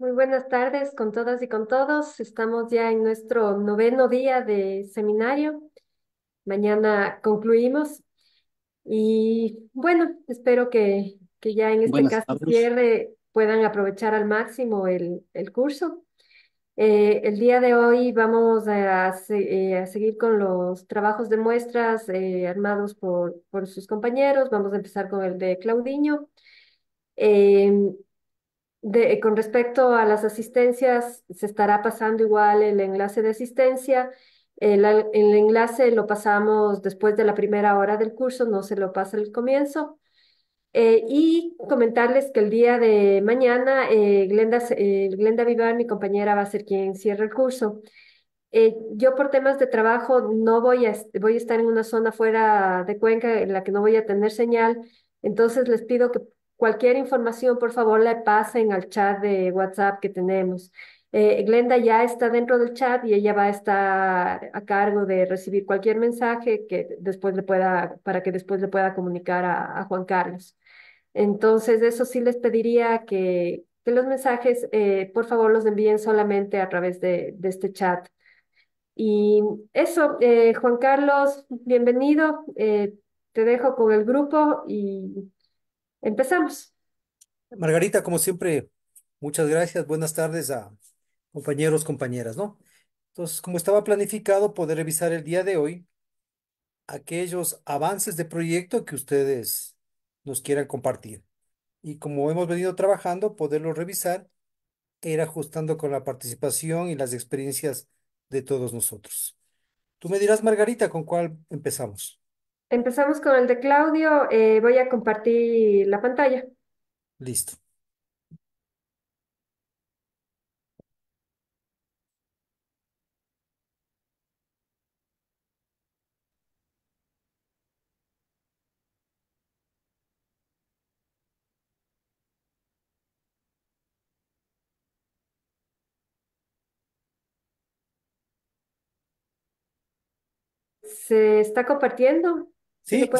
Muy buenas tardes con todas y con todos. Estamos ya en nuestro noveno día de seminario. Mañana concluimos. Y bueno, espero que, que ya en este caso cierre puedan aprovechar al máximo el, el curso. Eh, el día de hoy vamos a, eh, a, seguir con los trabajos de muestras eh, armados por, por, sus compañeros. Vamos a empezar con el de Claudiño. Em, de, con respecto a las asistencias, se estará pasando igual el enlace de asistencia. El, el enlace lo pasamos después de la primera hora del curso, no se lo pasa al comienzo. Eh, y comentarles que el día de mañana eh, Glenda, eh, Glenda Vivar, mi compañera, va a ser quien cierre el curso. yo por temas de trabajo no voy a, voy a estar en una zona fuera de Cuenca en la que no voy a tener señal, entonces les pido que cualquier información por favor la pasen al chat de WhatsApp que tenemos. Eh, Glenda ya está dentro del chat y ella va a estar a cargo de recibir cualquier mensaje que después le pueda, para que después le pueda comunicar a, Juan Carlos. Entonces, eso sí les pediría que, los mensajes, eh, por favor, los envíen solamente a través de, este chat. Y eso, eh, Juan Carlos, bienvenido. te dejo con el grupo y empezamos. Margarita, como siempre, muchas gracias. Buenas tardes a, compañeros, compañeras, ¿no? Entonces, como estaba planificado, poder revisar el día de hoy aquellos avances de proyecto que ustedes nos quieran compartir. Y como hemos venido trabajando, poderlo revisar ir ajustando con la participación y las experiencias de todos nosotros. Tú me dirás, Margarita, ¿con cuál empezamos? Empezamos con el de Claudio. Eh, voy a compartir la pantalla. Listo. ¿Se está compartiendo? Mm, sí,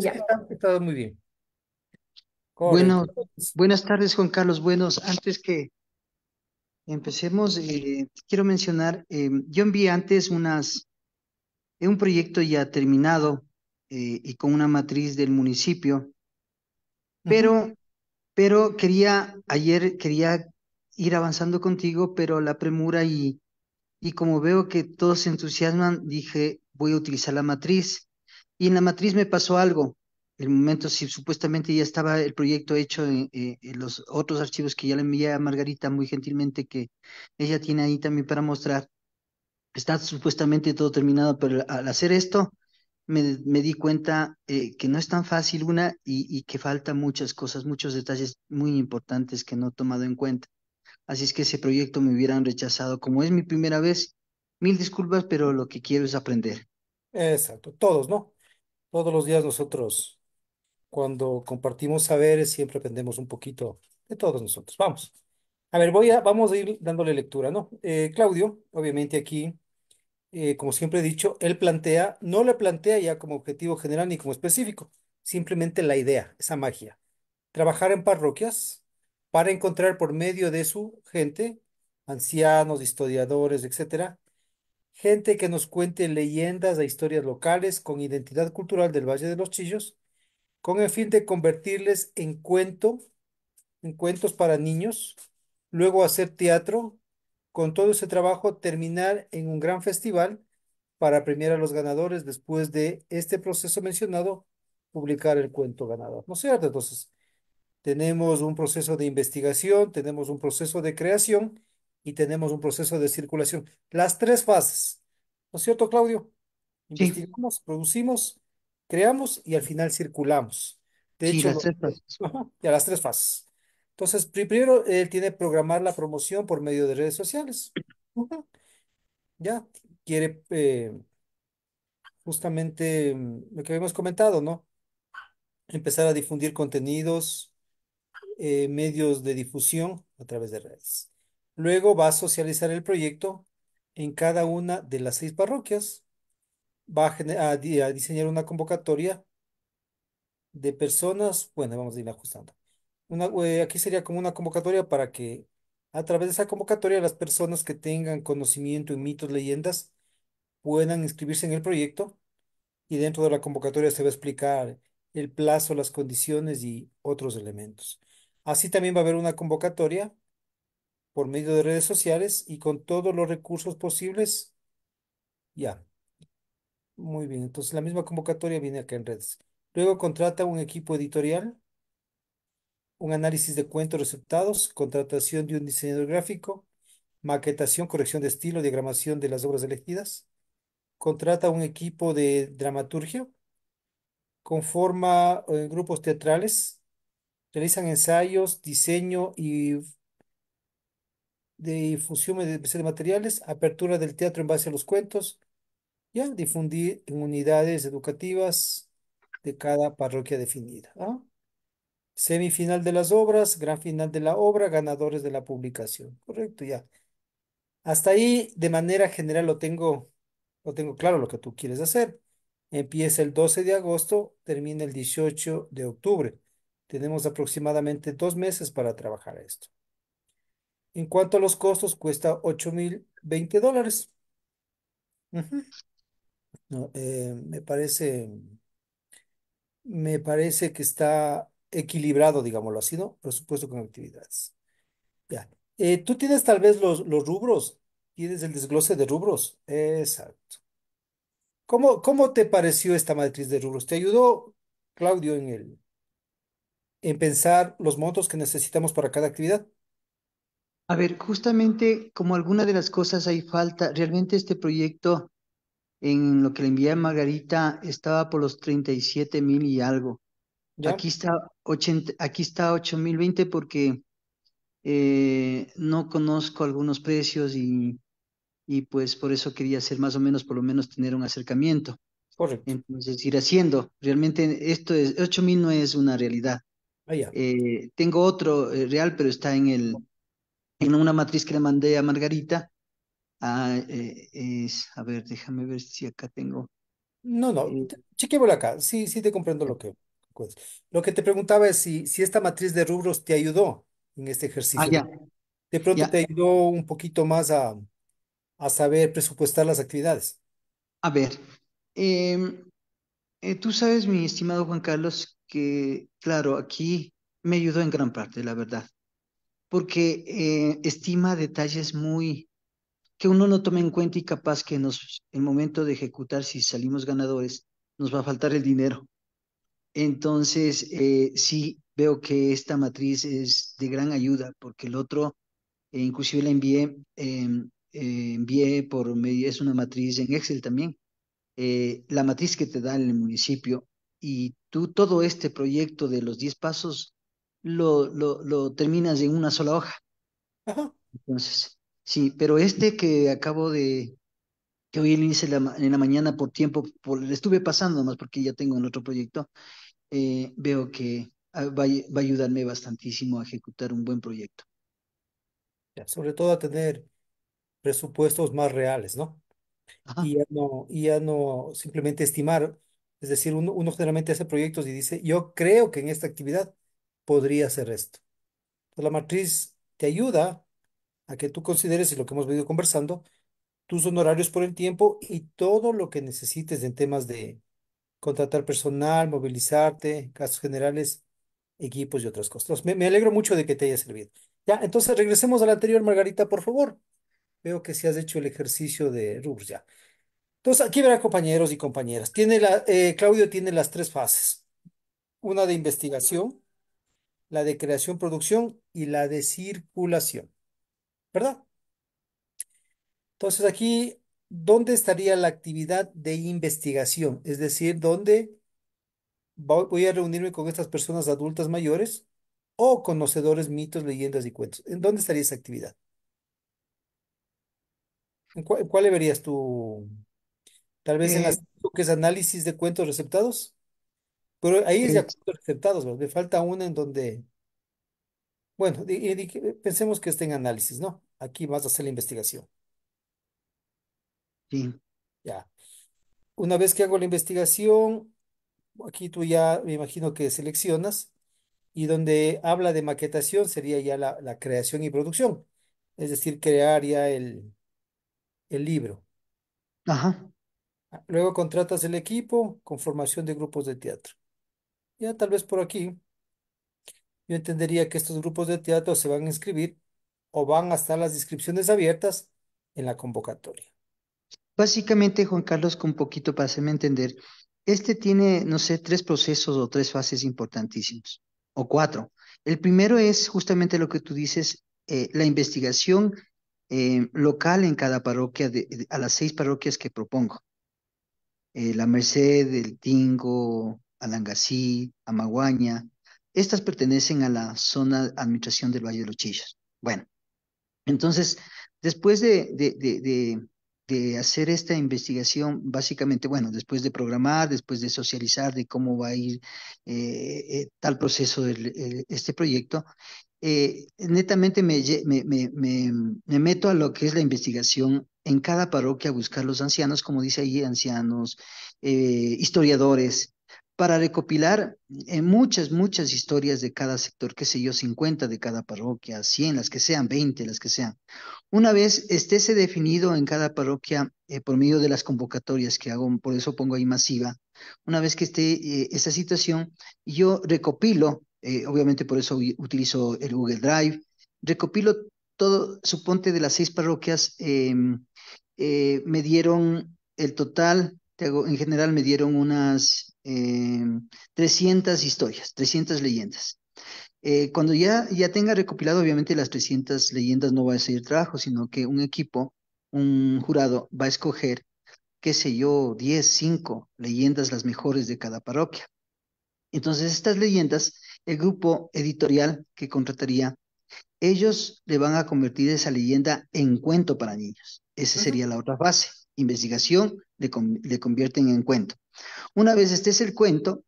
ya. Está, muy bien. Bueno, buenas tardes, Juan Carlos. Buenos, antes que empecemos, eh, quiero mencionar, eh, yo envié antes unas, eh, un proyecto ya terminado y con una matriz del municipio, pero, pero quería, ayer quería ir avanzando contigo, pero la premura y y como veo que todos se entusiasman, dije, voy a utilizar la matriz. Y en la matriz me pasó algo. El momento, si supuestamente ya estaba el proyecto hecho en, eh, eh, eh, los otros archivos que ya le envié a Margarita muy gentilmente, que ella tiene ahí también para mostrar, está supuestamente todo terminado, pero al hacer esto, me, di cuenta que no es tan fácil una y, y, que faltan muchas cosas, muchos detalles muy importantes que no he tomado en cuenta así es que ese proyecto me hubieran rechazado. Como es mi primera vez, mil disculpas, pero lo que quiero es aprender. Exacto, todos, ¿no? Todos los días nosotros, cuando compartimos saberes, siempre aprendemos un poquito de todos nosotros. Vamos. A ver, voy a, vamos a ir dándole lectura, ¿no? Eh, Claudio, obviamente aquí, eh, como siempre he dicho, él plantea, no le plantea ya como objetivo general ni como específico, simplemente la idea, esa magia. Trabajar en parroquias, para encontrar por medio de su gente, ancianos, historiadores, etcétera, gente que nos cuente leyendas e historias locales con identidad cultural del Valle de los Chillos, con el fin de convertirles en cuento, en cuentos para niños, luego hacer teatro, con todo ese trabajo terminar en un gran festival para premiar a los ganadores después de este proceso mencionado, publicar el cuento ganador. ¿No es cierto? Entonces, tenemos un proceso de investigación, tenemos un proceso de creación y tenemos un proceso de circulación. Las tres fases. ¿No es cierto, Claudio? Investigamos, producimos, creamos y al final circulamos. De hecho, las tres fases. las tres fases. Entonces, primero él tiene programar la promoción por medio de redes sociales. Ya, quiere eh, justamente mm, lo que habíamos comentado, ¿no? Empezar a difundir contenidos, eh, medios de difusión a través de redes. Luego va a socializar el proyecto en cada una de las seis parroquias. Va a, diseñar una convocatoria de personas. Bueno, vamos a ir ajustando. Eh, aquí sería como una convocatoria para que a través de esa convocatoria las personas que tengan conocimiento en mitos, leyendas, puedan inscribirse en el proyecto y dentro de la convocatoria se va a explicar el plazo, las condiciones y otros elementos. Así también va a haber una convocatoria por medio de redes sociales y con todos los recursos posibles. Ya. Muy bien, entonces la misma convocatoria viene acá en redes. Luego contrata un equipo editorial, un análisis de cuentos, resultados, contratación de un diseñador gráfico, maquetación, corrección de estilo, diagramación de las obras elegidas. Contrata un equipo de dramaturgia, conforma eh, grupos teatrales, Realizan ensayos, diseño y de difusión de materiales, apertura del teatro en base a los cuentos, ya difundir en unidades educativas de cada parroquia definida. ¿ah? Semifinal de las obras, gran final de la obra, ganadores de la publicación. Correcto, ya. Hasta ahí, de manera general, lo tengo, lo tengo claro lo que tú quieres hacer. Empieza el 12 de agosto, termina el 18 de octubre. Tenemos aproximadamente dos meses para trabajar esto. En cuanto a los costos, cuesta 8.020 dólares. Eh, me parece, me parece que está equilibrado, digámoslo así, ¿no? Presupuesto con actividades. Ya. Eh, tú tienes tal vez los, los rubros, tienes el desglose de rubros. Exacto. ¿Cómo, cómo te pareció esta matriz de rubros? ¿Te ayudó, Claudio, en el, en pensar los montos que necesitamos para cada actividad. A ver, justamente como alguna de las cosas hay falta, realmente este proyecto en lo que le envié a Margarita estaba por los 37 mil y algo. Aquí está 80, aquí está 8 mil 20 porque eh, no conozco algunos precios y, y pues por eso quería hacer más o menos, por lo menos tener un acercamiento. Correcto. Entonces ir haciendo. Realmente esto es, 8 mil no es una realidad. Ah, eh, tengo otro eh, real, pero está en, el, en una matriz que le mandé a Margarita. Ah, eh, es, a ver, déjame ver si acá tengo. No, no, chequémoslo acá. Sí, sí te comprendo lo que... lo que te preguntaba es si, si esta matriz de rubros te ayudó en este ah, ejercicio. ya. De pronto te ayudó un poquito más a, a saber presupuestar las actividades. A ver, em, tú sabes, mi estimado Juan Carlos, que, claro, aquí me ayudó en gran parte, la verdad, porque eh, estima detalles muy que uno no toma en cuenta y capaz que nos, el momento de ejecutar, si salimos ganadores, nos va a faltar el dinero. Entonces, eh, sí, veo que esta matriz es de gran ayuda, porque el otro, eh, inclusive la envié, em, envié por es una matriz en Excel también, la matriz que te da en el municipio y todo este proyecto de los 10 pasos lo, lo, terminas en una sola hoja. Entonces, sí, pero este que acabo de, que hoy le hice en la mañana por tiempo, por, le estuve pasando más porque ya tengo en otro proyecto, eh, veo que ah, va, a ayudarme bastantísimo a ejecutar un buen proyecto. Sobre todo a tener presupuestos más reales, ¿no? Y no, y ya no simplemente estimar es decir, uno, generalmente hace proyectos y dice, yo creo que en esta actividad podría hacer esto. la matriz te ayuda a que tú consideres, y lo que hemos venido conversando, tus honorarios por el tiempo y todo lo que necesites en temas de contratar personal, movilizarte, casos generales, equipos y otras cosas. Me, alegro mucho de que te haya servido. Ya, entonces regresemos a la anterior, Margarita, por favor. Veo que si has hecho el ejercicio de Rubs ya. Entonces, aquí verá compañeros y compañeras. Eh, Claudio tiene las tres fases. Una de investigación, la de creación, producción y la de circulación. ¿Verdad? Entonces, aquí, ¿dónde estaría la actividad de investigación? Es decir, ¿dónde voy a reunirme con estas personas adultas mayores o conocedores mitos, leyendas y cuentos? ¿En dónde estaría esa actividad? ¿En cuál, cuál le verías tú, Tal vez en las que eh, es análisis de cuentos receptados. Pero ahí es de cuentos receptados, me falta una en donde, bueno, pensemos que está en análisis, ¿no? Aquí vas a hacer la investigación. sí. Ya. Una vez que hago la investigación, aquí tú ya me imagino que seleccionas y donde habla de maquetación sería ya la, creación y producción, es decir, crear ya el, el libro. Ajá. Luego contratas el equipo con formación de grupos de teatro. Ya tal vez por aquí yo entendería que estos grupos de teatro se van a inscribir o van a estar las inscripciones abiertas en la convocatoria. Básicamente, Juan Carlos, con poquito para hacerme entender, este tiene, no sé, tres procesos o tres fases importantísimos, o cuatro. El primero es justamente lo que tú dices, eh, la investigación eh, local en cada parroquia, a las seis parroquias que propongo. Eh, la Merced, El Tingo, Alangací, Amaguaña. Estas pertenecen a la zona de administración del Valle de los Chillos. Bueno, entonces, después de, de, hacer esta investigación, básicamente, bueno, después de programar, después de socializar de cómo va a ir eh, eh, tal proceso de este proyecto, netamente me, me, me, meto a lo que es la investigación en cada parroquia buscar los ancianos, como dice ahí, ancianos, eh, historiadores, para recopilar eh, muchas, muchas historias de cada sector, qué sé yo, 50 de cada parroquia, 100, las que sean, 20, las que sean. Una vez estése definido en cada parroquia eh, por medio de las convocatorias que hago, por eso pongo ahí masiva, una vez que esté esa situación, yo recopilo, obviamente por eso utilizo el Google Drive, recopilo todo, suponte de las seis parroquias, em, eh, me dieron el total, en general me dieron unas 300 em, historias, 300 leyendas. Eh, cuando ya, ya tenga recopilado, obviamente las 300 leyendas no va a ser trabajo, sino que un equipo, un jurado va a escoger, qué sé yo, 10, 5 leyendas las mejores de cada parroquia. Entonces, estas leyendas, el grupo editorial que contrataría ellos le van a convertir esa leyenda en cuento para niños. Esa sería la otra fase. Investigación le, le convierten en cuento. Una vez este es el cuento,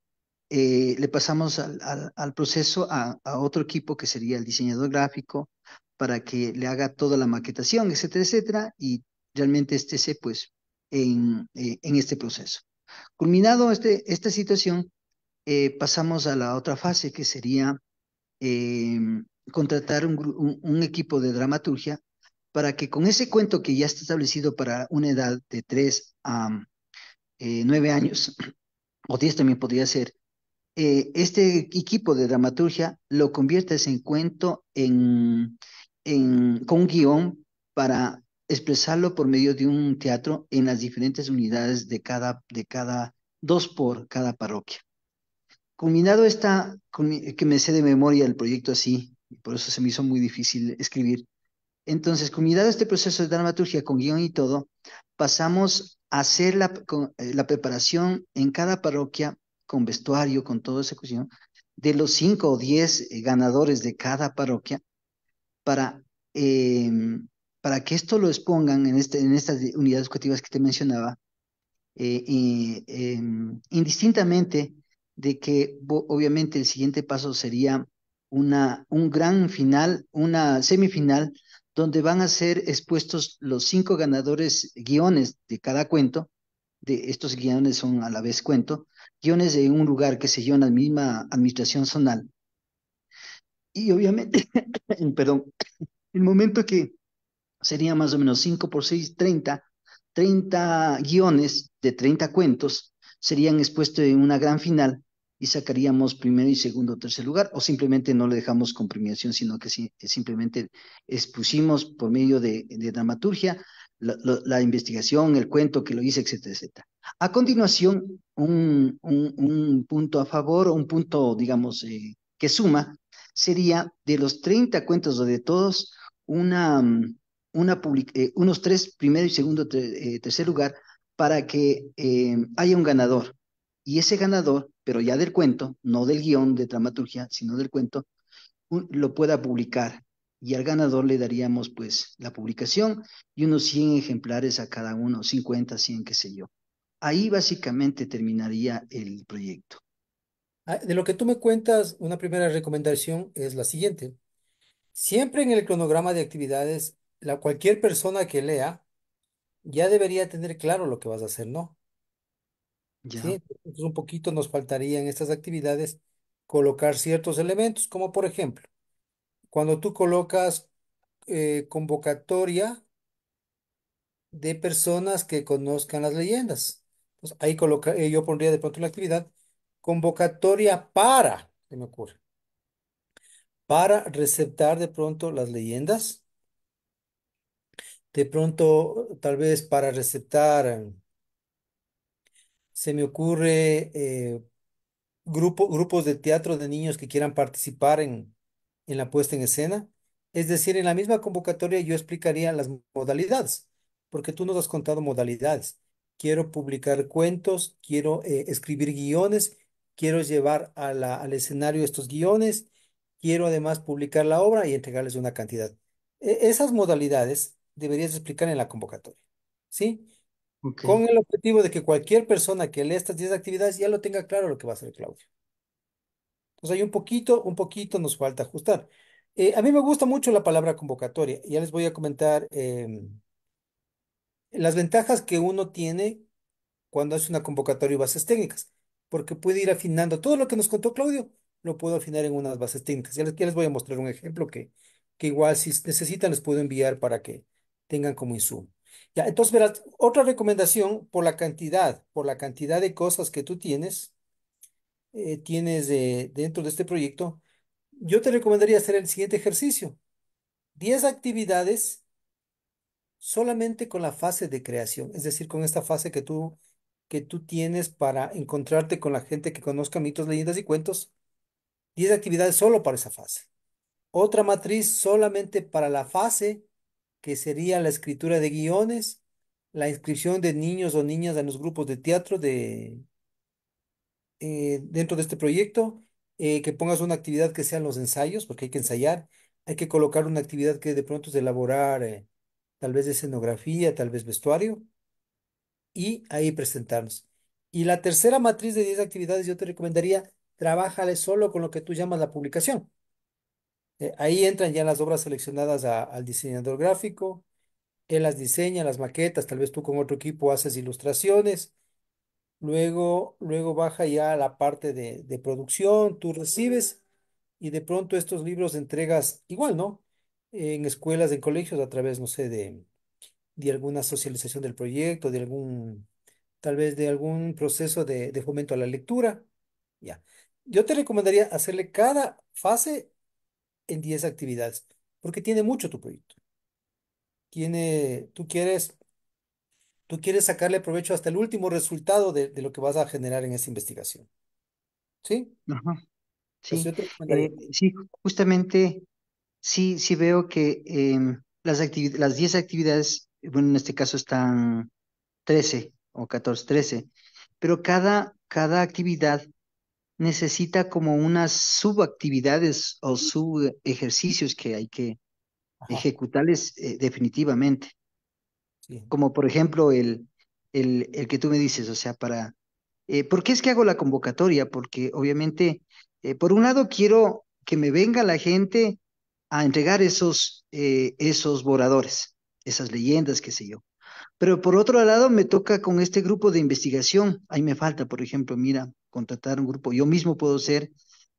eh, le pasamos al, al, proceso a, otro equipo que sería el diseñador gráfico para que le haga toda la maquetación, etcétera, etcétera, y realmente este se pues en, eh, en este proceso. Culminado este, esta situación, eh, pasamos a la otra fase que sería em, contratar un, equipo de dramaturgia para que con ese cuento que ya está establecido para una edad de 3 a eh, 9 años, o 10 también podría ser, eh, este equipo de dramaturgia lo convierta ese cuento en, con un guión para expresarlo por medio de un teatro en las diferentes unidades de cada, de cada dos por cada parroquia. Combinado esta, que me sé de memoria el proyecto así, por eso se me hizo muy difícil escribir. Entonces, con culminado este proceso de dramaturgia con guión y todo, pasamos a hacer la, eh, la preparación en cada parroquia con vestuario, con toda esa cuestión, de los cinco o diez eh, ganadores de cada parroquia para, em, para que esto lo expongan en, este, en estas unidades educativas que te mencionaba, eh, em, indistintamente de que obviamente el siguiente paso sería una, un gran final, una semifinal, donde van a ser expuestos los cinco ganadores guiones de cada cuento, de estos guiones son a la vez cuento, guiones de un lugar que se llama la misma administración zonal. Y obviamente, perdón, el momento que sería más o menos 5 por 6, 30, 30 guiones de 30 cuentos serían expuestos en una gran final y sacaríamos primero y segundo tercer lugar, o simplemente no le dejamos con premiación, sino que eh, simplemente expusimos por medio de, dramaturgia la, investigación, el cuento que lo hice, etcétera, etcétera. A continuación, un, un, punto a favor, un punto, digamos, eh, que suma, sería de los 30 cuentos o de todos, una, una eh, unos tres, primero y segundo, tercer lugar, para que haya un ganador. Y ese ganador pero ya del cuento, no del guión de dramaturgia, sino del cuento, lo pueda publicar. Y al ganador le daríamos pues la publicación y unos 100 ejemplares a cada uno, 50, 100, qué sé yo. Ahí básicamente terminaría el proyecto. Ah, de lo que tú me cuentas, una primera recomendación es la siguiente. Siempre en el cronograma de actividades, la, cualquier persona que lea ya debería tener claro lo que vas a hacer, ¿no? Entonces, un poquito nos faltaría en estas actividades colocar ciertos elementos, como por ejemplo, cuando tú colocas eh, convocatoria de personas que conozcan las leyendas. pues ahí coloca, eh, yo pondría de pronto la actividad convocatoria para, se me ocurre, para receptar de pronto las leyendas. De pronto, tal vez para receptar se me ocurre eh, grupos de teatro de niños que quieran participar en, la puesta en escena. Es decir, en la misma convocatoria yo explicaría las modalidades, porque tú nos has contado modalidades. Quiero publicar cuentos, quiero eh, escribir guiones, quiero llevar al escenario estos guiones, quiero además publicar la obra y entregarles una cantidad. E, esas modalidades deberías explicar en la convocatoria, ¿sí? con el objetivo de que cualquier persona que lea estas 10 actividades ya lo tenga claro lo que va a hacer Claudio. Entonces hay un poquito, un poquito nos falta ajustar. Eh, a mí me gusta mucho la palabra convocatoria. Ya les voy a comentar em, las ventajas que uno tiene cuando hace una convocatoria y bases técnicas, porque puede ir afinando todo lo que nos contó Claudio, lo puedo afinar en unas bases técnicas. Ya les, les voy a mostrar un ejemplo que, que igual si necesitan les puedo enviar para que tengan como insumo. Ya, entonces, verás, otra recomendación por la cantidad, por la cantidad de cosas que tú tienes, eh, tienes dentro de este proyecto, yo te recomendaría hacer el siguiente ejercicio. 10 actividades solamente con la fase de creación, es decir, con esta fase que tú, que tú tienes para encontrarte con la gente que conozca mitos, leyendas y cuentos. 10 actividades solo para esa fase. Otra matriz solamente para la fase que sería la escritura de guiones, la inscripción de niños o niñas en los grupos de teatro de, eh, dentro de este proyecto, eh, que pongas una actividad que sean los ensayos, porque hay que ensayar, hay que colocar una actividad que de pronto es elaborar eh, tal vez escenografía, tal vez vestuario, y ahí presentarnos. Y la tercera matriz de 10 actividades yo te recomendaría, trabájale solo con lo que tú llamas la publicación. Eh, ahí entran ya las obras seleccionadas al diseñador gráfico. Él las diseña, las maquetas, tal vez tú con otro equipo haces ilustraciones. Luego, luego baja ya la parte de, de producción, tú recibes y de pronto estos libros entregas igual, ¿no? En escuelas, en colegios, a través, no sé, de, de alguna socialización del proyecto, de algún, tal vez de algún proceso de, de fomento a la lectura. Ya. Yo te recomendaría hacerle cada fase en 10 actividades, porque tiene mucho tu proyecto. Tiene, tú quieres, tú quieres sacarle provecho hasta el último resultado de, lo que vas a generar en esa investigación. ¿Sí? Eh, sí, justamente, sí, sí veo que em, las, las 10 actividades, bueno, en este caso están 13 o 14, 13, pero cada, cada actividad necesita como unas subactividades o subejercicios que hay que ejecutarles eh, definitivamente. Como por ejemplo el, el, que tú me dices, o sea, para... Eh, ¿Por qué es que hago la convocatoria? Porque obviamente, eh, por un lado, quiero que me venga la gente a entregar esos, esos borradores, esas leyendas, qué sé yo. Pero por otro lado, me toca con este grupo de investigación. Ahí me falta, por ejemplo, mira, contratar un grupo. Yo mismo puedo ser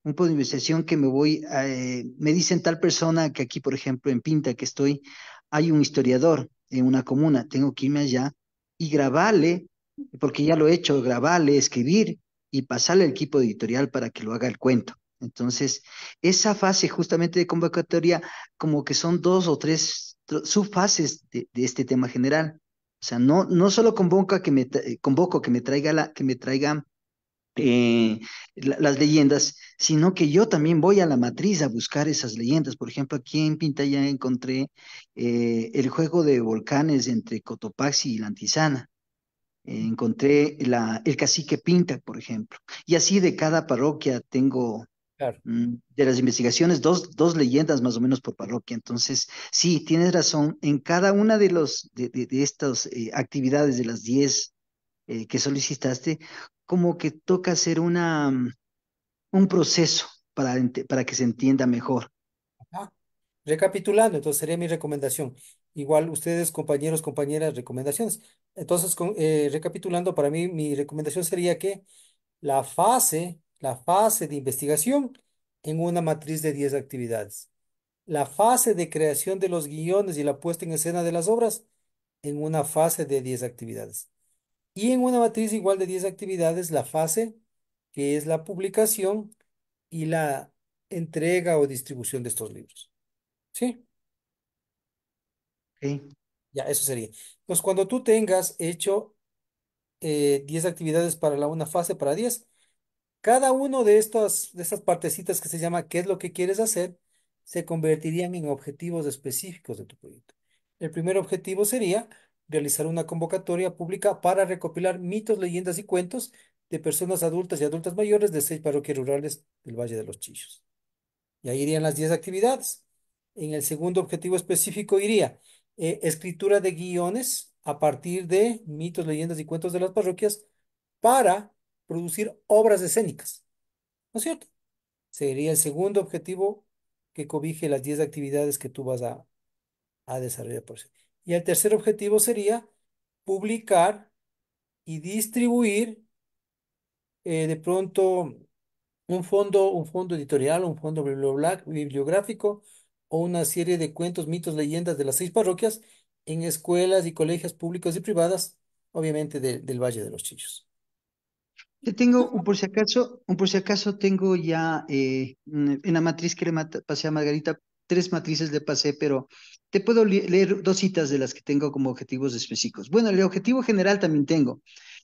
un grupo de investigación que me voy, eh, me dicen tal persona que aquí, por ejemplo, en Pinta, que estoy, hay un historiador en una comuna, tengo que irme allá y grabarle, porque ya lo he hecho, grabarle, escribir y pasarle al equipo editorial para que lo haga el cuento. Entonces, esa fase justamente de convocatoria, como que son dos o tres subfases de, este tema general. O sea, no, no solo que me eh, convoco que me traiga la, que me traigan eh, las leyendas, sino que yo también voy a la matriz a buscar esas leyendas. Por ejemplo, aquí en Pinta ya encontré eh, el juego de volcanes entre Cotopaxi y la encontré el cacique Pinta, por ejemplo. Y así de cada parroquia tengo mm, De las investigaciones, dos, dos, leyendas más o menos por parroquia. Entonces, sí, tienes razón. En cada una de, los, de, estas eh, actividades de las diez que solicitaste, como que toca hacer una, mm, un proceso para, para que se entienda mejor. Recapitulando, entonces sería mi recomendación. Igual ustedes, compañeros, compañeras, recomendaciones. Entonces, eh, recapitulando, para mí mi recomendación sería que la fase, la fase de investigación en una matriz de 10 actividades. La fase de creación de los guiones y la puesta en escena de las obras en una fase de 10 actividades. Y en una matriz igual de 10 actividades, la fase, que es la publicación y la entrega o distribución de estos libros. ¿Sí? Sí. Ya, eso sería. Pues cuando tú tengas hecho 10 eh, actividades para la una fase para 10, cada uno de estas, de estas partecitas que se llama ¿Qué es lo que quieres hacer? se convertirían en objetivos específicos de tu proyecto. El primer objetivo sería realizar una convocatoria pública para recopilar mitos, leyendas y cuentos de personas adultas y adultas mayores de seis parroquias rurales del Valle de los Chillos. Y ahí irían las 10 actividades. En el segundo objetivo específico iría eh, escritura de guiones a partir de mitos, leyendas y cuentos de las parroquias para producir obras escénicas. ¿No es cierto? Sería el segundo objetivo que cobije las 10 actividades que tú vas a, a desarrollar por sí. Y el tercer objetivo sería publicar y distribuir eh, de pronto un fondo, un fondo editorial, un fondo bibliográfico o una serie de cuentos, mitos, leyendas de las seis parroquias en escuelas y colegios públicos y privadas, obviamente del Valle de los Chillos. Le tengo, un por si acaso, un por si acaso tengo ya eh, en la matriz que le pasé a Margarita, tres matrices le pasé, pero te puedo leer dos citas de las que tengo como objetivos específicos. Bueno, el objetivo general también tengo.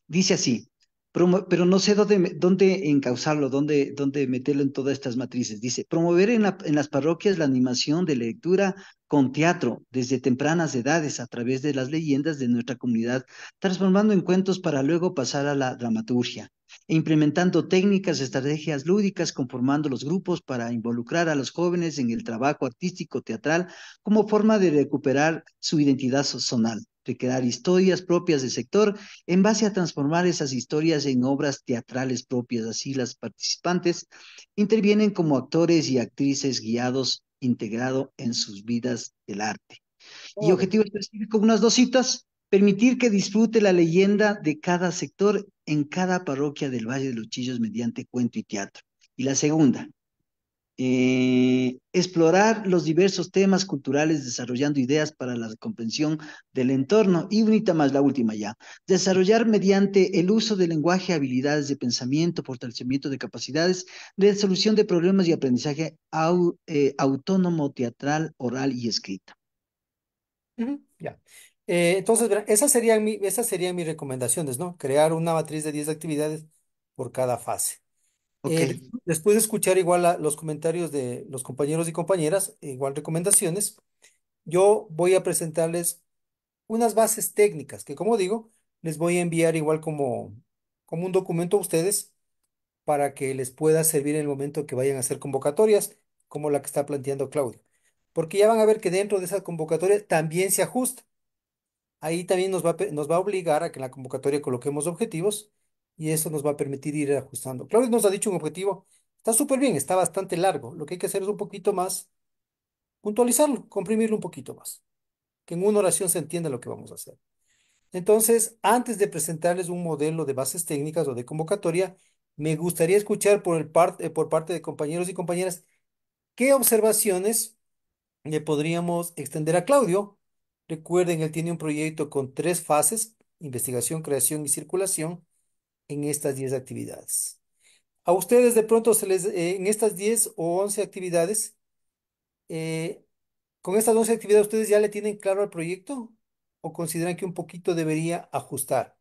Dice así, pero, no sé dónde, dónde encauzarlo, dónde, dónde meterlo en todas estas matrices. Dice, promover en, en, las parroquias la animación de lectura con teatro desde tempranas edades a través de las leyendas de nuestra comunidad, transformando en cuentos para luego pasar a la dramaturgia implementando técnicas, estrategias lúdicas, conformando los grupos para involucrar a los jóvenes en el trabajo artístico teatral como forma de recuperar su identidad zonal, de crear historias propias del sector en base a transformar esas historias en obras teatrales propias. Así las participantes intervienen como actores y actrices guiados integrado en sus vidas del arte. Y objetivo específico, unas dos citas, Permitir que disfrute la leyenda de cada sector en cada parroquia del Valle de los Chillos mediante cuento y teatro. Y la segunda, eh, explorar los diversos temas culturales desarrollando ideas para la comprensión del entorno y bonita más la última ya, desarrollar mediante el uso del lenguaje habilidades de pensamiento, fortalecimiento de capacidades, resolución de problemas y aprendizaje eh, autónomo, teatral, oral y escrita. Ya. Eh, entonces, esas serían mi- mis recomendaciones, ¿no? Crear una matriz de 10 actividades por cada fase. Eh, después de escuchar igual los comentarios de los compañeros y compañeras, e igual recomendaciones, yo voy a presentarles unas bases técnicas que, como digo, les voy a enviar igual como, como un documento a ustedes para que les pueda servir en el momento que vayan a hacer convocatorias, como la que está planteando Claudio. Porque ya van a ver que dentro de esas convocatorias también se ajusta. Ahí también nos va, a obligar a que en la convocatoria coloquemos objetivos y eso nos va a permitir ir ajustando. Claudio nos ha dicho un objetivo, está súper bien, está bastante largo. Lo que hay que hacer es un poquito más, puntualizarlo, comprimirlo un poquito más, que en una oración se entienda lo que vamos a hacer. Entonces, antes de presentarles un modelo de bases técnicas o de convocatoria, me gustaría escuchar por eh, parte de compañeros y compañeras qué observaciones le podríamos extender a Claudio Recuerden, él tiene un proyecto con tres fases, investigación, creación y circulación, en estas 10 actividades. A ustedes de pronto se les, eh, en estas 10 o 11 actividades, eh, con estas 11 actividades ustedes ya le tienen claro al proyecto o consideran que un poquito debería ajustar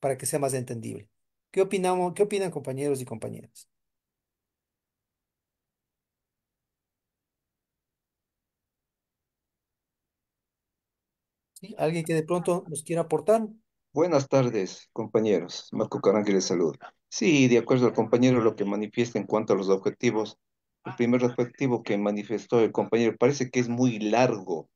para que sea más entendible. ¿Qué opinamos, qué opinan compañeros y compañeras? ¿Alguien que de pronto nos quiera aportar? Buenas tardes, compañeros. Marco Carangue les Sí, de acuerdo al compañero, lo que manifiesta en cuanto a los objetivos, el primer objetivo que manifestó el compañero parece que es muy largo,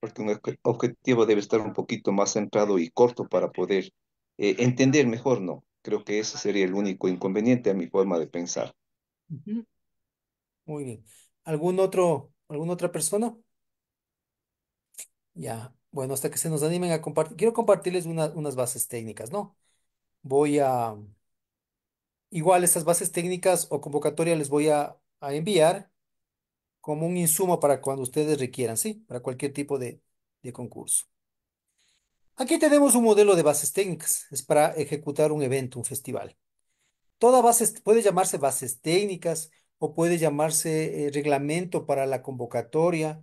porque un objetivo debe estar un poquito más centrado y corto para poder eh, entender mejor, ¿no? Creo que ese sería el único inconveniente a mi forma de pensar. Muy bien. ¿Algún otro, alguna otra persona? Ya, bueno, hasta que se nos animen a compartir. Quiero compartirles unas bases técnicas, ¿no? Voy a... Igual estas bases técnicas o convocatoria les voy a, enviar como un insumo para cuando ustedes requieran, ¿sí? Para cualquier tipo de, concurso. Aquí tenemos un modelo de bases técnicas. Es para ejecutar un evento, un festival. Toda base puede llamarse bases técnicas o puede llamarse eh, reglamento para la convocatoria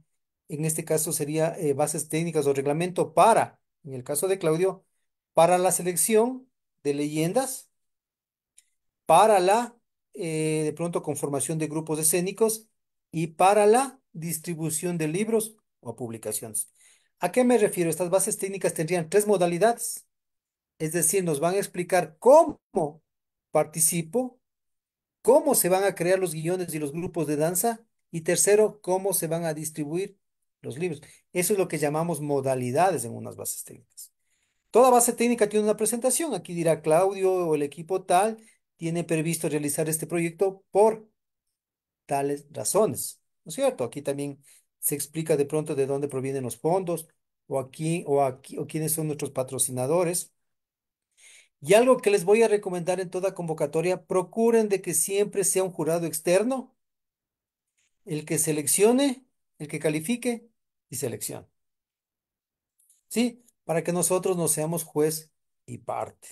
en este caso sería eh, bases técnicas o reglamento para, en el caso de Claudio, para la selección de leyendas, para la, eh, de pronto, conformación de grupos escénicos y para la distribución de libros o publicaciones. ¿A qué me refiero? Estas bases técnicas tendrían tres modalidades. Es decir, nos van a explicar cómo participo, cómo se van a crear los guiones y los grupos de danza y tercero, cómo se van a distribuir los libros. Eso es lo que llamamos modalidades en unas bases técnicas. Toda base técnica tiene una presentación. Aquí dirá Claudio o el equipo tal tiene previsto realizar este proyecto por tales razones. ¿No es cierto? Aquí también se explica de pronto de dónde provienen los fondos o aquí o aquí o quiénes son nuestros patrocinadores. Y algo que les voy a recomendar en toda convocatoria, procuren de que siempre sea un jurado externo el que seleccione el que califique y selección. ¿Sí? Para que nosotros no seamos juez y parte.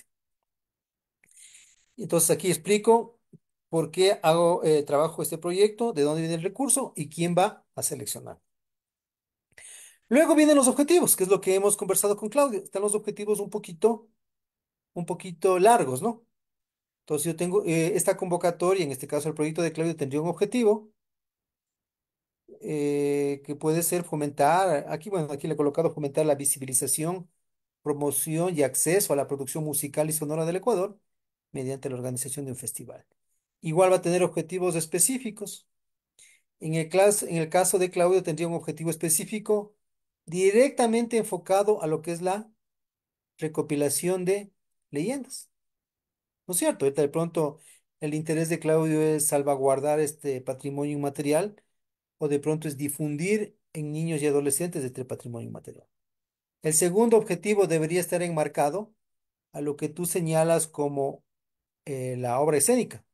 Entonces aquí explico por qué hago eh, trabajo este proyecto, de dónde viene el recurso y quién va a seleccionar. Luego vienen los objetivos, que es lo que hemos conversado con Claudio. Están los objetivos un poquito, un poquito largos, ¿no? Entonces yo tengo eh, esta convocatoria, en este caso el proyecto de Claudio tendría un objetivo, eh, que puede ser fomentar, aquí, bueno, aquí le he colocado fomentar la visibilización, promoción y acceso a la producción musical y sonora del Ecuador mediante la organización de un festival. Igual va a tener objetivos específicos. En el, en el caso de Claudio tendría un objetivo específico directamente enfocado a lo que es la recopilación de leyendas. ¿No es cierto? de pronto el interés de Claudio es salvaguardar este patrimonio inmaterial o de pronto es difundir en niños y adolescentes este patrimonio inmaterial. El segundo objetivo debería estar enmarcado a lo que tú señalas como eh, la obra escénica,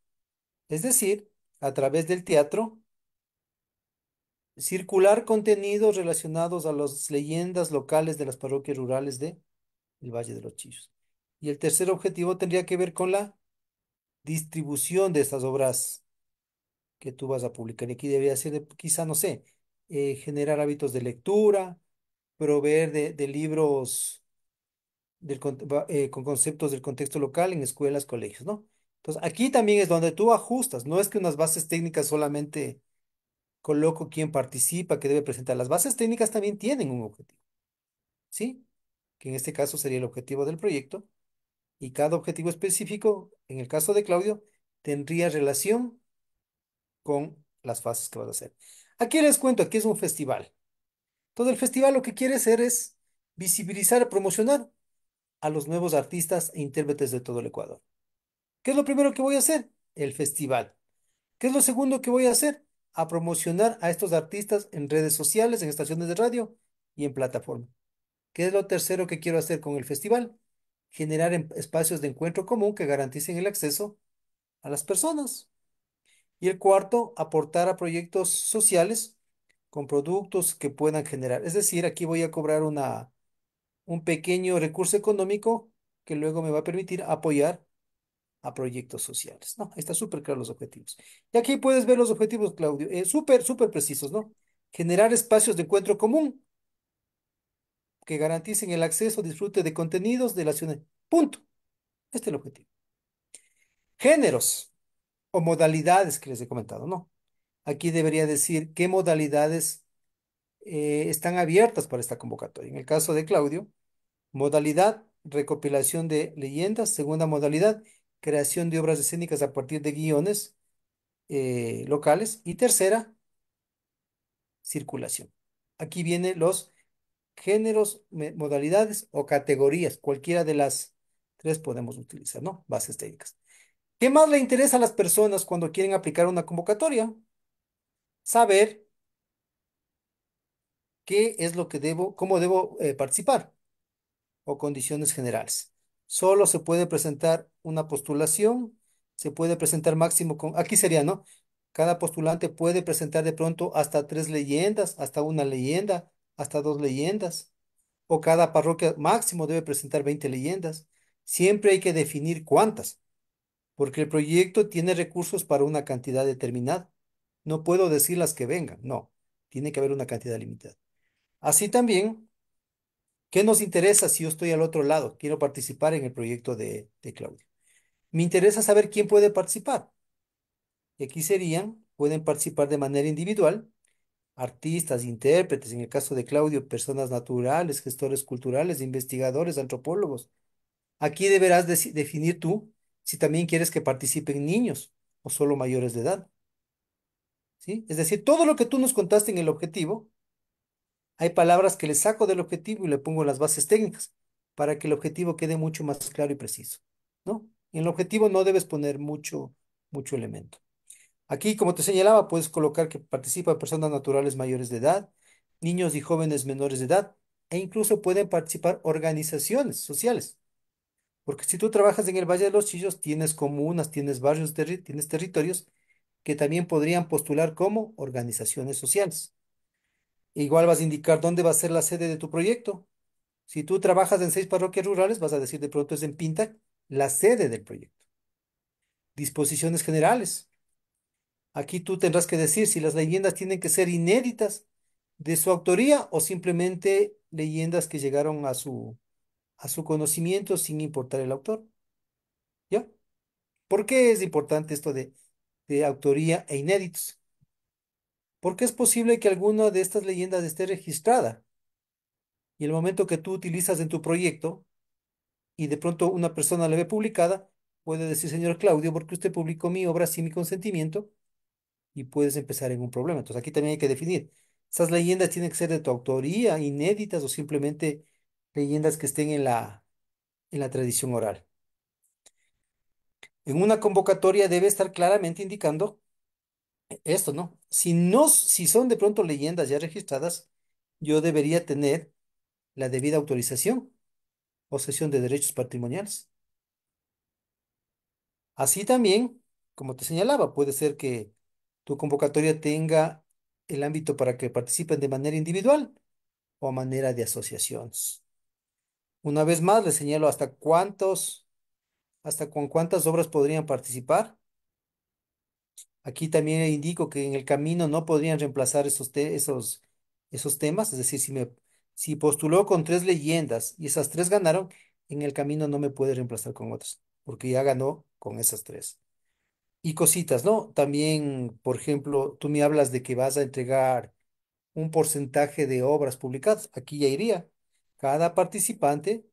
es decir, a través del teatro, circular contenidos relacionados a las leyendas locales de las parroquias rurales de el Valle de los Chillos. Y el tercer objetivo tendría que ver con la distribución de estas obras que tú vas a publicar. Y aquí debería ser, quizá, no sé, eh, generar hábitos de lectura, proveer de, libros eh, con conceptos del contexto local en escuelas, colegios, ¿no? Entonces, aquí también es donde tú ajustas, no es que unas bases técnicas solamente coloco quién participa, que debe presentar. Las bases técnicas también tienen un objetivo, ¿sí? Que en este caso sería el objetivo del proyecto. Y cada objetivo específico, en el caso de Claudio, tendría relación con las fases que vas a hacer. Aquí les cuento, aquí es un festival. Todo el festival lo que quiere hacer es visibilizar, promocionar a los nuevos artistas e intérpretes de todo el Ecuador. ¿Qué es lo primero que voy a hacer? El festival. ¿Qué es lo segundo que voy a hacer? A promocionar a estos artistas en redes sociales, en estaciones de radio y en plataforma. ¿Qué es lo tercero que quiero hacer con el festival? Generar em-, espacios de encuentro común que garanticen el acceso a las personas. Y el cuarto, aportar a proyectos sociales con productos que puedan generar. Es decir, aquí voy a cobrar una, un pequeño recurso económico que luego me va a permitir apoyar a proyectos sociales. No, está súper claro los objetivos. Y aquí puedes ver los objetivos, Claudio. Eh, súper, súper precisos, ¿no? Generar espacios de encuentro común que garanticen el acceso, disfrute de contenidos de la ciudad. Punto. Este es el objetivo. Géneros o modalidades que les he comentado, no. Aquí debería decir qué modalidades eh, están abiertas para esta convocatoria. En el caso de Claudio, modalidad, recopilación de leyendas. Segunda modalidad, creación de obras escénicas a partir de guiones eh, locales. Y tercera, circulación. Aquí vienen los géneros, modalidades o categorías. Cualquiera de las tres podemos utilizar, ¿no? Bases técnicas. ¿Qué más le interesa a las personas cuando quieren aplicar una convocatoria? Saber qué es lo que debo, cómo debo eh, participar o condiciones generales. Solo se puede presentar una postulación, se puede presentar máximo, con, aquí sería, ¿no? Cada postulante puede presentar de pronto hasta tres leyendas, hasta una leyenda, hasta dos leyendas, o cada parroquia máximo debe presentar 20 leyendas. Siempre hay que definir cuántas porque el proyecto tiene recursos para una cantidad determinada. No puedo decir las que vengan, no, tiene que haber una cantidad limitada. Así también, ¿qué nos interesa si yo estoy al otro lado? Quiero participar en el proyecto de, Claudio. Me interesa saber quién puede participar. Y aquí serían, pueden participar de manera individual, artistas, intérpretes, en el caso de Claudio, personas naturales, gestores culturales, investigadores, antropólogos. Aquí deberás definir tú si también quieres que participen niños o solo mayores de edad. ¿Sí? Es decir, todo lo que tú nos contaste en el objetivo, hay palabras que le saco del objetivo y le pongo las bases técnicas para que el objetivo quede mucho más claro y preciso, ¿no? En el objetivo no debes poner mucho, mucho elemento. Aquí, como te señalaba, puedes colocar que participan personas naturales mayores de edad, niños y jóvenes menores de edad, e incluso pueden participar organizaciones sociales. Porque si tú trabajas en el Valle de los Chillos, tienes comunas, tienes barrios, tienes territorios que también podrían postular como organizaciones sociales. Igual vas a indicar dónde va a ser la sede de tu proyecto. Si tú trabajas en seis parroquias rurales, vas a decir de pronto es en Pinta la sede del proyecto. Disposiciones generales. Aquí tú tendrás que decir si las leyendas tienen que ser inéditas de su autoría o simplemente leyendas que llegaron a su, a su conocimiento sin importar el autor. ¿Ya? ¿Por qué es importante esto de, de autoría e inéditos? Porque es posible que alguna de estas leyendas esté registrada y el momento que tú utilizas en tu proyecto y de pronto una persona la ve publicada, puede decir, señor Claudio, porque usted publicó mi obra sin mi consentimiento y puedes empezar en un problema. Entonces aquí también hay que definir. Esas leyendas tienen que ser de tu autoría, inéditas o simplemente leyendas que estén en la, en la tradición oral. En una convocatoria debe estar claramente indicando esto, ¿no? Si no, si son de pronto leyendas ya registradas, yo debería tener la debida autorización o sesión de derechos patrimoniales. Así también, como te señalaba, puede ser que tu convocatoria tenga el ámbito para que participen de manera individual o a manera de asociaciones. Una vez más, le señalo hasta cuántos, hasta con cuántas obras podrían participar. Aquí también indico que en el camino no podrían reemplazar esos, esos, esos temas, es decir, si, me, si postuló con tres leyendas y esas tres ganaron, en el camino no me puede reemplazar con otras, porque ya ganó con esas tres. Y cositas, ¿no? También, por ejemplo, tú me hablas de que vas a entregar un porcentaje de obras publicadas, aquí ya iría cada participante,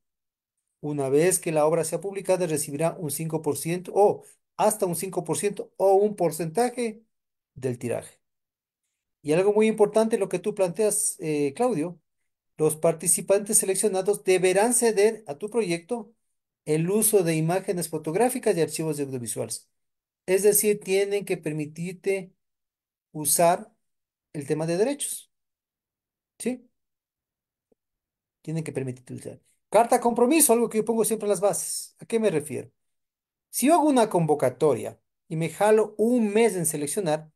una vez que la obra sea publicada, recibirá un 5% o hasta un 5% o un porcentaje del tiraje. Y algo muy importante, lo que tú planteas, eh, Claudio, los participantes seleccionados deberán ceder a tu proyecto el uso de imágenes fotográficas y archivos audiovisuales. Es decir, tienen que permitirte usar el tema de derechos. ¿Sí? tienen que permitir utilizar. Carta compromiso, algo que yo pongo siempre en las bases. ¿A qué me refiero? Si yo hago una convocatoria y me jalo un mes en seleccionar,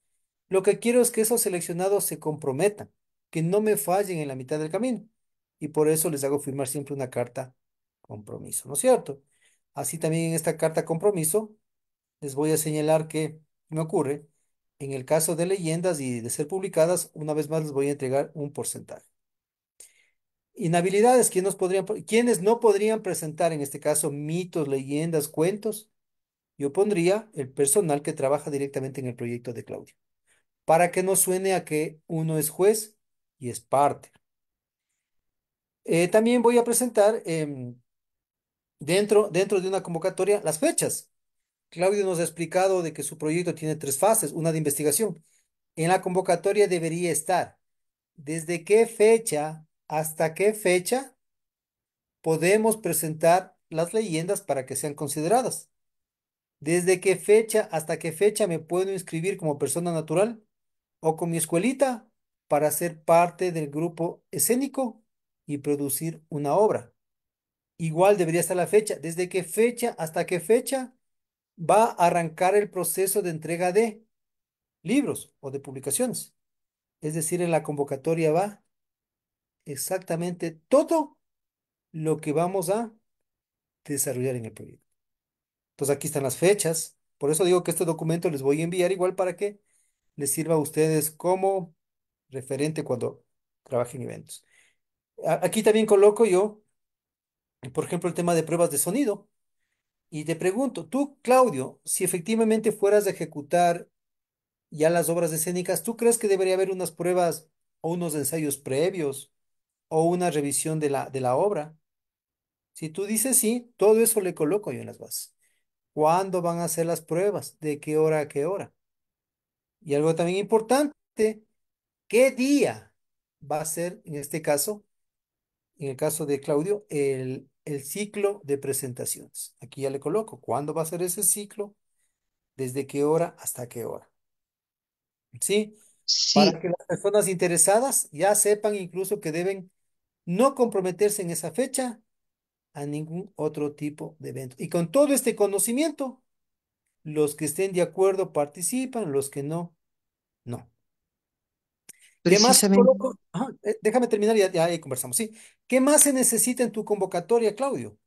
lo que quiero es que esos seleccionados se comprometan, que no me fallen en la mitad del camino. Y por eso les hago firmar siempre una carta compromiso, ¿no es cierto? Así también en esta carta compromiso les voy a señalar que me ocurre, en el caso de leyendas y de ser publicadas, una vez más les voy a entregar un porcentaje. Inhabilidades, quienes no podrían presentar, en este caso, mitos, leyendas, cuentos? Yo pondría el personal que trabaja directamente en el proyecto de Claudio, para que no suene a que uno es juez y es parte. Eh, también voy a presentar em, dentro, dentro de una convocatoria las fechas. Claudio nos ha explicado de que su proyecto tiene tres fases, una de investigación. En la convocatoria debería estar desde qué fecha hasta qué fecha podemos presentar las leyendas para que sean consideradas. ¿Desde qué fecha hasta qué fecha me puedo inscribir como persona natural o con mi escuelita para ser parte del grupo escénico y producir una obra? Igual debería estar la fecha. ¿Desde qué fecha hasta qué fecha va a arrancar el proceso de entrega de libros o de publicaciones? Es decir, en la convocatoria va exactamente todo lo que vamos a desarrollar en el proyecto. Entonces aquí están las fechas. Por eso digo que este documento les voy a enviar igual para que les sirva a ustedes como referente cuando trabajen eventos. Aquí también coloco yo, por ejemplo, el tema de pruebas de sonido. Y te pregunto, tú, Claudio, si efectivamente fueras a ejecutar ya las obras escénicas, ¿tú crees que debería haber unas pruebas o unos ensayos previos o una revisión de la, de la obra. Si tú dices sí, todo eso le coloco yo en las bases. ¿Cuándo van a hacer las pruebas? ¿De qué hora a qué hora? Y algo también importante, ¿qué día va a ser, en este caso, en el caso de Claudio, el, ciclo de presentaciones? Aquí ya le coloco, ¿cuándo va a ser ese ciclo? ¿Desde qué hora hasta qué hora? Sí. Para que las personas interesadas ya sepan incluso que deben no comprometerse en esa fecha a ningún otro tipo de evento. Y con todo este conocimiento, los que estén de acuerdo participan, los que no, no. ¿Qué más eh, déjame terminar y ya, ahí conversamos. ¿sí? ¿Qué más se necesita en tu convocatoria, Claudio?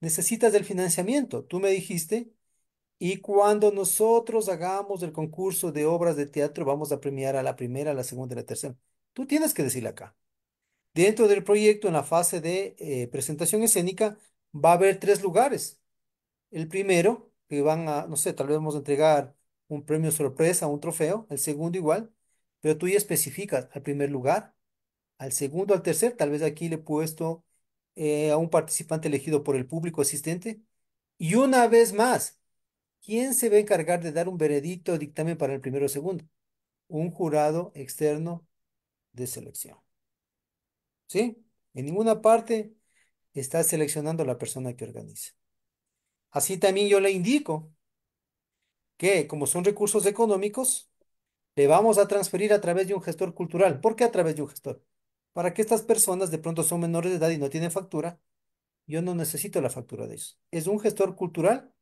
Necesitas del financiamiento. Tú me dijiste, y cuando nosotros hagamos el concurso de obras de teatro, vamos a premiar a la primera, a la segunda y a la tercera. Tú tienes que decirle acá. Dentro del proyecto, en la fase de eh, presentación escénica, va a haber tres lugares. El primero, que van a, no sé, tal vez vamos a entregar un premio sorpresa, un trofeo, el segundo igual, pero tú ya especificas al primer lugar, al segundo, al tercer, tal vez aquí le he puesto eh, a un participante elegido por el público asistente. Y una vez más, ¿quién se va a encargar de dar un veredicto o dictamen para el primero o segundo? Un jurado externo de selección. ¿sí? En ninguna parte está seleccionando la persona que organiza. Así también yo le indico que como son recursos económicos, le vamos a transferir a través de un gestor cultural. ¿Por qué a través de un gestor? Para que estas personas de pronto son menores de edad y no tienen factura, yo no necesito la factura de ellos. Es un gestor cultural.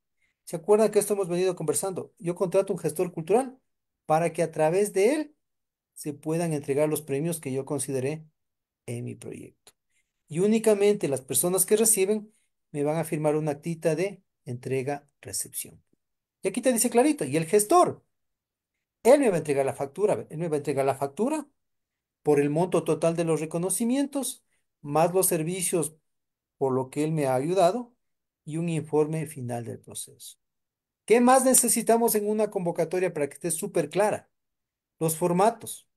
¿Se acuerdan que esto hemos venido conversando? Yo contrato un gestor cultural para que a través de él se puedan entregar los premios que yo consideré en mi proyecto. Y únicamente las personas que reciben me van a firmar una actita de entrega-recepción. Y aquí te dice clarito, y el gestor, él me va a entregar la factura, él me va a entregar la factura por el monto total de los reconocimientos, más los servicios por lo que él me ha ayudado y un informe final del proceso. ¿Qué más necesitamos en una convocatoria para que esté súper clara? Los formatos.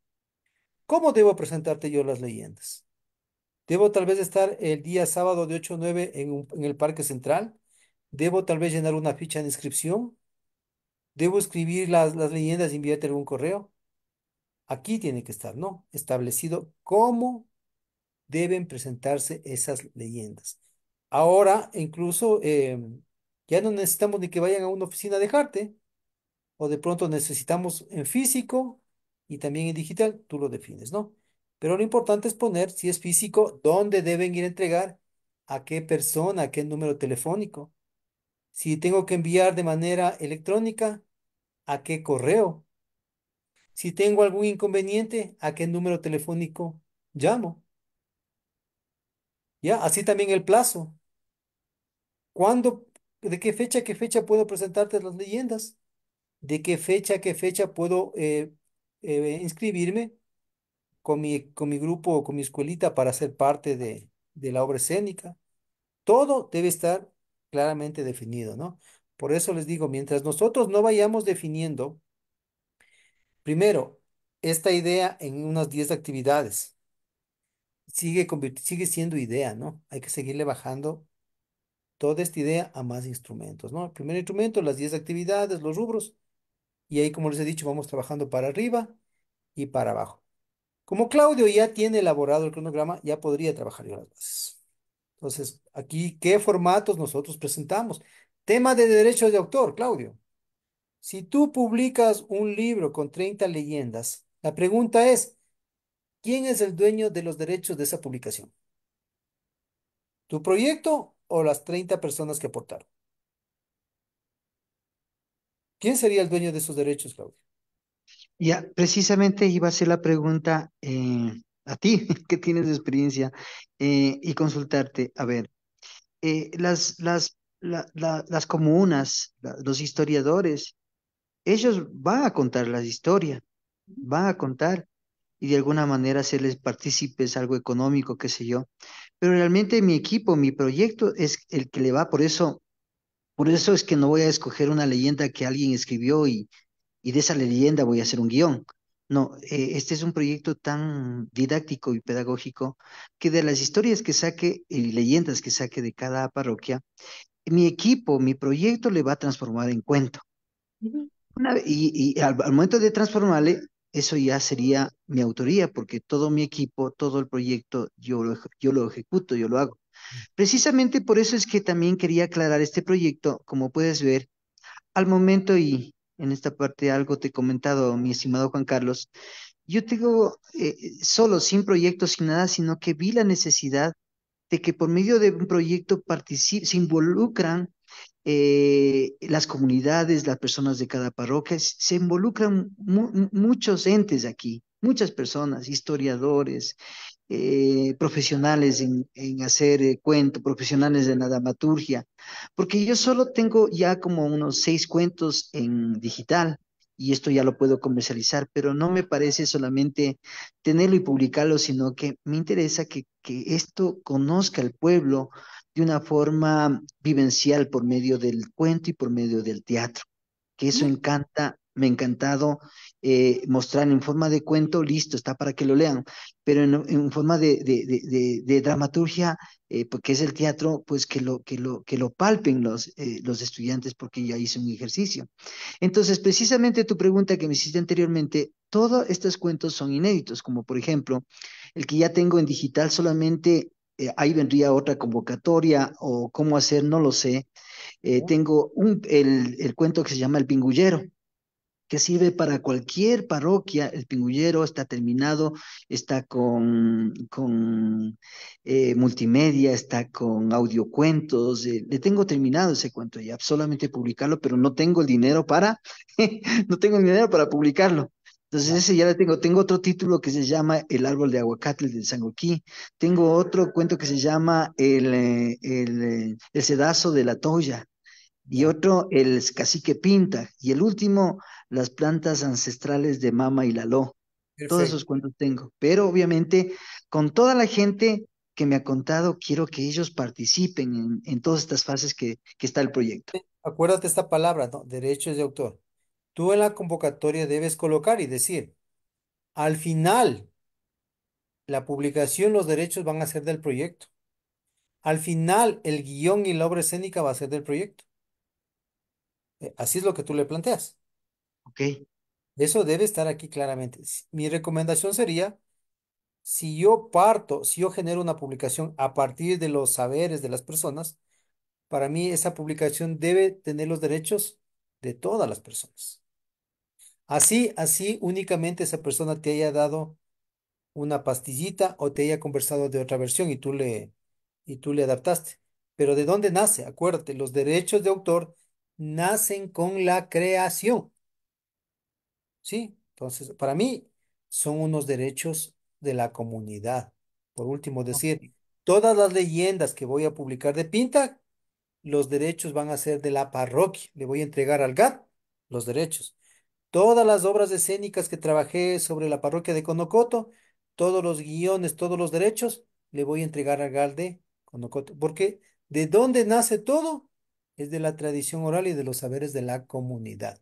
¿Cómo debo presentarte yo las leyendas? ¿Debo tal vez estar el día sábado de 8 o 9 en, el Parque Central? ¿Debo tal vez llenar una ficha de inscripción? ¿Debo escribir las, leyendas y enviarte algún correo? Aquí tiene que estar, ¿no? Establecido cómo deben presentarse esas leyendas. Ahora, incluso, em, ya no necesitamos ni que vayan a una oficina a dejarte, o de pronto necesitamos en físico y también en digital, tú lo defines, ¿no? Pero lo importante es poner, si es físico, dónde deben ir a entregar, a qué persona, a qué número telefónico. Si tengo que enviar de manera electrónica, a qué correo. Si tengo algún inconveniente, a qué número telefónico llamo. Ya, así también el plazo. ¿Cuándo, de qué fecha a qué fecha puedo presentarte las leyendas? ¿De qué fecha a qué fecha puedo eh, eh, inscribirme con mi, con mi grupo, con mi escuelita para ser parte de, de la obra escénica. Todo debe estar claramente definido, ¿no? Por eso les digo, mientras nosotros no vayamos definiendo, primero, esta idea en unas 10 actividades sigue, sigue siendo idea, ¿no? Hay que seguirle bajando toda esta idea a más instrumentos, ¿no? El primer instrumento, las 10 actividades, los rubros. Y ahí, como les he dicho, vamos trabajando para arriba y para abajo. Como Claudio ya tiene elaborado el cronograma, ya podría trabajar yo las bases. Entonces, aquí, ¿qué formatos nosotros presentamos? Tema de derechos de autor, Claudio. Si tú publicas un libro con 30 leyendas, la pregunta es, ¿quién es el dueño de los derechos de esa publicación? ¿Tu proyecto o las 30 personas que aportaron? ¿Quién sería el dueño de esos derechos, Claudio? Ya, precisamente iba a hacer la pregunta eh, a ti, que tienes experiencia, eh, y consultarte. A ver, eh, las, las, las comunas, los historiadores, ellos van a contar las historias, van a contar y de alguna manera hacerles partícipes, algo económico, qué sé yo. Pero realmente mi equipo, mi proyecto es el que le va, por eso por eso es que no voy a escoger una leyenda que alguien escribió y, y de esa leyenda voy a hacer un guión. No, eh, este es un proyecto tan didáctico y pedagógico que de las historias que saque y leyendas que saque de cada parroquia, mi equipo, mi proyecto le va a transformar en cuento. y, al, momento de transformarle, eso ya sería mi autoría, porque todo mi equipo, todo el proyecto, yo yo lo ejecuto, yo lo hago. Precisamente por eso es que también quería aclarar este proyecto, como puedes ver, al momento y en esta parte algo te he comentado, mi estimado Juan Carlos, yo tengo eh, solo, sin proyectos, sin nada, sino que vi la necesidad de que por medio de un proyecto se involucran eh, las comunidades, las personas de cada parroquia, se involucran muchos entes aquí, muchas personas, historiadores, eh, profesionales en, en hacer eh, cuento, profesionales en la dramaturgia, porque yo solo tengo ya como unos seis cuentos en digital y esto ya lo puedo comercializar, pero no me parece solamente tenerlo y publicarlo, sino que me interesa que, que esto conozca al pueblo de una forma vivencial por medio del cuento y por medio del teatro, que eso encanta me ha encantado eh, mostrar en forma de cuento, listo, está para que lo lean, pero en, forma de, dramaturgia, eh, porque pues, es el teatro, pues que lo, que lo, que lo palpen los, eh, los estudiantes, porque ya hice un ejercicio. Entonces, precisamente tu pregunta que me hiciste anteriormente, todos estos cuentos son inéditos, como por ejemplo, el que ya tengo en digital solamente, ahí vendría otra convocatoria o cómo hacer, no lo sé. tengo un, el, el cuento que se llama El Pingullero que sirve para cualquier parroquia. El pingullero está terminado, está con, con eh, multimedia, está con audiocuentos. Eh, le tengo terminado ese cuento ya, solamente publicarlo, pero no tengo el dinero para, no tengo el dinero para publicarlo. Entonces ese ya lo tengo. Tengo otro título que se llama El árbol de aguacate del Sangoquí. Tengo otro cuento que se llama El, eh, el, el sedazo de la toya. Y otro, El cacique pinta. Y el último, las plantas ancestrales de Mama y Lalo. Todos esos cuentos tengo. Pero obviamente, con toda la gente que me ha contado, quiero que ellos participen en, todas estas fases que, está el proyecto. Acuérdate esta palabra, ¿no? Derechos de autor. Tú en la convocatoria debes colocar y decir, al final, la publicación, los derechos van a ser del proyecto. Al final, el guión y la obra escénica va a ser del proyecto. Eh, así es lo que tú le planteas ok. Eso debe estar aquí claramente. Mi recomendación sería, si yo parto, si yo genero una publicación a partir de los saberes de las personas, para mí esa publicación debe tener los derechos de todas las personas. Así, así únicamente esa persona te haya dado una pastillita o te haya conversado de otra versión y tú le y tú le adaptaste. Pero ¿de dónde nace? Acuérdate, los derechos de autor nacen con la creación. ¿sí? Entonces, para mí son unos derechos de la comunidad. Por último, decir, todas las leyendas que voy a publicar de Pinta, los derechos van a ser de la parroquia. Le voy a entregar al GAT los derechos. Todas las obras escénicas que trabajé sobre la parroquia de Conocoto, todos los guiones, todos los derechos, le voy a entregar al GAT de Conocoto. Porque de dónde nace todo es de la tradición oral y de los saberes de la comunidad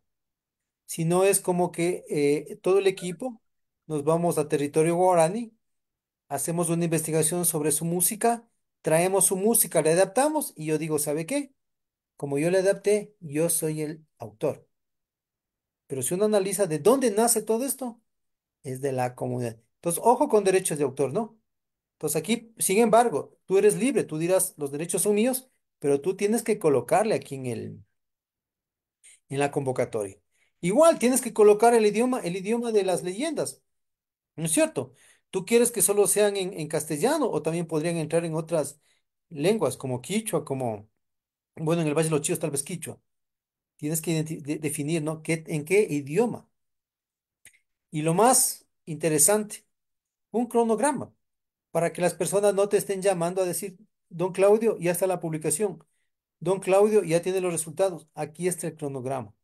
si no es como que eh, todo el equipo nos vamos a territorio guarani hacemos una investigación sobre su música, traemos su música, le adaptamos y yo digo, ¿sabe qué? Como yo le adapté, yo soy el autor. Pero si uno analiza de dónde nace todo esto, es de la comunidad. Entonces, ojo con derechos de autor, ¿no? Entonces aquí, sin embargo, tú eres libre, tú dirás, los derechos son míos, pero tú tienes que colocarle aquí en el en la convocatoria. Igual tienes que colocar el idioma, el idioma de las leyendas, ¿no es cierto? Tú quieres que solo sean en, castellano o también podrían entrar en otras lenguas como quichua, como, bueno, en el Valle de los chios tal vez quichua. Tienes que definir, ¿no? ¿Qué, ¿En qué idioma? Y lo más interesante, un cronograma para que las personas no te estén llamando a decir, don Claudio, ya está la publicación. Don Claudio ya tiene los resultados. Aquí está el cronograma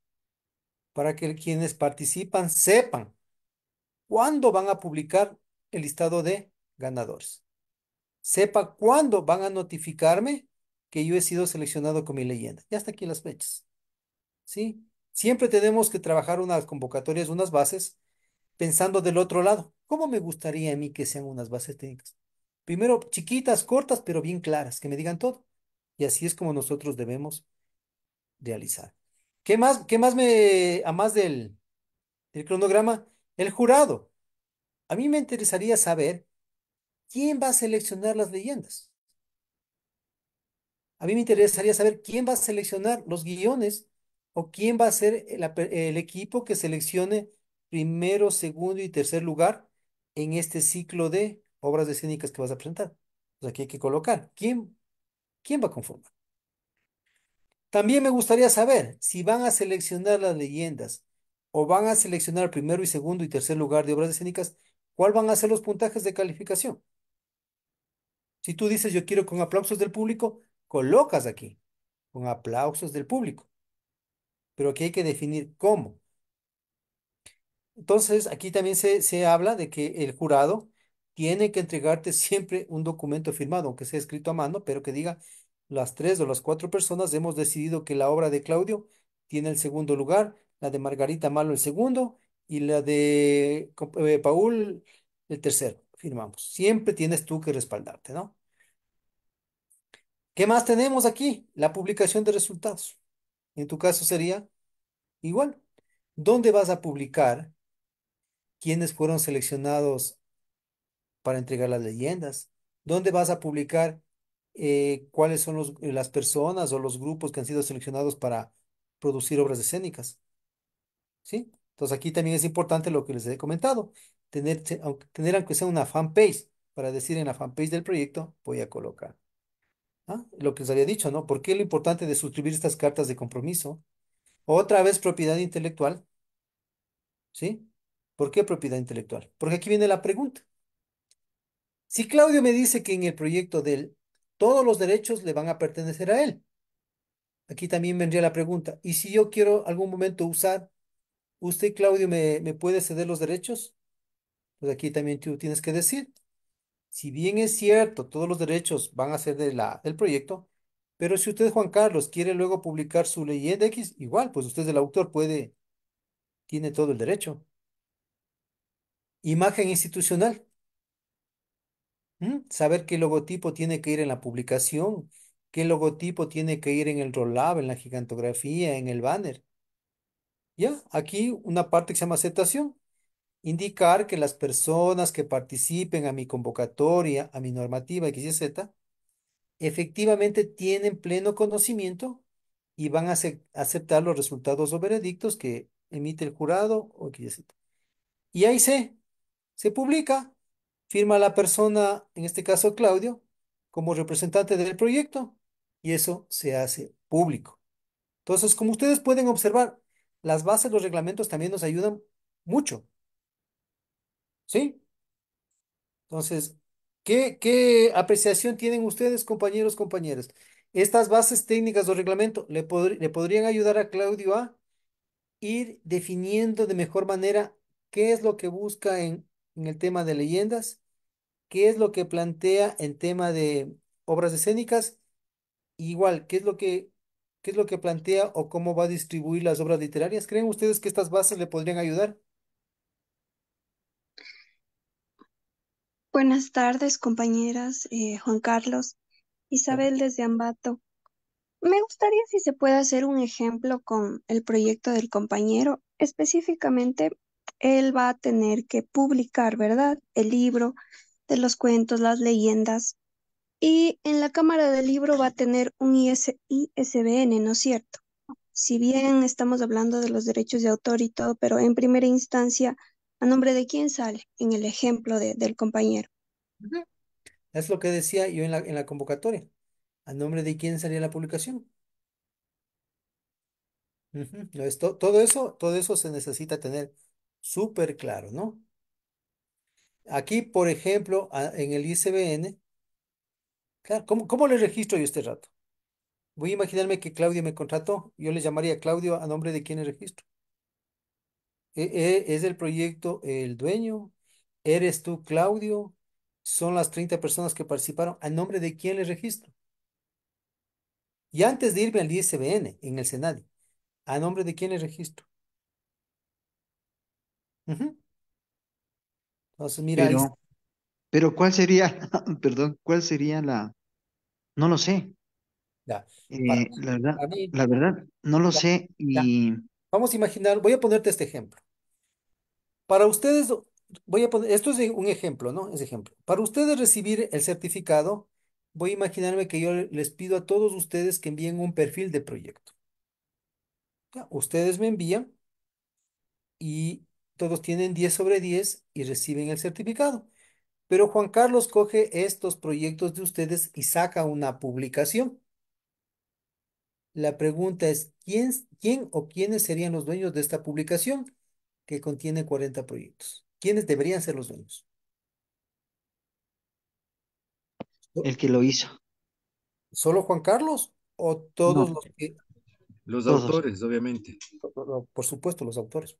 para que quienes participan sepan cuándo van a publicar el listado de ganadores. Sepa cuándo van a notificarme que yo he sido seleccionado con mi leyenda. Ya hasta aquí las fechas. ¿Sí? Siempre tenemos que trabajar unas convocatorias, unas bases, pensando del otro lado. ¿Cómo me gustaría a mí que sean unas bases técnicas? Primero, chiquitas, cortas, pero bien claras, que me digan todo. Y así es como nosotros debemos realizar. ¿Qué más, más me, a más del, cronograma? El jurado. A mí me interesaría saber quién va a seleccionar las leyendas. A mí me interesaría saber quién va a seleccionar los guiones o quién va a ser el, equipo que seleccione primero, segundo y tercer lugar en este ciclo de obras escénicas que vas a presentar. O sea, hay que colocar. ¿Quién, quién va a conformar? También me gustaría saber si van a seleccionar las leyendas o van a seleccionar primero y segundo y tercer lugar de obras escénicas, ¿cuál van a ser los puntajes de calificación? Si tú dices yo quiero con aplausos del público, colocas aquí, con aplausos del público. Pero aquí hay que definir cómo. Entonces, aquí también se, se habla de que el jurado tiene que entregarte siempre un documento firmado, aunque sea escrito a mano, pero que diga las tres o las cuatro personas hemos decidido que la obra de Claudio tiene el segundo lugar, la de Margarita Malo el segundo y la de eh, Paul el tercero. Firmamos. Siempre tienes tú que respaldarte, ¿no? ¿Qué más tenemos aquí? La publicación de resultados. En tu caso sería igual. ¿Dónde vas a publicar quiénes fueron seleccionados para entregar las leyendas? ¿Dónde vas a publicar eh, cuáles son eh, las personas o los grupos que han sido seleccionados para producir obras escénicas. ¿Sí? Entonces aquí también es importante lo que les he comentado, tener, aunque sea una fanpage, para decir en la fanpage del proyecto voy a colocar. ¿Ah? Lo que os había dicho, ¿no? ¿Por qué lo importante de suscribir estas cartas de compromiso? Otra vez propiedad intelectual. ¿Sí? ¿Por qué propiedad intelectual? Porque aquí viene la pregunta. Si Claudio me dice que en el proyecto del todos los derechos le van a pertenecer a él. Aquí también vendría la pregunta, ¿y si yo quiero algún momento usar, usted Claudio me, puede ceder los derechos? Pues aquí también tú tienes que decir, si bien es cierto, todos los derechos van a ser de la, del proyecto, pero si usted, Juan Carlos, quiere luego publicar su ley de X, igual, pues usted el autor, puede, tiene todo el derecho. Imagen institucional. Saber qué logotipo tiene que ir en la publicación, qué logotipo tiene que ir en el roll-up, en la gigantografía, en el banner. Ya, aquí una parte que se llama aceptación. Indicar que las personas que participen a mi convocatoria, a mi normativa XYZ, efectivamente tienen pleno conocimiento y van a aceptar los resultados o veredictos que emite el jurado o XYZ. Y ahí se, se publica firma la persona, en este caso Claudio, como representante del proyecto y eso se hace público. Entonces, como ustedes pueden observar, las bases, los reglamentos también nos ayudan mucho. ¿Sí? Entonces, ¿qué, qué apreciación tienen ustedes, compañeros, compañeras? Estas bases técnicas o reglamento le, le podrían ayudar a Claudio a ir definiendo de mejor manera qué es lo que busca en en el tema de leyendas, qué es lo que plantea en tema de obras escénicas, igual, qué es lo que, qué es lo que plantea o cómo va a distribuir las obras literarias. ¿Creen ustedes que estas bases le podrían ayudar? Buenas tardes, compañeras, eh, Juan Carlos, Isabel desde Ambato. Me gustaría si se puede hacer un ejemplo con el proyecto del compañero, específicamente él va a tener que publicar, ¿verdad? El libro de los cuentos, las leyendas. Y en la cámara del libro va a tener un ISBN, ¿no es cierto? Si bien estamos hablando de los derechos de autor y todo, pero en primera instancia, ¿a nombre de quién sale? En el ejemplo de, del compañero. Es lo que decía yo en la, convocatoria. ¿A nombre de quién salía la publicación? todo eso, todo eso se necesita tener súper claro, ¿no? Aquí, por ejemplo, en el ISBN. ¿cómo, ¿cómo, le registro yo este rato? Voy a imaginarme que Claudio me contrató, yo le llamaría a Claudio a nombre de quién le registro. E, e, ¿Es el proyecto el dueño? ¿Eres tú, Claudio? ¿Son las 30 personas que participaron? ¿A nombre de quién le registro? Y antes de irme al ISBN, en el Senado, ¿a nombre de quién le registro? Entonces, mira, Pero, ¿cuál sería, perdón, cuál sería la, no lo sé, eh, la verdad, no lo sé y Vamos a imaginar, voy a ponerte este ejemplo. Para ustedes, voy a poner, esto es un ejemplo, ¿no? Es ejemplo. Para ustedes recibir el certificado, voy a imaginarme que yo les pido a todos ustedes que envíen un perfil de proyecto. Ustedes me envían y todos tienen 10 sobre 10 y reciben el certificado. Pero Juan Carlos coge estos proyectos de ustedes y saca una publicación. La pregunta es, ¿quién, quién o quiénes serían los dueños de esta publicación que contiene 40 proyectos? ¿Quiénes deberían ser los dueños? El que lo hizo. ¿Solo Juan Carlos o todos los que... Los autores, obviamente. Por supuesto, los autores.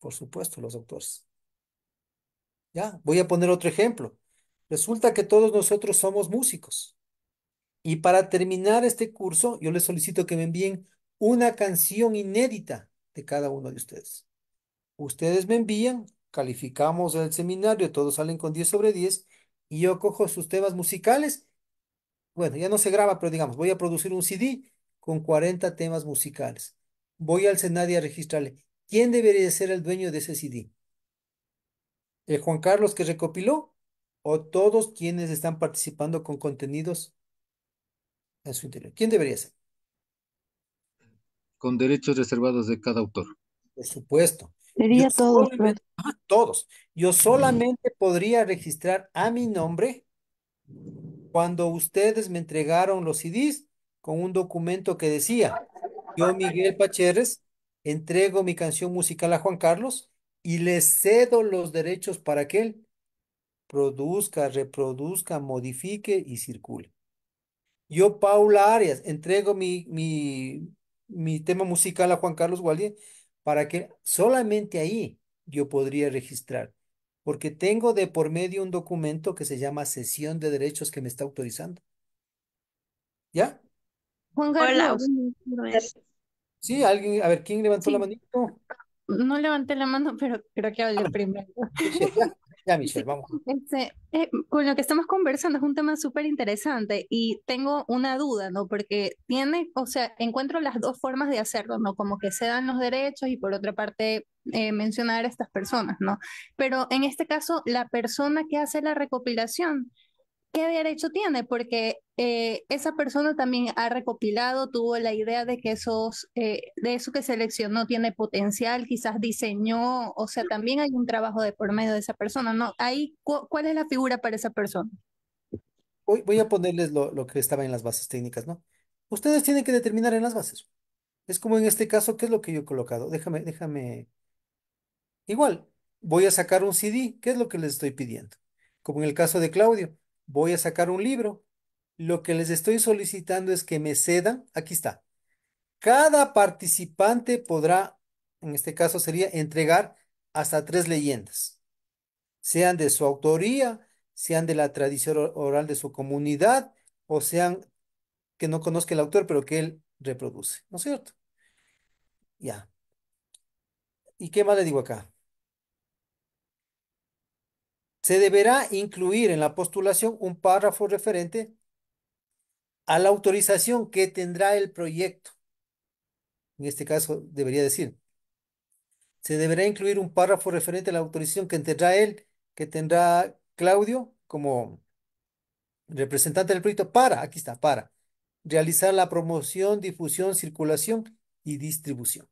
Por supuesto, los autores. Ya, voy a poner otro ejemplo. Resulta que todos nosotros somos músicos. Y para terminar este curso, yo les solicito que me envíen una canción inédita de cada uno de ustedes. Ustedes me envían, calificamos el seminario, todos salen con 10 sobre 10, y yo cojo sus temas musicales. Bueno, ya no se graba, pero digamos, voy a producir un CD con 40 temas musicales. Voy al Senadi a registrarle. ¿Quién debería ser el dueño de ese CD? ¿El Juan Carlos que recopiló? ¿O todos quienes están participando con contenidos en su interior? ¿Quién debería ser? Con derechos reservados de cada autor. Por supuesto. Sería todos. Todos. Yo solamente podría registrar a mi nombre cuando ustedes me entregaron los CDs con un documento que decía, yo Miguel Pacheres entrego mi canción musical a Juan Carlos y le cedo los derechos para que él produzca, reproduzca, modifique y circule. Yo, Paula Arias, entrego mi, mi, mi tema musical a Juan Carlos alguien para que solamente ahí yo podría registrar, porque tengo de por medio un documento que se llama sesión de derechos que me está autorizando. ¿Ya? Juan Sí, alguien, a ver, ¿quién levantó la manito? No levanté la mano, pero creo que ah, hablé primero. ya, Michelle, vamos. Este, eh, con lo que estamos conversando es un tema súper interesante y tengo una duda, ¿no? Porque tiene, o sea, encuentro las dos formas de hacerlo, ¿no? Como que se dan los derechos y por otra parte eh, mencionar a estas personas, ¿no? Pero en este caso, la persona que hace la recopilación ¿qué derecho tiene? Porque eh, esa persona también ha recopilado, tuvo la idea de que esos, eh, de eso que seleccionó tiene potencial, quizás diseñó, o sea, también hay un trabajo de por medio de esa persona, ¿no? Ahí, ¿cuál es la figura para esa persona? Voy, voy a ponerles lo, lo, que estaba en las bases técnicas, ¿no? Ustedes tienen que determinar en las bases. Es como en este caso, ¿qué es lo que yo he colocado? Déjame, déjame. Igual, voy a sacar un CD, ¿qué es lo que les estoy pidiendo? Como en el caso de Claudio, voy a sacar un libro. Lo que les estoy solicitando es que me cedan, aquí está. Cada participante podrá, en este caso sería entregar hasta tres leyendas, sean de su autoría, sean de la tradición oral de su comunidad, o sean que no conozca el autor, pero que él reproduce, ¿no es cierto? Ya. ¿Y qué más le digo acá? se deberá incluir en la postulación un párrafo referente a la autorización que tendrá el proyecto. En este caso debería decir, se deberá incluir un párrafo referente a la autorización que tendrá él, que tendrá Claudio como representante del proyecto para, aquí está, para realizar la promoción, difusión, circulación y distribución.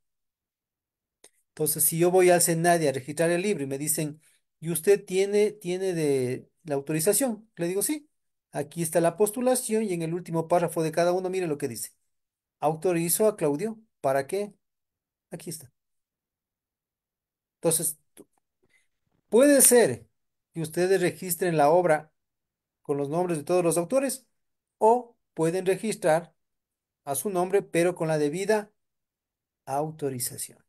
Entonces, si yo voy al Senadi a registrar el libro y me dicen, y usted tiene, tiene de la autorización. Le digo, sí, aquí está la postulación y en el último párrafo de cada uno, mire lo que dice. Autorizo a Claudio. ¿Para qué? Aquí está. Entonces, puede ser que ustedes registren la obra con los nombres de todos los autores o pueden registrar a su nombre, pero con la debida autorización.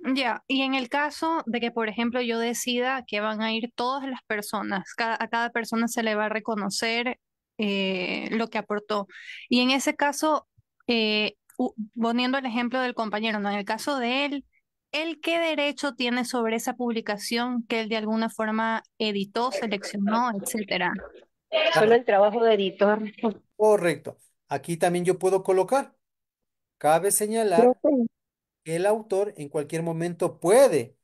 Ya, y en el caso de que, por ejemplo, yo decida que van a ir todas las personas, a cada persona se le va a reconocer eh, lo que aportó. Y en ese caso, eh, poniendo el ejemplo del compañero, ¿no? en el caso de él, ¿él qué derecho tiene sobre esa publicación que él de alguna forma editó, seleccionó, etcétera? Solo el trabajo de editor. Correcto. Aquí también yo puedo colocar. Cabe señalar el autor en cualquier momento puede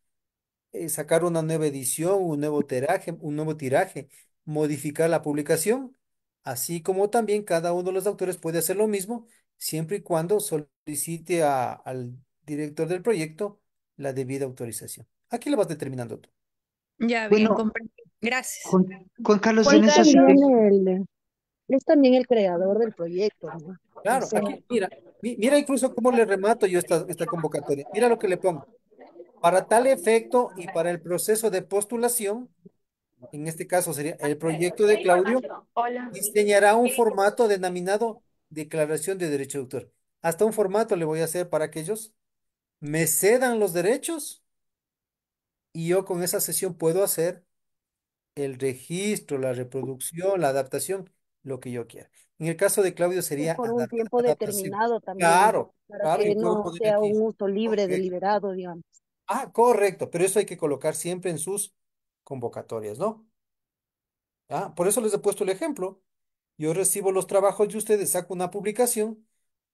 eh, sacar una nueva edición, un nuevo tiraje, un nuevo tiraje, modificar la publicación, así como también cada uno de los autores puede hacer lo mismo siempre y cuando solicite al director del proyecto la debida autorización. Aquí lo vas determinando tú. Ya, bien, Gracias. Con Carlos, es también el creador del proyecto. ¿no? Claro, mira, mira incluso cómo le remato yo esta convocatoria. Mira lo que le pongo. Para tal efecto y para el proceso de postulación, en este caso sería el proyecto de Claudio, diseñará un formato denominado Declaración de Derecho de Autor. Hasta un formato le voy a hacer para que ellos me cedan los derechos y yo con esa sesión puedo hacer el registro, la reproducción, la adaptación, lo que yo quiera. En el caso de Claudio pues, sería... Por un tiempo determinado también. Claro, para que no sea un uso libre, deliberado, digamos. Ah, correcto, pero eso hay que colocar siempre en sus convocatorias, ¿no? Ah, por eso les he puesto el ejemplo. Yo recibo los trabajos y ustedes, saco una publicación,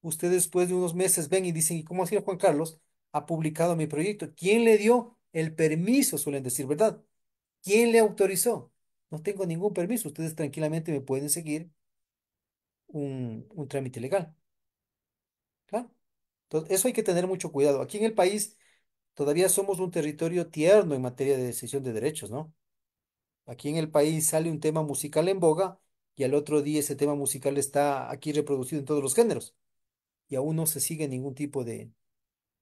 ustedes después de unos meses ven y dicen, ¿y cómo sido Juan Carlos ha publicado mi proyecto? ¿Quién le dio el permiso? Suelen decir, ¿verdad? ¿Quién le autorizó? No tengo ningún permiso, ustedes tranquilamente me pueden seguir un, trámite legal. ¿claro? Entonces, eso hay que tener mucho cuidado. Aquí en el país todavía somos un territorio tierno en materia de decisión de derechos, ¿no? Aquí en el país sale un tema musical en boga y al otro día ese tema musical está aquí reproducido en todos los géneros y aún no se sigue ningún tipo de,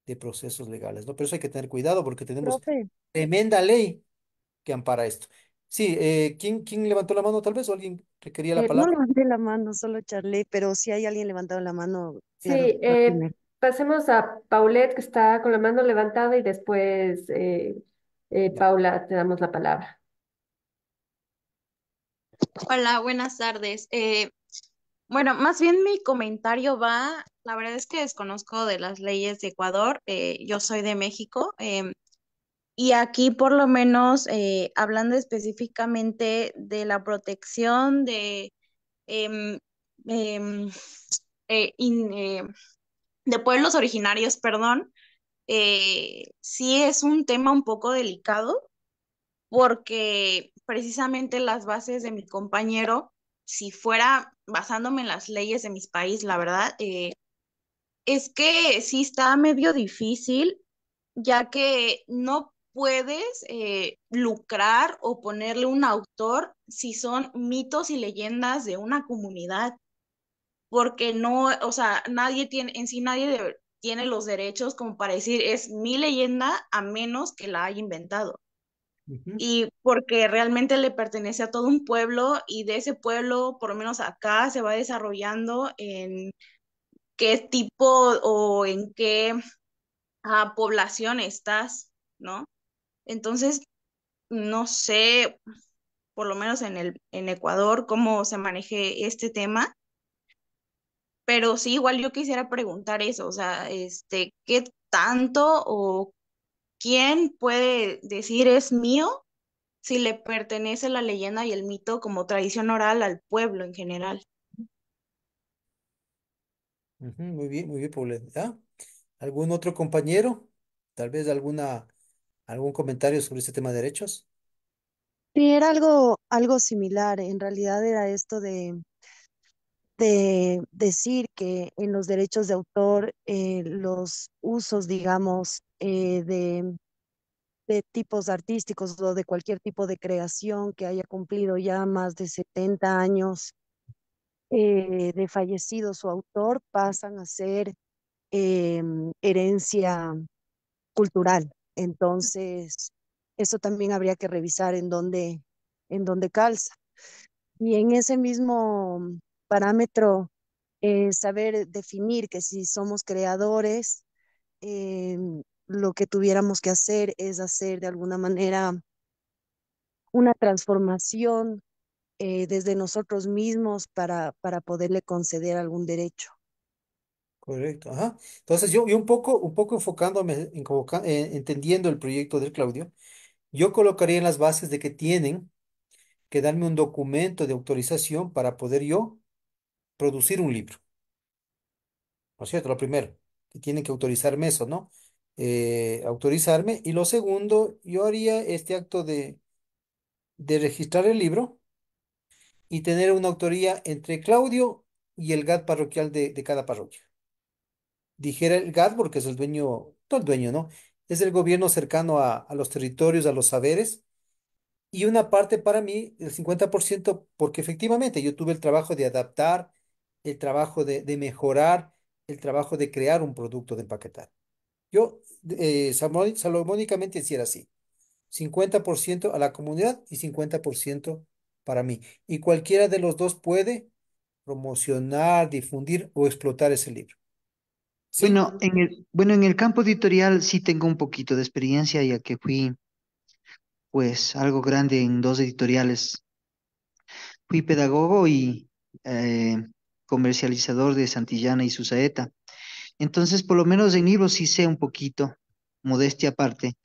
de procesos legales, ¿no? Pero eso hay que tener cuidado porque tenemos tremenda ley que ampara esto. Sí, eh, ¿quién, levantó la mano tal vez o alguien requería la palabra? Eh, no palabra? levanté la mano, solo charlé, pero si hay alguien levantado la mano, Sí, eh, pasemos a Paulette, que está con la mano levantada, y después eh, Paula, te damos la palabra. Hola, buenas tardes. bueno, más bien mi comentario va, la verdad es que desconozco de las leyes de Ecuador, yo soy de México, em, y aquí por lo menos eh, hablando específicamente de la protección de, em, em, eh, eh, de pueblos originarios, perdón, sí es un tema un poco delicado porque precisamente las bases de mi compañero, si fuera basándome en las leyes de mis países, la verdad, es que sí está medio difícil, ya que no puedes eh, lucrar o ponerle un autor si son mitos y leyendas de una comunidad, porque no, o sea, nadie tiene, en sí nadie tiene los derechos como para decir es mi leyenda a menos que la haya inventado. Y porque realmente le pertenece a todo un pueblo y de ese pueblo, por lo menos acá, se va desarrollando en qué tipo o en qué ah, población estás, ¿no? Entonces, no sé, por lo menos en, el, en Ecuador, cómo se maneje este tema. Pero sí, igual yo quisiera preguntar eso, o sea, este, ¿qué tanto o quién puede decir es mío si le pertenece la leyenda y el mito como tradición oral al pueblo en general? muy bien, muy bien, Paulette. ¿Ah? ¿Algún otro compañero? Tal vez alguna ¿Algún comentario sobre este tema de derechos? Sí, era algo, algo similar. En realidad era esto de, decir que en los derechos de autor eh, los usos, digamos, eh, de, tipos artísticos o de cualquier tipo de creación que haya cumplido ya más de 70 años eh, de fallecido su autor pasan a ser em, herencia cultural, entonces, eso también habría que revisar en dónde, en dónde calza. Y en ese mismo parámetro, eh, saber definir que si somos creadores, eh, lo que tuviéramos que hacer es hacer de alguna manera una transformación eh, desde nosotros mismos para, para poderle conceder algún derecho. Correcto, ajá. Entonces yo, yo un poco, un poco enfocándome, entendiendo el proyecto del Claudio, yo colocaría en las bases de que tienen que darme un documento de autorización para poder yo producir un libro, ¿no cierto? Lo primero, que tienen que autorizarme eso, ¿no? Eh, autorizarme. Y lo segundo, yo haría este acto de, de registrar el libro y tener una autoría entre Claudio y el GAT parroquial de cada parroquia dijera el GAD, porque es el dueño, todo el dueño, ¿no? Es el gobierno cercano a, los territorios, a los saberes, y una parte para mí, el 50%, porque efectivamente yo tuve el trabajo de adaptar, el trabajo de, mejorar, el trabajo de crear un producto de empaquetar. Yo eh, salomónicamente hiciera así, 50% a la comunidad y 50% para mí. Y cualquiera de los dos puede promocionar, difundir o explotar ese libro. Bueno, en el, bueno, en el campo editorial sí tengo un poquito de experiencia, ya que fui, pues, algo grande en dos editoriales. Fui pedagogo y eh, comercializador de Santillana y Susaeta. Entonces, por lo menos en libros sí sé un poquito, modestia aparte,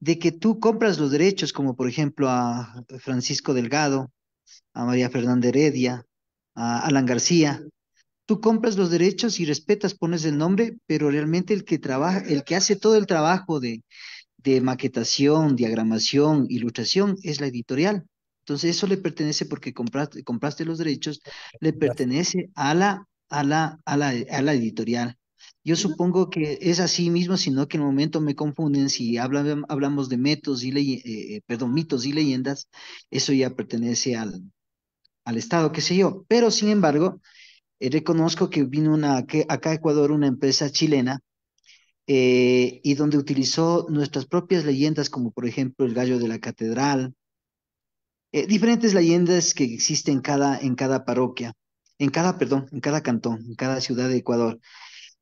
de que tú compras los derechos, como por ejemplo a Francisco Delgado, a María Fernanda Heredia, a Alan García, tú compras los derechos y respetas, pones el nombre, pero realmente el que trabaja, el que hace todo el trabajo de, maquetación, diagramación, ilustración, es la editorial. Entonces eso le pertenece porque compraste, compraste los derechos, le pertenece a la, a la, a la, editorial. Yo supongo que es así mismo, sino que en el momento me confunden si hablamos de mitos y, eh, eh, mitos y leyendas, eso ya pertenece al, al Estado, qué sé yo. Pero sin embargo, eh, reconozco que vino acá a Ecuador una empresa chilena eh, y donde utilizó nuestras propias leyendas, como por ejemplo el gallo de la catedral, eh, diferentes leyendas que existen en cada, en cada parroquia, en cada, perdón, en cada cantón, en cada ciudad de Ecuador.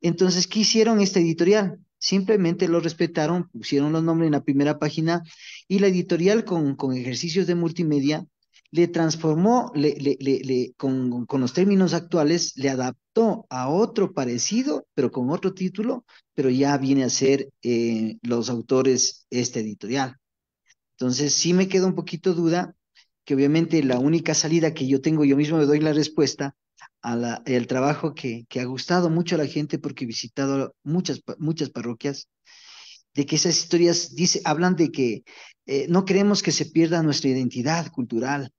Entonces, ¿qué hicieron esta editorial? Simplemente lo respetaron, pusieron los nombres en la primera página y la editorial con, con ejercicios de multimedia le transformó, le, le, le, con, con, los términos actuales, le adaptó a otro parecido, pero con otro título, pero ya viene a ser eh, los autores este editorial. Entonces sí me queda un poquito duda, que obviamente la única salida que yo tengo, yo mismo me doy la respuesta al trabajo que, que, ha gustado mucho a la gente porque he visitado muchas, muchas parroquias de que esas historias dice, hablan de que eh, no queremos que se pierda nuestra identidad cultural.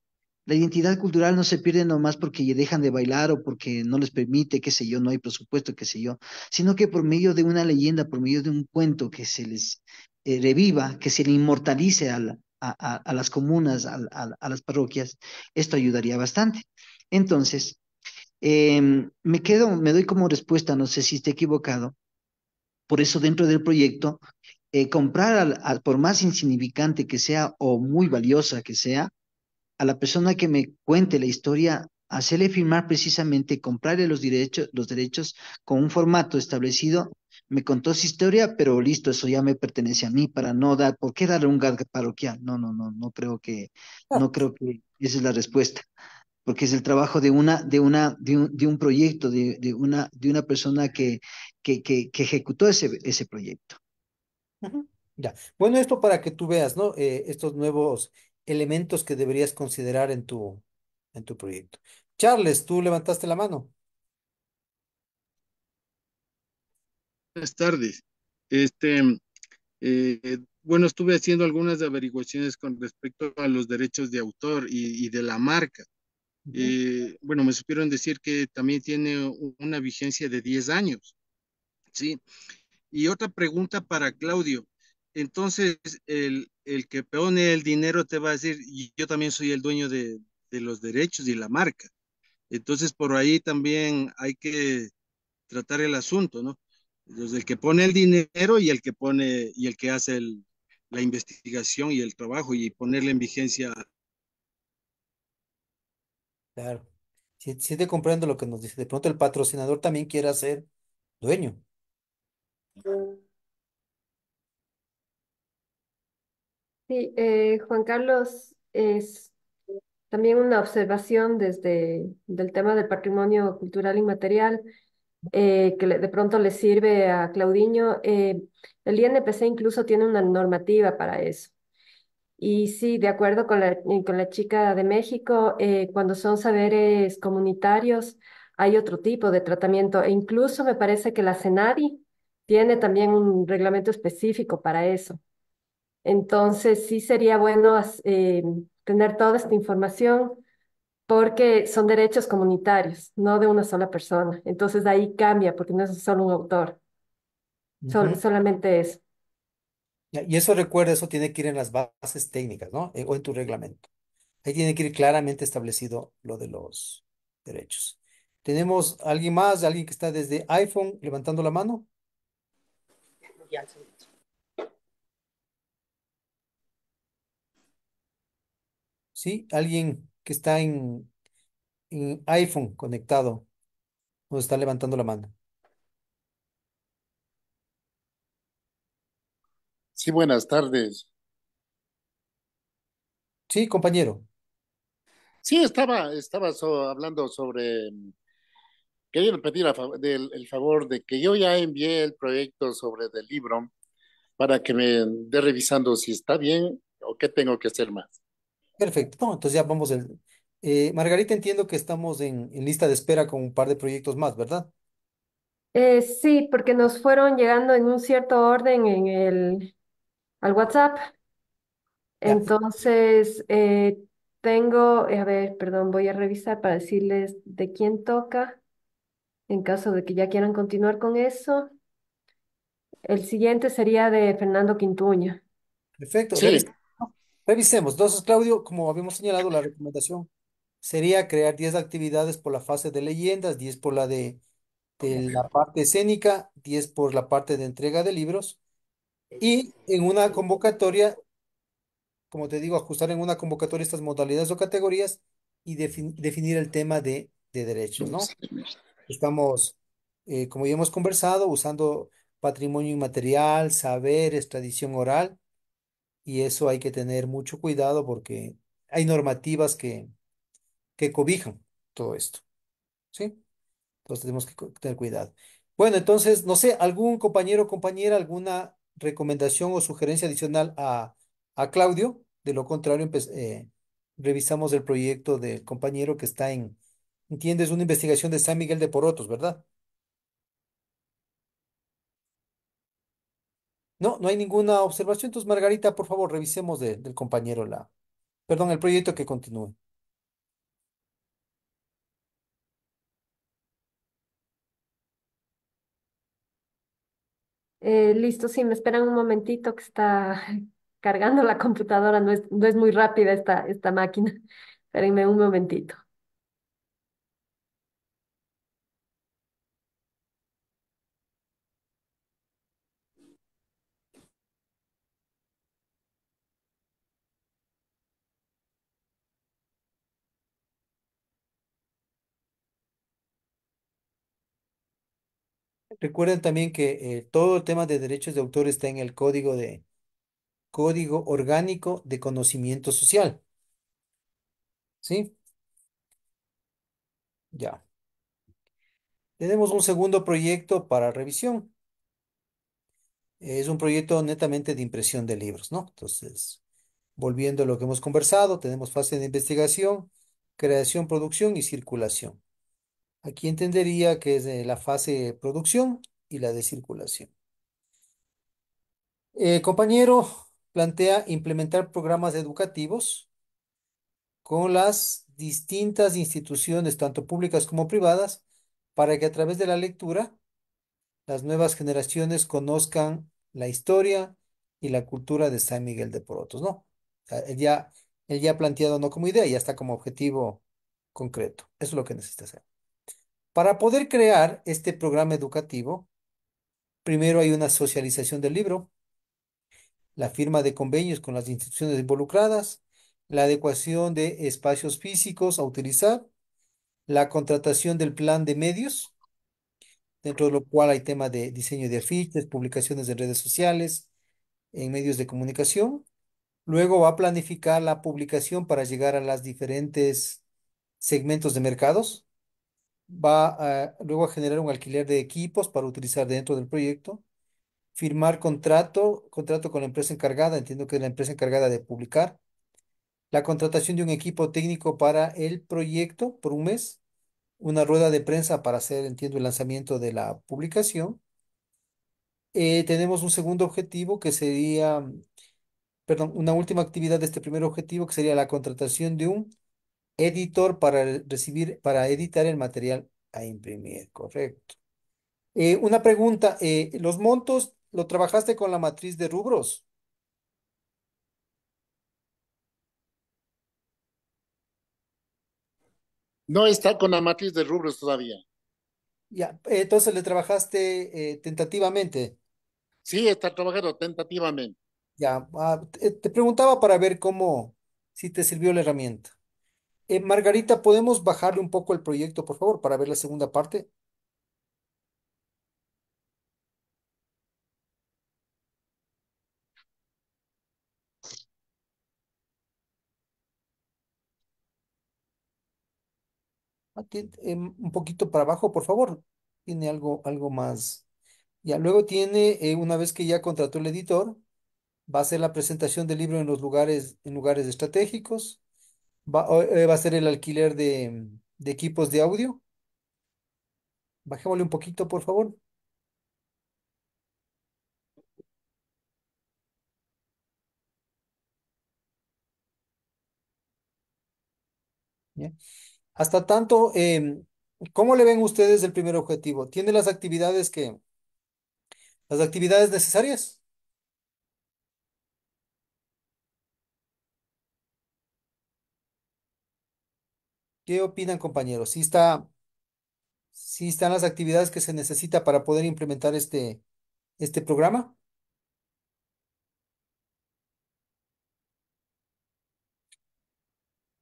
La identidad cultural no se pierde nomás porque dejan de bailar o porque no les permite, qué sé yo, no hay presupuesto, qué sé yo, sino que por medio de una leyenda, por medio de un cuento que se les eh, reviva, que se le inmortalice a, las comunas, a, las parroquias, esto ayudaría bastante. Entonces, em, me quedo, me doy como respuesta, no sé si esté equivocado, por eso dentro del proyecto eh, comprar, por más insignificante que sea o muy valiosa que sea, a la persona que me cuente la historia, hacerle firmar precisamente, comprarle los derechos, los derechos con un formato establecido. Me contó su historia, pero listo, eso ya me pertenece a mí para no dar, ¿por qué darle un gag parroquial? No, no, no, no creo que, no creo que esa es la respuesta porque es el trabajo de una de una de un, de un proyecto de, una de una persona que, que, que, que ejecutó ese, ese proyecto ya. Bueno, esto para que tú veas, ¿no? Eh, estos nuevos elementos que deberías considerar en tu, en tu proyecto. Charles, tú levantaste la mano. Buenas tardes. Este, eh, bueno, estuve haciendo algunas averiguaciones con respecto a los derechos de autor y, de la marca. Eh, bueno, me supieron decir que también tiene una vigencia de 10 años, ¿sí? Y otra pregunta para Claudio. Entonces, el, que pone el dinero te va a decir, y yo también soy el dueño de, los derechos y la marca. Entonces, por ahí también hay que tratar el asunto, ¿no? Desde el que pone el dinero y el que pone y el que hace la investigación y el trabajo y ponerle en vigencia. Claro. Si, te comprendo lo que nos dice, de pronto el patrocinador también quiere ser dueño Sí, eh, Juan Carlos, es también una observación desde del tema del patrimonio cultural inmaterial eh, que de pronto le sirve a Claudiño. eh, el INPC incluso tiene una normativa para eso. Y sí, de acuerdo con la, eh, con la chica de México, eh, cuando son saberes comunitarios hay otro tipo de tratamiento e incluso me parece que la CENADI tiene también un reglamento específico para eso. Entonces, sí sería bueno eh, tener toda esta información porque son derechos comunitarios, no de una sola persona. Entonces, de ahí cambia porque no es solo un autor, solamente eso. Y eso recuerda, eso tiene que ir en las bases técnicas, ¿no? Eh, o en tu reglamento. Ahí tiene que ir claramente establecido lo de los derechos. ¿Tenemos alguien más, alguien que está desde iPhone levantando la mano? Sí, alguien que está en, iPhone conectado nos está levantando la mano. Sí, buenas tardes. Sí, compañero. Sí, estaba, estaba hablando sobre mm, quería pedir el favor de que yo ya envié el proyecto sobre el libro para que me dé revisando si está bien o qué tengo que hacer más. Perfecto, entonces ya vamos. Eh, Margarita, entiendo que estamos en, lista de espera con un par de proyectos más, ¿verdad? Eh, sí, porque nos fueron llegando en un cierto orden en el, al WhatsApp. Entonces, eh, tengo, a ver, perdón, voy a revisar para decirles de quién toca en caso de que ya quieran continuar con eso. El siguiente sería de Fernando Quintuña. Perfecto. Sí. Revisemos. Entonces, Claudio, como habíamos señalado, la recomendación sería crear 10 actividades por la fase de leyendas, 10 por la de, la parte escénica, 10 por la parte de entrega de libros. Y en una convocatoria, como te digo, ajustar en una convocatoria estas modalidades o categorías y definir el tema de, de derechos, ¿no? Estamos, eh, como ya hemos conversado, usando patrimonio inmaterial, saberes, tradición oral, y eso hay que tener mucho cuidado porque hay normativas que, que cobijan todo esto, ¿sí? Entonces tenemos que tener cuidado. Bueno, entonces, no sé, algún compañero o compañera, alguna recomendación o sugerencia adicional a, a Claudio. De lo contrario, pues, eh, revisamos el proyecto del compañero que está en Entiendes, una investigación de San Miguel de Porotos, ¿verdad? No, no hay ninguna observación. Entonces, Margarita, por favor, revisemos del compañero la, perdón, el proyecto que continúe. Eh, listo, sí, me esperan un momentito que está cargando la computadora, no es, no es muy rápida esta, esta máquina. Espérenme un momentito. Recuerden también que eh, todo el tema de derechos de autor está en el código de Código Orgánico de Conocimiento Social. ¿Sí? Ya. Tenemos un segundo proyecto para revisión. Es un proyecto netamente de impresión de libros, ¿no? Entonces, volviendo a lo que hemos conversado, tenemos fase de investigación, creación, producción y circulación. Aquí entendería que es la fase de producción y la de circulación. El eh, compañero plantea implementar programas educativos con las distintas instituciones, tanto públicas como privadas, para que a través de la lectura las nuevas generaciones conozcan la historia y la cultura de San Miguel de Porotos, ¿no? él ya, él ya planteado no como idea, ya está como objetivo concreto. Eso es lo que necesita hacer. Para poder crear este programa educativo, primero hay una socialización del libro, la firma de convenios con las instituciones involucradas, la adecuación de espacios físicos a utilizar, la contratación del plan de medios, dentro de lo cual hay tema de diseño de afiches, publicaciones de redes sociales, en medios de comunicación. Luego va a planificar la publicación para llegar a los diferentes segmentos de mercados, va luego a generar un alquiler de equipos para utilizar dentro del proyecto, firmar contrato, contrato con la empresa encargada, entiendo que es la empresa encargada de publicar, la contratación de un equipo técnico para el proyecto por un mes, una rueda de prensa para hacer, entiendo, el lanzamiento de la publicación. Eh, tenemos un segundo objetivo que sería, perdón, una última actividad de este primer objetivo que sería la contratación de un Editor para recibir, para editar el material a imprimir, correcto. Eh, una pregunta, eh, ¿los montos lo trabajaste con la matriz de rubros? No está con la matriz de rubros todavía. Ya, entonces le trabajaste eh, tentativamente. Sí, está trabajando tentativamente. Ya, ah, te preguntaba para ver cómo, si te sirvió la herramienta. Eh, Margarita, ¿podemos bajarle un poco el proyecto, por favor, para ver la segunda parte? Em, un poquito para abajo, por favor. Tiene algo, algo más. Ya, luego tiene, eh, una vez que ya contrató el editor, va a hacer la presentación del libro en los lugares, en lugares estratégicos. Eh, va, a ser el alquiler de, equipos de audio. Bajémosle un poquito, por favor. Hasta tanto, em, ¿cómo le ven ustedes el primer objetivo? ¿Tiene las actividades que, las actividades necesarias? ¿Qué opinan, compañeros? ¿Sí está, están las actividades que se necesita para poder implementar este, este programa?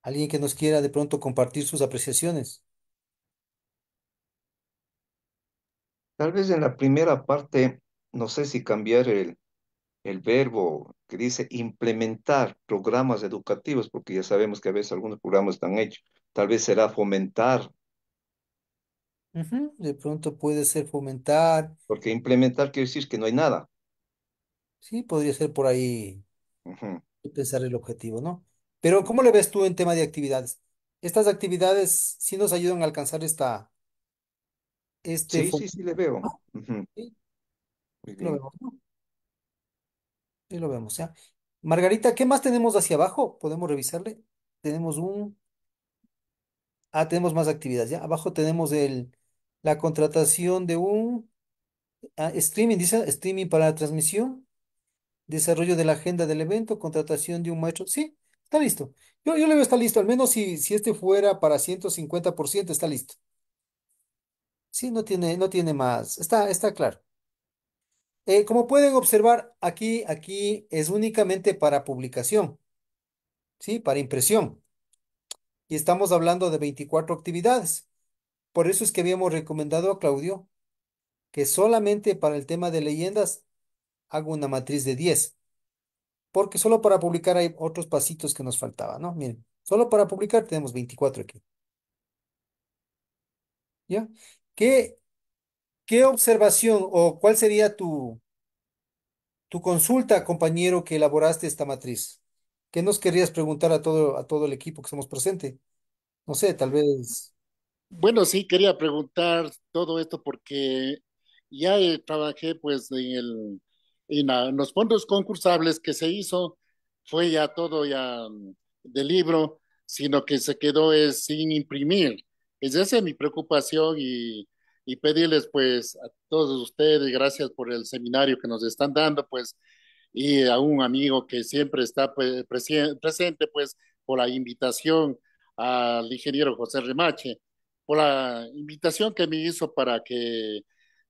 Alguien que nos quiera de pronto compartir sus apreciaciones. Tal vez en la primera parte, no sé si cambiar el, el verbo que dice implementar programas educativos, porque ya sabemos que a veces algunos programas están hechos. Tal vez será fomentar. De pronto puede ser fomentar. Porque implementar quiere decir que no hay nada. Sí, podría ser por ahí pensar el objetivo, ¿no? Pero ¿cómo le ves tú en tema de actividades? Estas actividades sí nos ayudan a alcanzar esta, este Sí, sí, sí, le veo. Sí, lo vemos, ¿no? Sí, lo vemos, ya. Margarita, ¿qué más tenemos hacia abajo? ¿Podemos revisarle? Tenemos un... Ah, tenemos más actividades. Ya abajo tenemos el, la contratación de un ah, streaming, dice, streaming para transmisión, desarrollo de la agenda del evento, contratación de un maestro. Sí, está listo. Yo, yo le veo está listo, al menos si, si este fuera para 150%, está listo. Sí, no tiene, no tiene más. Está, está claro. Eh, como pueden observar, aquí, aquí es únicamente para publicación, ¿sí? Para impresión y estamos hablando de 24 actividades. Por eso es que habíamos recomendado a Claudio que solamente para el tema de leyendas hago una matriz de 10. Porque solo para publicar hay otros pasitos que nos faltaban, ¿no? Miren, solo para publicar tenemos 24 aquí. ¿Ya? ¿Qué, qué observación o cuál sería tu, tu consulta, compañero, que elaboraste esta matriz? ¿Qué nos querías preguntar a todo, a todo el equipo que somos presente? No sé, tal vez. Bueno, sí, quería preguntar todo esto porque ya eh, trabajé pues en, el, ah, en, los fondos concursables que se hizo, fue ya todo ya mm, de libro, sino que se quedó es, eh, sin imprimir. Es esa es mi preocupación y, y pedirles pues a todos ustedes, gracias por el seminario que nos están dando, pues y a un amigo que siempre está pues, presente, pues, por la invitación al ingeniero José Remache, por la invitación que me hizo para que,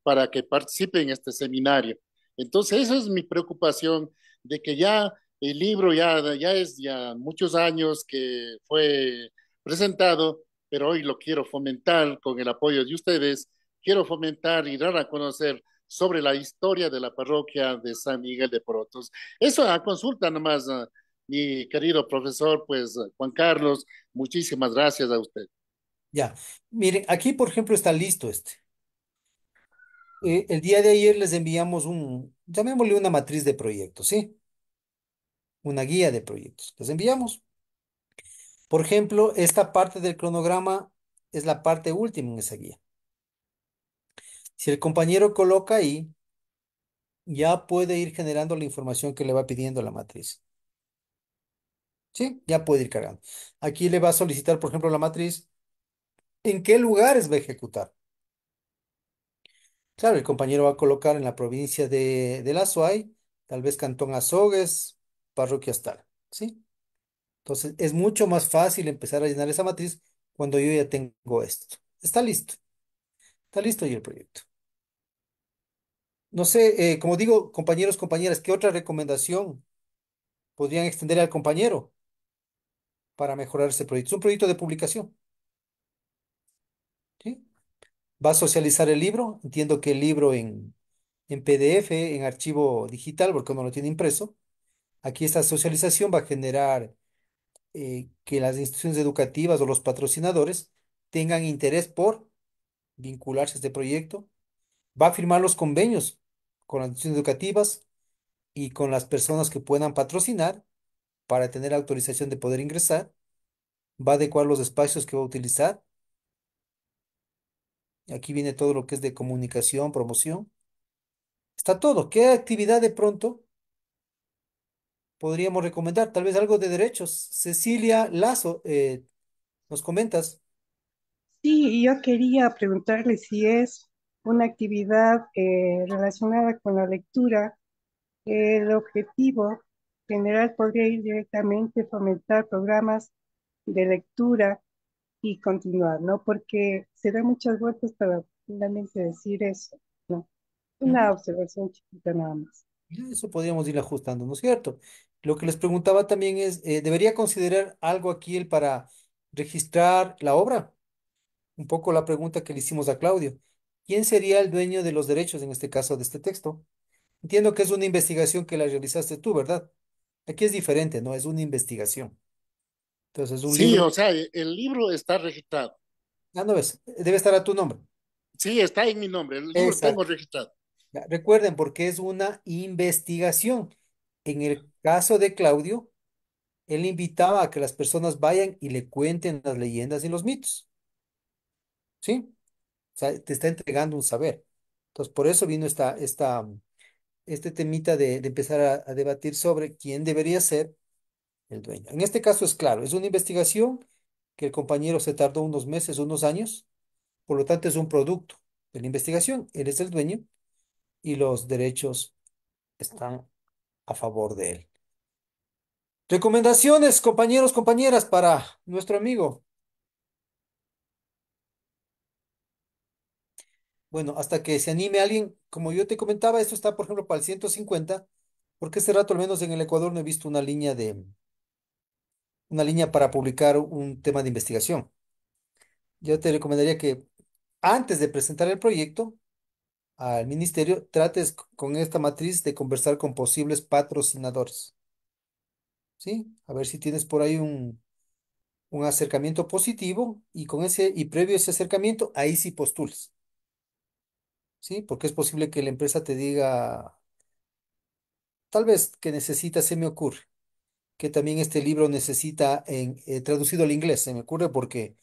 para que participe en este seminario. Entonces, esa es mi preocupación de que ya el libro ya, ya es ya muchos años que fue presentado, pero hoy lo quiero fomentar con el apoyo de ustedes. Quiero fomentar y dar a conocer sobre la historia de la parroquia de San Miguel de Porotos. Eso a consulta nomás, ah, mi querido profesor, pues ah, Juan Carlos, muchísimas gracias a usted. Ya, miren, aquí por ejemplo está listo este. Eh, el día de ayer les enviamos un, llamémosle una matriz de proyectos, ¿sí? Una guía de proyectos. Les enviamos. Por ejemplo, esta parte del cronograma es la parte última en esa guía. Si el compañero coloca ahí, ya puede ir generando la información que le va pidiendo la matriz. ¿Sí? Ya puede ir cargando. Aquí le va a solicitar, por ejemplo, la matriz, ¿en qué lugares va a ejecutar? Claro, el compañero va a colocar en la provincia de, la tal vez Cantón Azogues, parroquia tal, ¿sí? Entonces, es mucho más fácil empezar a llenar esa matriz cuando yo ya tengo esto. Está listo listo y el proyecto. No sé, eh, como digo, compañeros, compañeras, ¿qué otra recomendación podrían extender al compañero para mejorar este proyecto? Es un proyecto de publicación. Va a socializar el libro. Entiendo que el libro en, PDF, en archivo digital, porque uno lo tiene impreso. Aquí esta socialización va a generar eh, que las instituciones educativas o los patrocinadores tengan interés por vincularse a este proyecto, va a firmar los convenios con las instituciones educativas y con las personas que puedan patrocinar para tener autorización de poder ingresar, va a adecuar los espacios que va a utilizar. Aquí viene todo lo que es de comunicación, promoción. Está todo. ¿Qué actividad de pronto podríamos recomendar? Tal vez algo de derechos. Cecilia Lazo, eh, nos comentas. Sí, yo quería preguntarle si es una actividad eh, relacionada con la lectura. El objetivo general podría ir directamente a fomentar programas de lectura y continuar, ¿no? Porque se da muchas vueltas para finalmente decir eso, ¿no? Una observación chiquita nada más. Eso podríamos ir ajustando, ¿no es cierto? Lo que les preguntaba también es, eh, ¿debería considerar algo aquí el para registrar la obra? un poco la pregunta que le hicimos a Claudio. ¿Quién sería el dueño de los derechos en este caso de este texto? Entiendo que es una investigación que la realizaste tú, ¿verdad? Aquí es diferente, ¿no? Es una investigación. Entonces, un sí, o sea, el libro está registrado. Ah, no ves, debe estar a tu nombre. Sí, está en mi nombre, el libro está registrado. Recuerden, porque es una investigación. En el caso de Claudio, él invitaba a que las personas vayan y le cuenten las leyendas y los mitos. ¿sí? O sea, te está entregando un saber. Entonces, por eso vino esta, esta, este temita de, empezar a, debatir sobre quién debería ser el dueño. En este caso es claro, es una investigación que el compañero se tardó unos meses, unos años, por lo tanto es un producto de la investigación, él es el dueño y los derechos están a favor de él. Recomendaciones, compañeros, compañeras, para nuestro amigo Bueno, hasta que se anime alguien, como yo te comentaba, esto está, por ejemplo, para el 150, porque este rato, al menos en el Ecuador, no he visto una línea de una línea para publicar un tema de investigación. Yo te recomendaría que antes de presentar el proyecto al ministerio, trates con esta matriz de conversar con posibles patrocinadores. ¿Sí? A ver si tienes por ahí un, acercamiento positivo y con ese y previo a ese acercamiento, ahí sí postules. ¿sí? Porque es posible que la empresa te diga, tal vez que necesita, se me ocurre, que también este libro necesita en, eh, traducido al inglés, se me ocurre, porque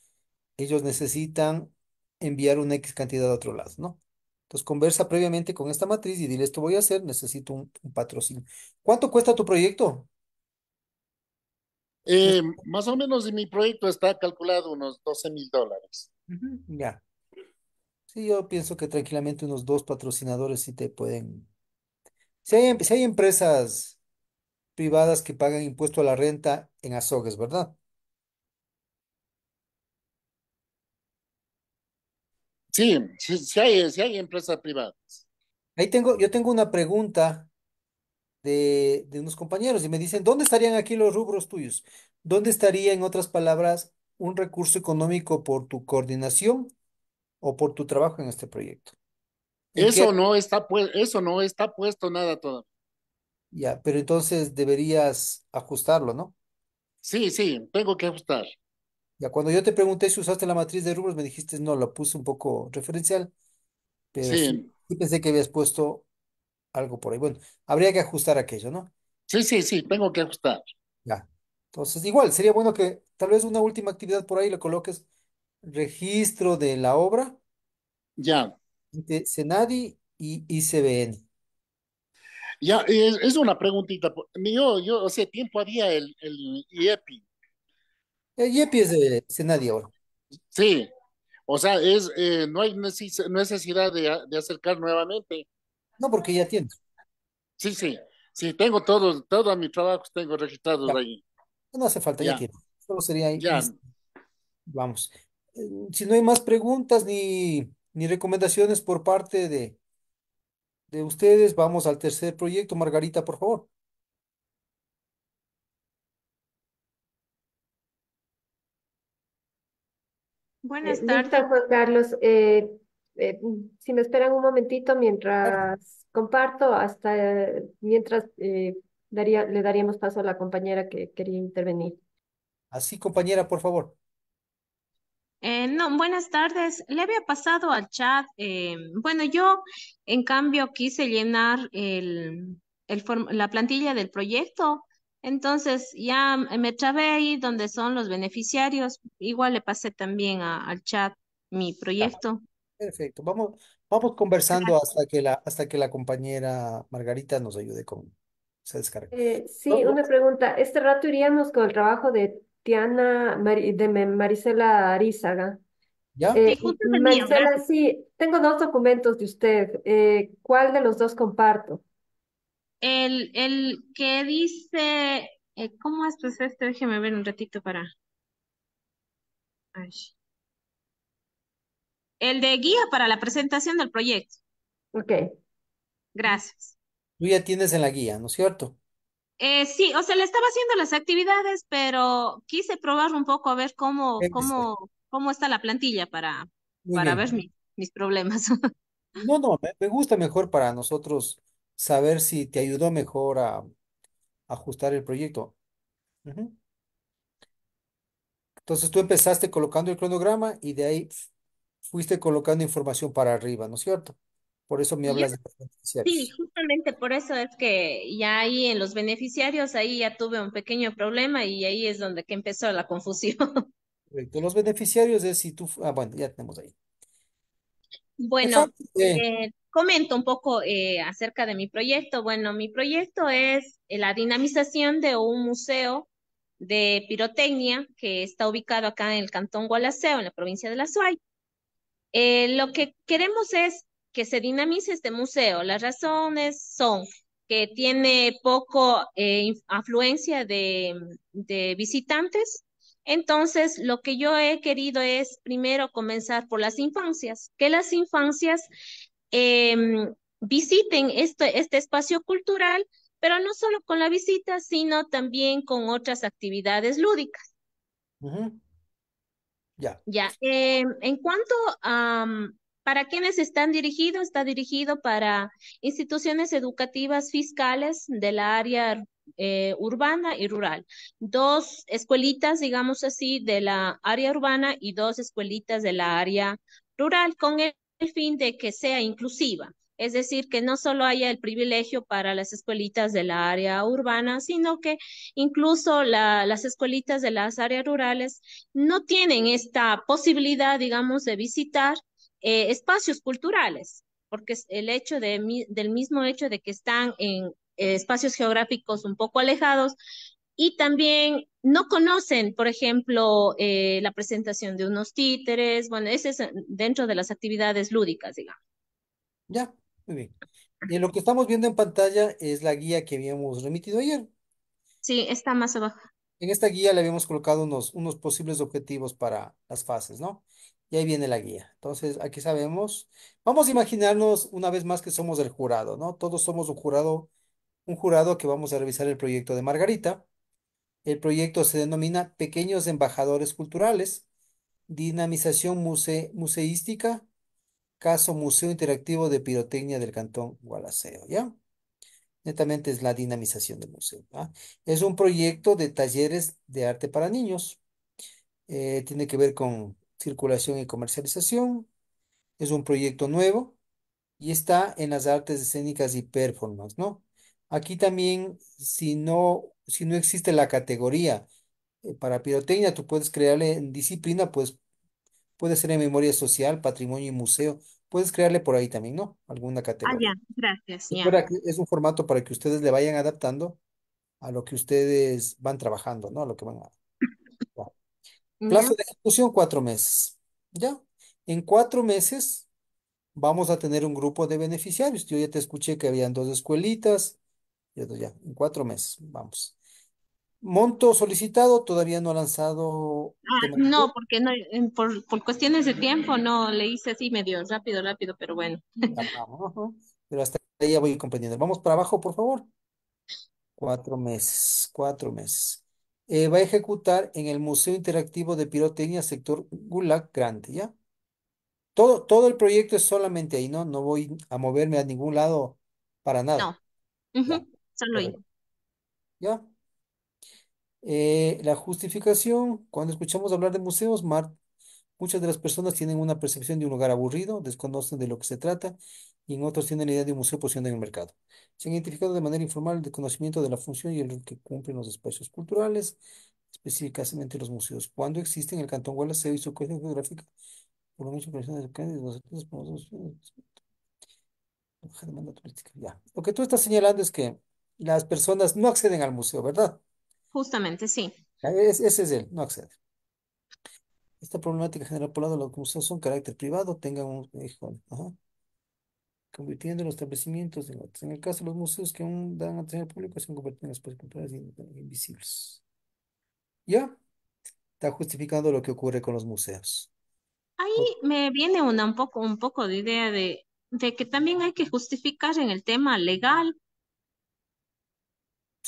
ellos necesitan enviar una X cantidad a otro lado, ¿no? Entonces conversa previamente con esta matriz y dile, esto voy a hacer, necesito un, patrocinio. ¿Cuánto cuesta tu proyecto? Eh, este más o menos mi proyecto está calculado unos 12 mil dólares. Ya. Sí, yo pienso que tranquilamente unos dos patrocinadores sí te pueden. Si hay, em, hay empresas privadas que pagan impuesto a la renta en azogues, ¿verdad? Sí, sí, hay, empresas privadas. Ahí tengo, yo tengo una pregunta de, de unos compañeros y me dicen, ¿dónde estarían aquí los rubros tuyos? ¿Dónde estaría, en otras palabras, un recurso económico por tu coordinación? o por tu trabajo en este proyecto. eso, no está eso no está puesto nada todo. Ya, pero entonces deberías ajustarlo, ¿no? Sí, sí, tengo que ajustar. Ya, cuando yo te pregunté si usaste la matriz de rubros, me dijiste no, la puse un poco referencial, pero sí. Y pensé que habías puesto algo por ahí. Bueno, habría que ajustar aquello, ¿no? Sí, sí, sí, tengo que ajustar. Ya. Entonces, igual, sería bueno que tal vez una última actividad por ahí lo coloques registro de la obra Ya, de Senadi y ICBN. ya, es, una preguntita. Yo, o sea, tiempo había el, el IEPI. E el IEPI e es de Senadi ahora. Sí, o sea, es, eh, no hay necesidad de, acercar nuevamente. No, porque ya tiene. Sí, sí, sí, tengo todos, todos mis trabajos tengo registrados ahí. no hace falta, Solo sería ahí. ya, Vamos. Mm, si no hay más preguntas ni, ni recomendaciones por parte de, de ustedes, vamos al tercer proyecto. Margarita, por favor. Buenas eh, tardes. Juan Carlos. Eh, eh, si me esperan un momentito mientras comparto, hasta mientras daría, le daríamos paso a la compañera que quería intervenir. Así, compañera, por favor. Eh, no, buenas tardes. Le había pasado al chat. Eh, bueno, yo en cambio quise llenar el, la plantilla del proyecto. Entonces ya me trabé ahí donde son los beneficiarios. Igual le pasé también al chat mi proyecto. Perfecto. Vamos, vamos conversando hasta que la, hasta que la compañera Margarita nos ayude con se descarga. Eh, sí, una pregunta. ¿Este rato iríamos con el trabajo de Tiana, de Marisela Arizaga. ¿Ya? Eh, sí, Marisela, sí, tengo dos documentos de usted. Eh, ¿cuál de los dos comparto? El, el que dice, eh, ¿cómo es pues esto? Déjeme ver un ratito para... El de guía para la presentación del proyecto. Ok, Gracias. Tú ya tienes en la guía, ¿no es cierto? Eh, sí, o sea, le estaba haciendo las actividades, pero quise probar un poco a ver cómo, cómo, cómo está la plantilla para, para ver mis problemas. No, no, me, gusta mejor para nosotros saber si te ayudó mejor a, ajustar el proyecto. Entonces tú empezaste colocando el cronograma y de ahí fuiste colocando información para arriba, ¿no es cierto? Por eso me hablas de de beneficiarios. Sí, justamente por eso es que ya ahí en los beneficiarios, ahí ya tuve un pequeño problema y ahí es donde que empezó la confusión. Correcto. Los beneficiarios es si tú... Ah, bueno, ya tenemos ahí. Bueno, eh. Eh, comento un poco eh, acerca de mi proyecto. Bueno, mi proyecto es la dinamización de un museo de pirotecnia que está ubicado acá en el Cantón Gualaceo, en la provincia de La Suay. lo que queremos es que se dinamice este museo. Las razones son que tiene poco eh, afluencia de, visitantes. Entonces, lo que yo he querido es primero comenzar por las infancias, que las infancias em, visiten este, este espacio cultural, pero no solo con la visita, sino también con otras actividades lúdicas. Ya. Ya. Em, en cuanto a ¿Para quiénes están dirigidos? Está dirigido para instituciones educativas fiscales de la área eh, urbana y rural. Dos escuelitas, digamos así, de la área urbana y dos escuelitas de la área rural, con el fin de que sea inclusiva. Es decir, que no solo haya el privilegio para las escuelitas de la área urbana, sino que incluso las escuelitas de las áreas rurales no tienen esta posibilidad, digamos, de visitar eh, espacios culturales, porque el hecho de, del mismo hecho de que están en eh, espacios geográficos un poco alejados y también no conocen, por ejemplo, eh, la presentación de unos títeres, bueno, ese es dentro de las actividades lúdicas, digamos. Ya, muy bien. Y lo que estamos viendo en pantalla es la guía que habíamos remitido ayer. Sí, está más abajo. En esta guía le habíamos colocado unos, unos posibles objetivos para las fases, ¿no? Y ahí viene la guía. Entonces, aquí sabemos. Vamos a imaginarnos una vez más que somos el jurado, ¿no? Todos somos un jurado, un jurado que vamos a revisar el proyecto de Margarita. El proyecto se denomina Pequeños Embajadores Culturales, Dinamización Museística, caso Museo Interactivo de Pirotecnia del Cantón Gualaceo, ¿ya? Netamente es la dinamización del museo. Es un proyecto de talleres de arte para niños. Eh, tiene que ver con circulación y comercialización. Es un proyecto nuevo y está en las artes escénicas y performance, ¿no? Aquí también, si no, si no existe la categoría eh, para pirotecnia, tú puedes crearle en disciplina, pues puede ser en memoria social, patrimonio y museo. Puedes crearle por ahí también, ¿no? Alguna Ah, categoría. ya, gracias, es un formato para que ustedes le vayan adaptando a lo que ustedes van trabajando, ¿no? A lo que van a, Plazo de ejecución, cuatro meses. ¿Ya? En cuatro meses vamos a tener un grupo de beneficiarios. Yo ya te escuché que habían dos escuelitas. Ya, ya, en cuatro meses, vamos. Monto solicitado, todavía no ha lanzado. Ah, no, porque no, por, por, cuestiones de tiempo no le hice así medio rápido, rápido, pero bueno. pero hasta ahí ya voy comprendiendo. Vamos para abajo, por favor. Cuatro meses, cuatro meses. Eh, va a ejecutar en el Museo Interactivo de Pirotecnia, sector Gulag Grande, ¿ya? Todo, todo el proyecto es solamente ahí, ¿no? No voy a moverme a ningún lado para nada. No, solo ahí. ¿Ya? Eh, la justificación, cuando escuchamos hablar de museos, muchas de las personas tienen una percepción de un lugar aburrido, desconocen de lo que se trata y en otros tienen la idea de un museo posicionado en el mercado. Se han identificado de manera informal el desconocimiento de la función y el que cumplen los espacios culturales, específicamente los museos. Cuando existen el Cantón Gualaceo y su cohesión geográfica, por lo menos del de los Lo que tú estás señalando es que las personas no acceden al museo, ¿verdad? Justamente, sí. ese es él, no acceden. Esta problemática general por lado, los museos son carácter privado, tengan un... hijo eh, convirtiendo los establecimientos en el caso de los museos que aún dan atención al público, se han convertido en las culturales invisibles. ¿Ya? Está justificando lo que ocurre con los museos. Ahí me viene una, un, poco, un poco de idea de, de que también hay que justificar en el tema legal.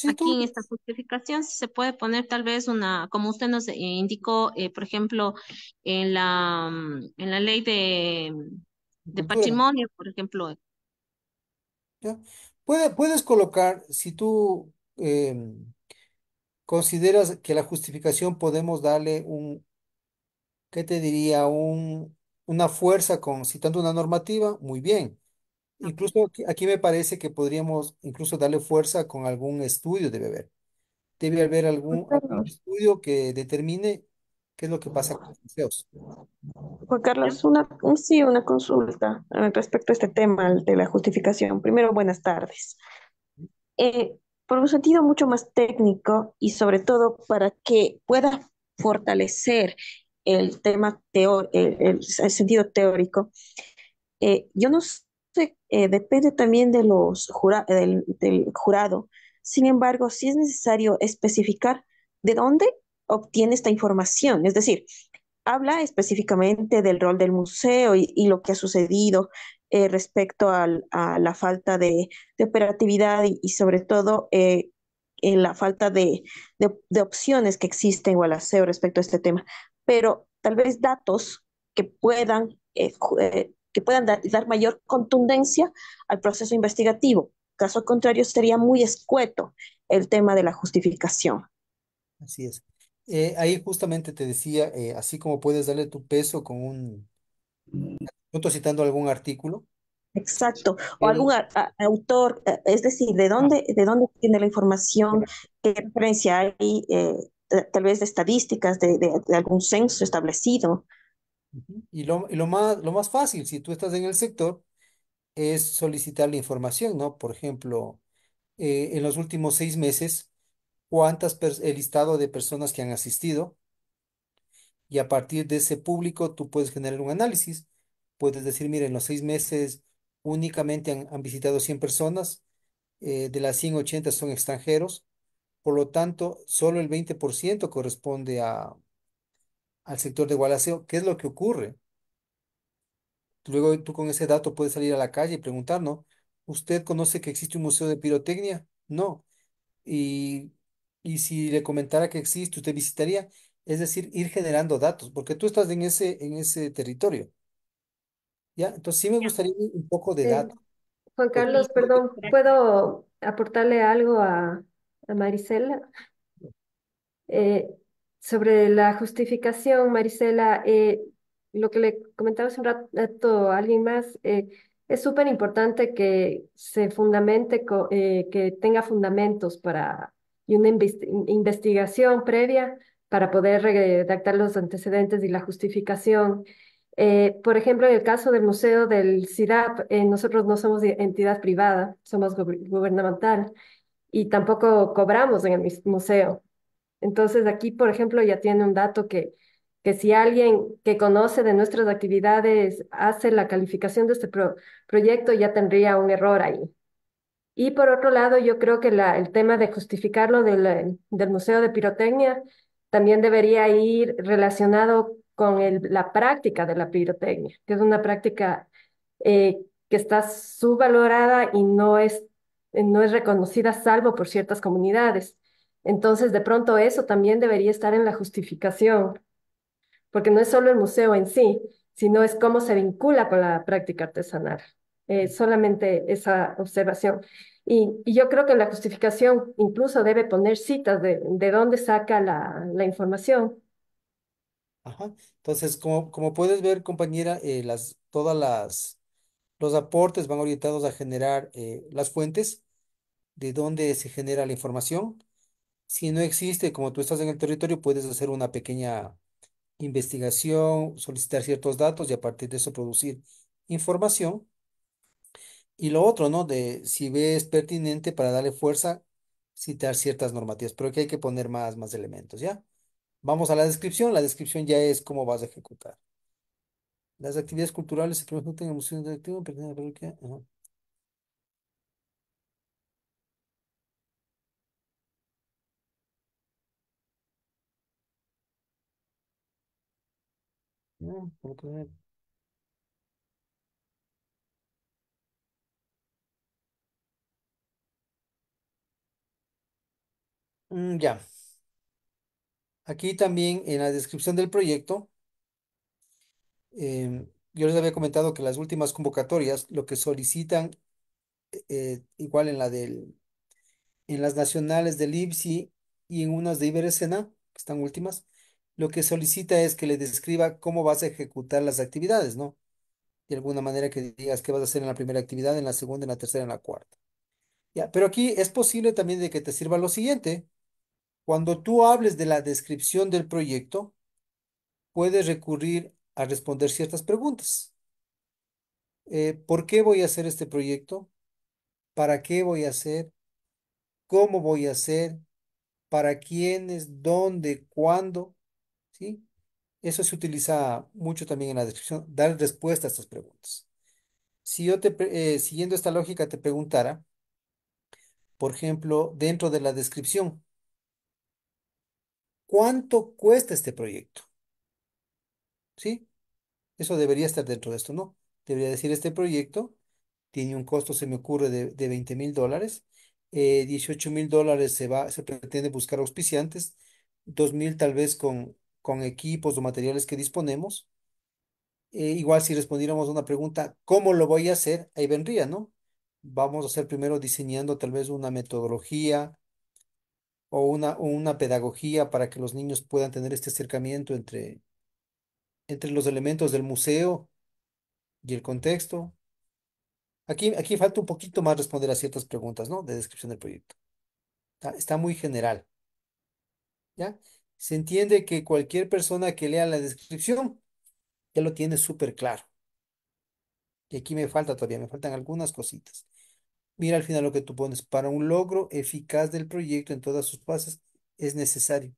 Aquí en esta justificación se puede poner tal vez una, como usted nos indicó, eh, por ejemplo, en la, en la ley de de patrimonio, por ejemplo. Puede- puedes colocar, si tú em, consideras que la justificación podemos darle un, ¿qué te diría? Un, una fuerza con citando una normativa, muy bien. Incluso aquí, me parece que podríamos incluso darle fuerza con algún estudio, debe haber. Debe haber algún estudio que determine ¿Qué es lo que pasa con los museos? Juan Carlos, una, sí, una consulta respecto a este tema de la justificación. Primero, buenas tardes. Eh, por un sentido mucho más técnico y sobre todo para que pueda fortalecer el tema teórico, el, sentido teórico, eh, yo no sé, eh, depende también de los del, del jurado. Sin embargo, sí es necesario especificar de dónde obtiene esta información. Es decir, habla específicamente del rol del museo y, lo que ha sucedido eh, respecto a la falta de, operatividad y, sobre todo eh, la falta de, opciones que existen o al aseo respecto a este tema. Pero tal vez datos que puedan, eh, que puedan dar mayor contundencia al proceso investigativo. Caso contrario, sería muy escueto el tema de la justificación. Así es. Eh, ahí justamente te decía, eh, así como puedes darle tu peso con un, junto citando algún artículo. Exacto, o algún autor, eh, es decir, ¿de dónde, de dónde tiene la información? ¿Qué referencia hay? tal vez de estadísticas, de, algún censo establecido. Y, lo, más, lo más fácil, si tú estás en el sector, es solicitar la información, ¿no? Por ejemplo, en los últimos seis meses, cuántas el listado de personas que han asistido y a partir de ese público tú puedes generar un análisis. Puedes decir, miren, en los seis meses únicamente han, visitado 100 personas, eh, de las 180 son extranjeros, por lo tanto, solo el 20% corresponde a, al sector de Gualaceo. ¿Qué es lo que ocurre? Luego tú con ese dato puedes salir a la calle y preguntar, ¿no? ¿Usted conoce que existe un museo de pirotecnia? No. Y y si le comentara que existe, usted visitaría, es decir, ir generando datos, porque tú estás en ese, en ese territorio, ¿ya? Entonces sí me gustaría un poco de datos. Juan pues, Carlos, perdón, ¿puedo aportarle algo a, a Marisela? Eh, sobre la justificación, Marisela, eh, lo que le comentaba hace un rato a alguien más, eh, es súper importante que se fundamente, que tenga fundamentos para, y una investigación previa para poder redactar los antecedentes y la justificación. Eh, por ejemplo, en el caso del Museo del CIDAP, eh, nosotros no somos entidad privada, somos gubernamental y tampoco cobramos en el museo. Entonces, aquí, por ejemplo, ya tiene un dato que, que si alguien que conoce de nuestras actividades hace la calificación de este proyecto, ya tendría un error ahí. Y por otro lado, yo creo que el tema de justificarlo del, Museo de Pirotecnia también debería ir relacionado con la práctica de la pirotecnia, que es una práctica eh, que está subvalorada y no es, no es reconocida salvo por ciertas comunidades. Entonces, de pronto eso también debería estar en la justificación, porque no es solo el museo en sí, sino es cómo se vincula con la práctica artesanal. Eh, solamente esa observación. Y, yo creo que la justificación incluso debe poner citas de, dónde saca la, información. Ajá. Entonces, como, como puedes ver, compañera, eh, las, todas las, los aportes van orientados a generar eh, las fuentes de dónde se genera la información. Si no existe, como tú estás en el territorio, puedes hacer una pequeña investigación, solicitar ciertos datos y a partir de eso producir información y lo otro, ¿no? De si ves pertinente para darle fuerza, citar ciertas normativas, pero que hay que poner más, más elementos, ¿ya? Vamos a la descripción, la descripción ya es cómo vas a ejecutar. Las actividades culturales se presentan en el Museo Interactivo, Mm, ya. Aquí también en la descripción del proyecto, em, yo les había comentado que las últimas convocatorias lo que solicitan, eh, igual en la del, en las nacionales del IPSI y en unas de Iberescena, que están últimas, lo que solicita es que le describa cómo vas a ejecutar las actividades, ¿no? De alguna manera que digas qué vas a hacer en la primera actividad, en la segunda, en la tercera, en la cuarta. Ya, pero aquí es posible también de que te sirva lo siguiente. Cuando tú hables de la descripción del proyecto, puedes recurrir a responder ciertas preguntas. Eh, ¿Por qué voy a hacer este proyecto? ¿Para qué voy a hacer? ¿Cómo voy a hacer? ¿Para quiénes? ¿Dónde? ¿Cuándo? ¿Sí? Eso se utiliza mucho también en la descripción, dar respuesta a estas preguntas. Si yo te, eh, siguiendo esta lógica, te preguntara, por ejemplo, dentro de la descripción, ¿Cuánto cuesta este proyecto? ¿Sí? Eso debería estar dentro de esto, ¿no? Debería decir, este proyecto tiene un costo, se me ocurre, de, 20 mil dólares. 18 eh, mil dólares se, va, se pretende buscar auspiciantes. 2 mil tal vez con, con equipos o materiales que disponemos. Eh, igual si respondiéramos a una pregunta, ¿cómo lo voy a hacer? Ahí vendría, ¿no? Vamos a hacer primero diseñando tal vez una metodología, o una, una pedagogía para que los niños puedan tener este acercamiento entre, entre los elementos del museo y el contexto. Aquí, aquí falta un poquito más responder a ciertas preguntas, ¿no? De descripción del proyecto. Está, está muy general. ¿Ya? Se entiende que cualquier persona que lea la descripción ya lo tiene súper claro. Y aquí me falta todavía, me faltan algunas cositas. Mira al final lo que tú pones. Para un logro eficaz del proyecto en todas sus fases es necesario.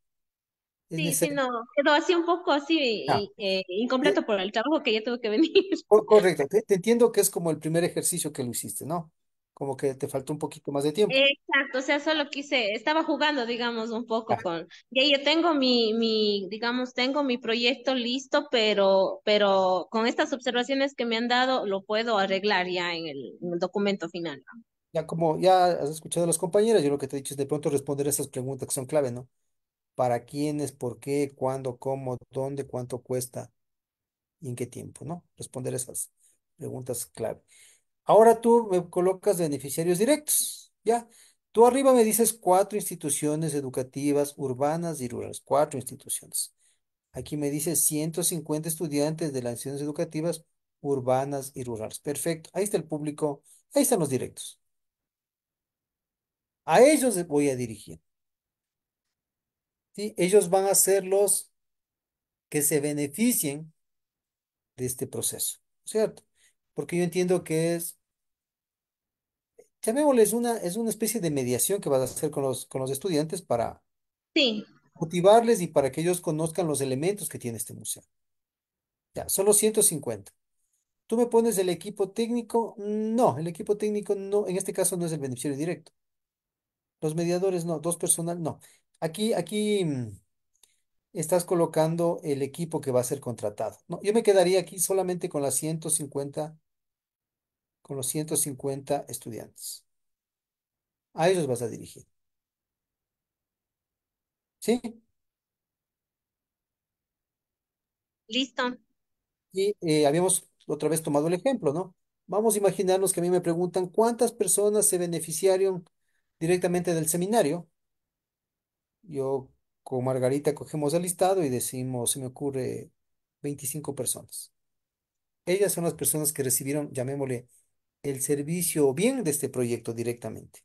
sí, sí, no, quedó así un poco ah. así eh, incompleto por el trabajo que ya tuvo que venir. Correcto, te, entiendo que es como el primer ejercicio que lo hiciste, ¿no? como que te faltó un poquito más de tiempo. Exacto, o sea, solo quise, estaba jugando, digamos, un poco con, ya yo tengo mi, mi, digamos, tengo mi proyecto listo, pero, pero con estas observaciones que me han dado, lo puedo arreglar ya en el, documento final. Ya como ya has escuchado a las compañeras, yo lo que te he dicho es de pronto responder esas preguntas que son clave, ¿no? ¿Para quiénes, por qué, cuándo, cómo, dónde, cuánto cuesta y en qué tiempo, ¿no? Responder esas preguntas clave. Ahora tú me colocas beneficiarios directos, ¿ya? Tú arriba me dices cuatro instituciones educativas urbanas y rurales, cuatro instituciones. Aquí me dice 150 estudiantes de las instituciones educativas urbanas y rurales. Perfecto, ahí está el público, ahí están los directos. A ellos voy a dirigir. ¿Sí? Ellos van a ser los que se beneficien de este proceso, ¿cierto? Porque yo entiendo que es es una, es una especie de mediación que vas a hacer con los, con los estudiantes para motivarles y para que ellos conozcan los elementos que tiene este museo. Ya, son los 150. ¿Tú me pones el equipo técnico? No, el equipo técnico no, en este caso no es el beneficiario directo. Los mediadores no, dos personal no. Aquí, aquí mm, estás colocando el equipo que va a ser contratado. No, yo me quedaría aquí solamente con las 150 con los 150 estudiantes. A ellos vas a dirigir. ¿Sí? Listo. Y eh, habíamos otra vez tomado el ejemplo, ¿no? Vamos a imaginarnos que a mí me preguntan cuántas personas se beneficiaron directamente del seminario. Yo con Margarita cogemos el listado y decimos, se me ocurre 25 personas. Ellas son las personas que recibieron, llamémosle, el servicio o bien de este proyecto directamente.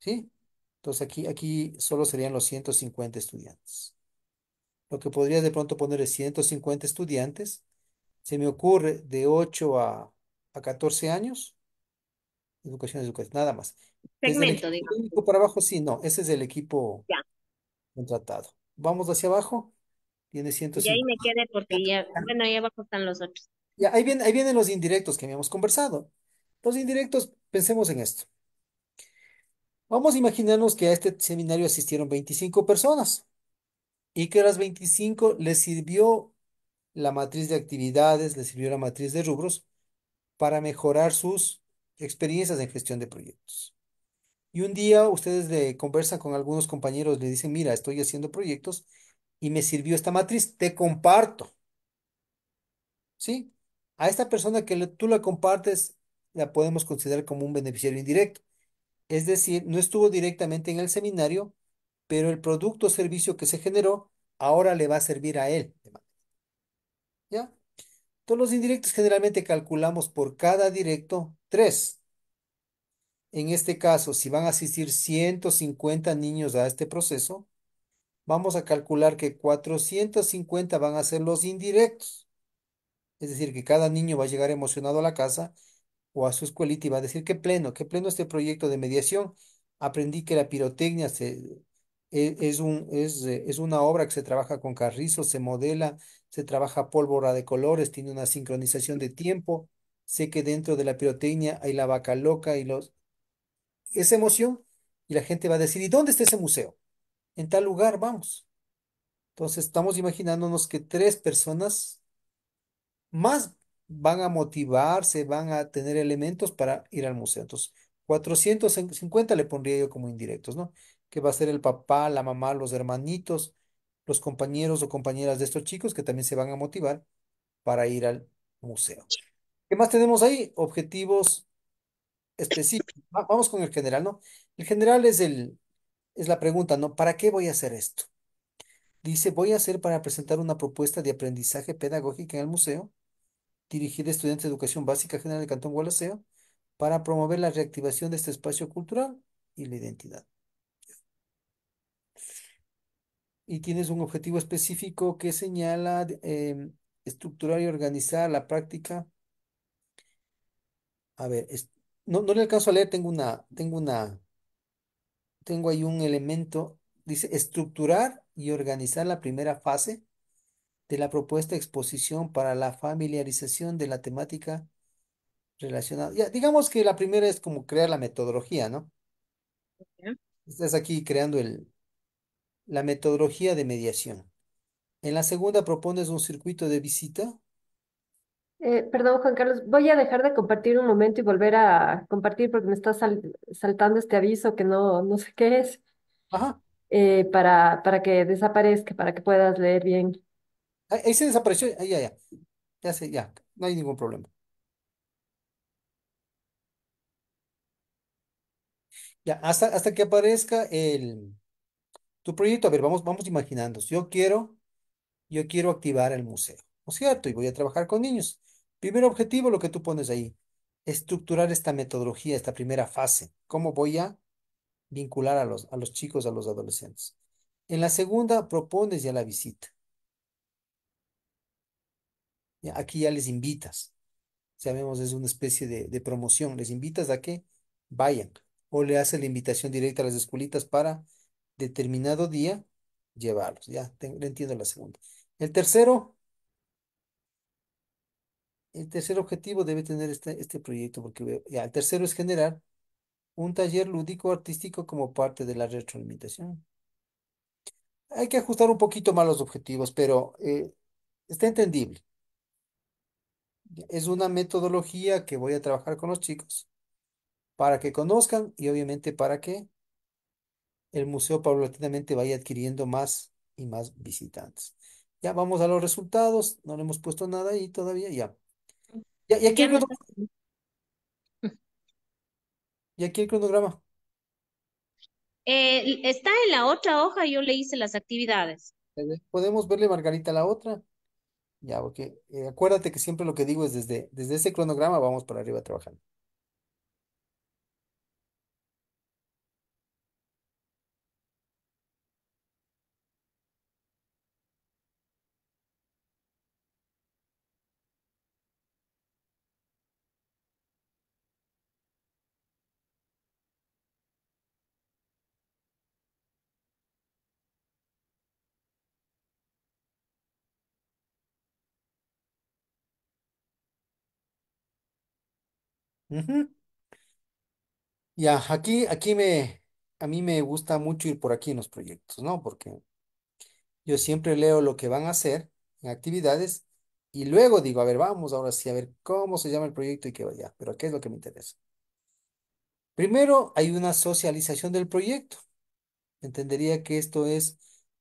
¿Sí? Entonces aquí, aquí solo serían los 150 estudiantes. Lo que podría de pronto poner es 150 estudiantes. Se me ocurre de 8 a, 14 años. Educación, educación, nada más. Segmento, el equipo para abajo, sí, no. Ese es el equipo contratado. Vamos hacia abajo. Tiene 150. Y ahí me queda porque ya, ah. bueno, ahí abajo están los otros ahí ahí vienen los indirectos que habíamos conversado. Los indirectos, pensemos en esto. Vamos a imaginarnos que a este seminario asistieron 25 personas y que a las 25 les sirvió la matriz de actividades, les sirvió la matriz de rubros para mejorar sus experiencias en gestión de proyectos. Y un día ustedes le conversan con algunos compañeros, le dicen, mira, estoy haciendo proyectos y me sirvió esta matriz, te comparto, ¿sí? a esta persona que tú la compartes, la podemos considerar como un beneficiario indirecto. Es decir, no estuvo directamente en el seminario, pero el producto o servicio que se generó ahora le va a servir a él. ¿Ya? Todos los indirectos generalmente calculamos por cada directo tres. En este caso, si van a asistir 150 niños a este proceso, vamos a calcular que 450 van a ser los indirectos es decir, que cada niño va a llegar emocionado a la casa o a su escuelita y va a decir, qué pleno, qué pleno este proyecto de mediación. Aprendí que la pirotecnia e, es, es, eh, es, una obra que se trabaja con carrizo, se modela, se trabaja pólvora de colores, tiene una sincronización de tiempo. Sé que dentro de la pirotecnia hay la vaca loca y los... Esa emoción y la gente va a decir, ¿y dónde está ese museo? En tal lugar, vamos. Entonces estamos imaginándonos que tres personas más van a motivarse, van a tener elementos para ir al museo. Entonces, 450 le pondría yo como indirectos, ¿no? Que va a ser el papá, la mamá, los hermanitos, los compañeros o compañeras de estos chicos que también se van a motivar para ir al museo. ¿Qué más tenemos ahí? Objetivos específicos. Vamos con el general, ¿no? El general es el, es la pregunta, ¿no? ¿Para qué voy a hacer esto? Dice, voy a hacer para presentar una propuesta de aprendizaje pedagógico en el museo dirigida a estudiantes de educación básica general del Cantón Gualaceo para promover la reactivación de este espacio cultural y la identidad. Y tienes un objetivo específico que señala em, estructurar y organizar la práctica. A ver, no, no le alcanzo a leer, tengo una, tengo una, tengo ahí un elemento, dice estructurar y organizar la primera fase de la propuesta exposición para la familiarización de la temática relacionada. digamos que la primera es como crear la metodología, ¿no? Estás aquí creando el, la metodología de mediación. En la segunda propones un circuito de visita. Eh, perdón, Juan Carlos, voy a dejar de compartir un momento y volver a compartir porque me está saltando este aviso que no, no sé qué es. Ajá. Eh, para, para que desaparezca, para que puedas leer bien. Ahí, se desapareció. Ahí, ya, ya. Ya sé, ya. No hay ningún problema. Ya, hasta, hasta que aparezca tu proyecto. A ver, vamos, vamos imaginando. Yo quiero, yo quiero activar el museo, ¿no es cierto? Y voy a trabajar con niños. Primer objetivo, lo que tú pones ahí. Estructurar esta metodología, esta primera fase. ¿Cómo voy a vincular a los, a los chicos, a los adolescentes? En la segunda, propones ya la visita. Aquí ya les invitas. Sabemos, es una especie de, promoción. Les invitas a que vayan. O le haces la invitación directa a las escuelitas para determinado día llevarlos. Ya, entiendo la segunda. El tercero, el tercer objetivo debe tener este, este proyecto, porque ya, el tercero es generar un taller lúdico artístico como parte de la retroalimentación. Hay que ajustar un poquito más los objetivos, pero eh, está entendible. Es una metodología que voy a trabajar con los chicos para que conozcan y obviamente para que el museo paulatinamente vaya adquiriendo más y más visitantes. Ya vamos a los resultados, no le hemos puesto nada ahí todavía, ya. Ya, aquí, ¿Y aquí el cronograma? Eh, está en la otra hoja, yo le hice las actividades. Podemos verle, Margarita, la otra. Ya, porque eh, acuérdate que siempre lo que digo es desde, desde ese cronograma vamos para arriba trabajando. Ya, aquí, aquí me, a mí me gusta mucho ir por aquí en los proyectos, ¿no? Porque yo siempre leo lo que van a hacer en actividades y luego digo, a ver, vamos ahora sí, a ver cómo se llama el proyecto y qué vaya, pero ¿qué es lo que me interesa? Primero, hay una socialización del proyecto. Entendería que esto es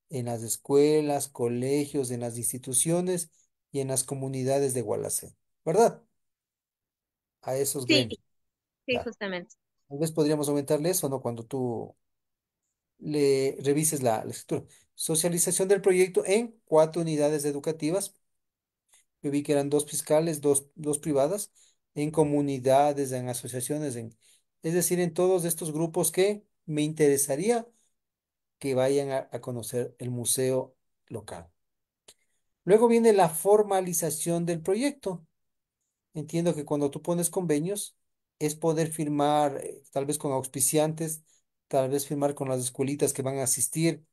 en las escuelas, colegios, en las instituciones y en las comunidades de Gualacé, ¿verdad? a esos Sí, sí, justamente. Tal vez podríamos aumentarle eso, ¿no? Cuando tú le revises la, escritura. Socialización del proyecto en cuatro unidades educativas. Yo vi que eran dos fiscales, dos, privadas, en comunidades, en asociaciones, en, es decir, en todos estos grupos que me interesaría que vayan a conocer el museo local. Luego viene la formalización del proyecto. Entiendo que cuando tú pones convenios es poder firmar eh, tal vez con auspiciantes, tal vez firmar con las escuelitas que van a asistir,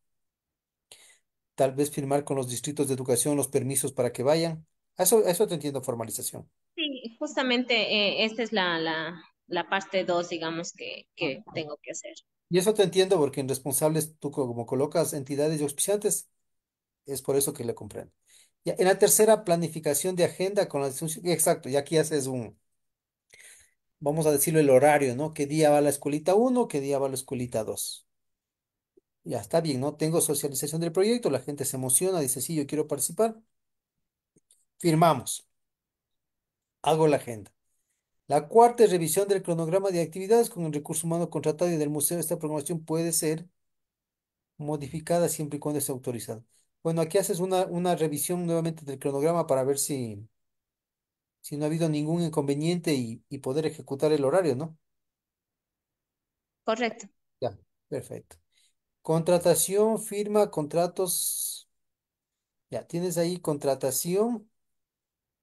tal vez firmar con los distritos de educación los permisos para que vayan. Eso, eso te entiendo formalización. Sí, justamente eh, esta es la, parte dos, digamos, que, tengo que hacer. Y eso te entiendo porque en responsables tú como colocas entidades y auspiciantes, es por eso que le comprendo en la tercera, planificación de agenda con la Exacto, y aquí haces un, vamos a decirlo, el horario, ¿no? ¿Qué día va la escuelita 1? ¿Qué día va la escuelita 2? Ya está bien, ¿no? Tengo socialización del proyecto, la gente se emociona, dice, sí, yo quiero participar. Firmamos. Hago la agenda. La cuarta es revisión del cronograma de actividades con el recurso humano contratado y del museo. Esta programación puede ser modificada siempre y cuando sea autorizada. Bueno, aquí haces una, una revisión nuevamente del cronograma para ver si, si no ha habido ningún inconveniente y, y poder ejecutar el horario, ¿no? Correcto. Ya, perfecto. Contratación, firma, contratos. Ya, tienes ahí contratación,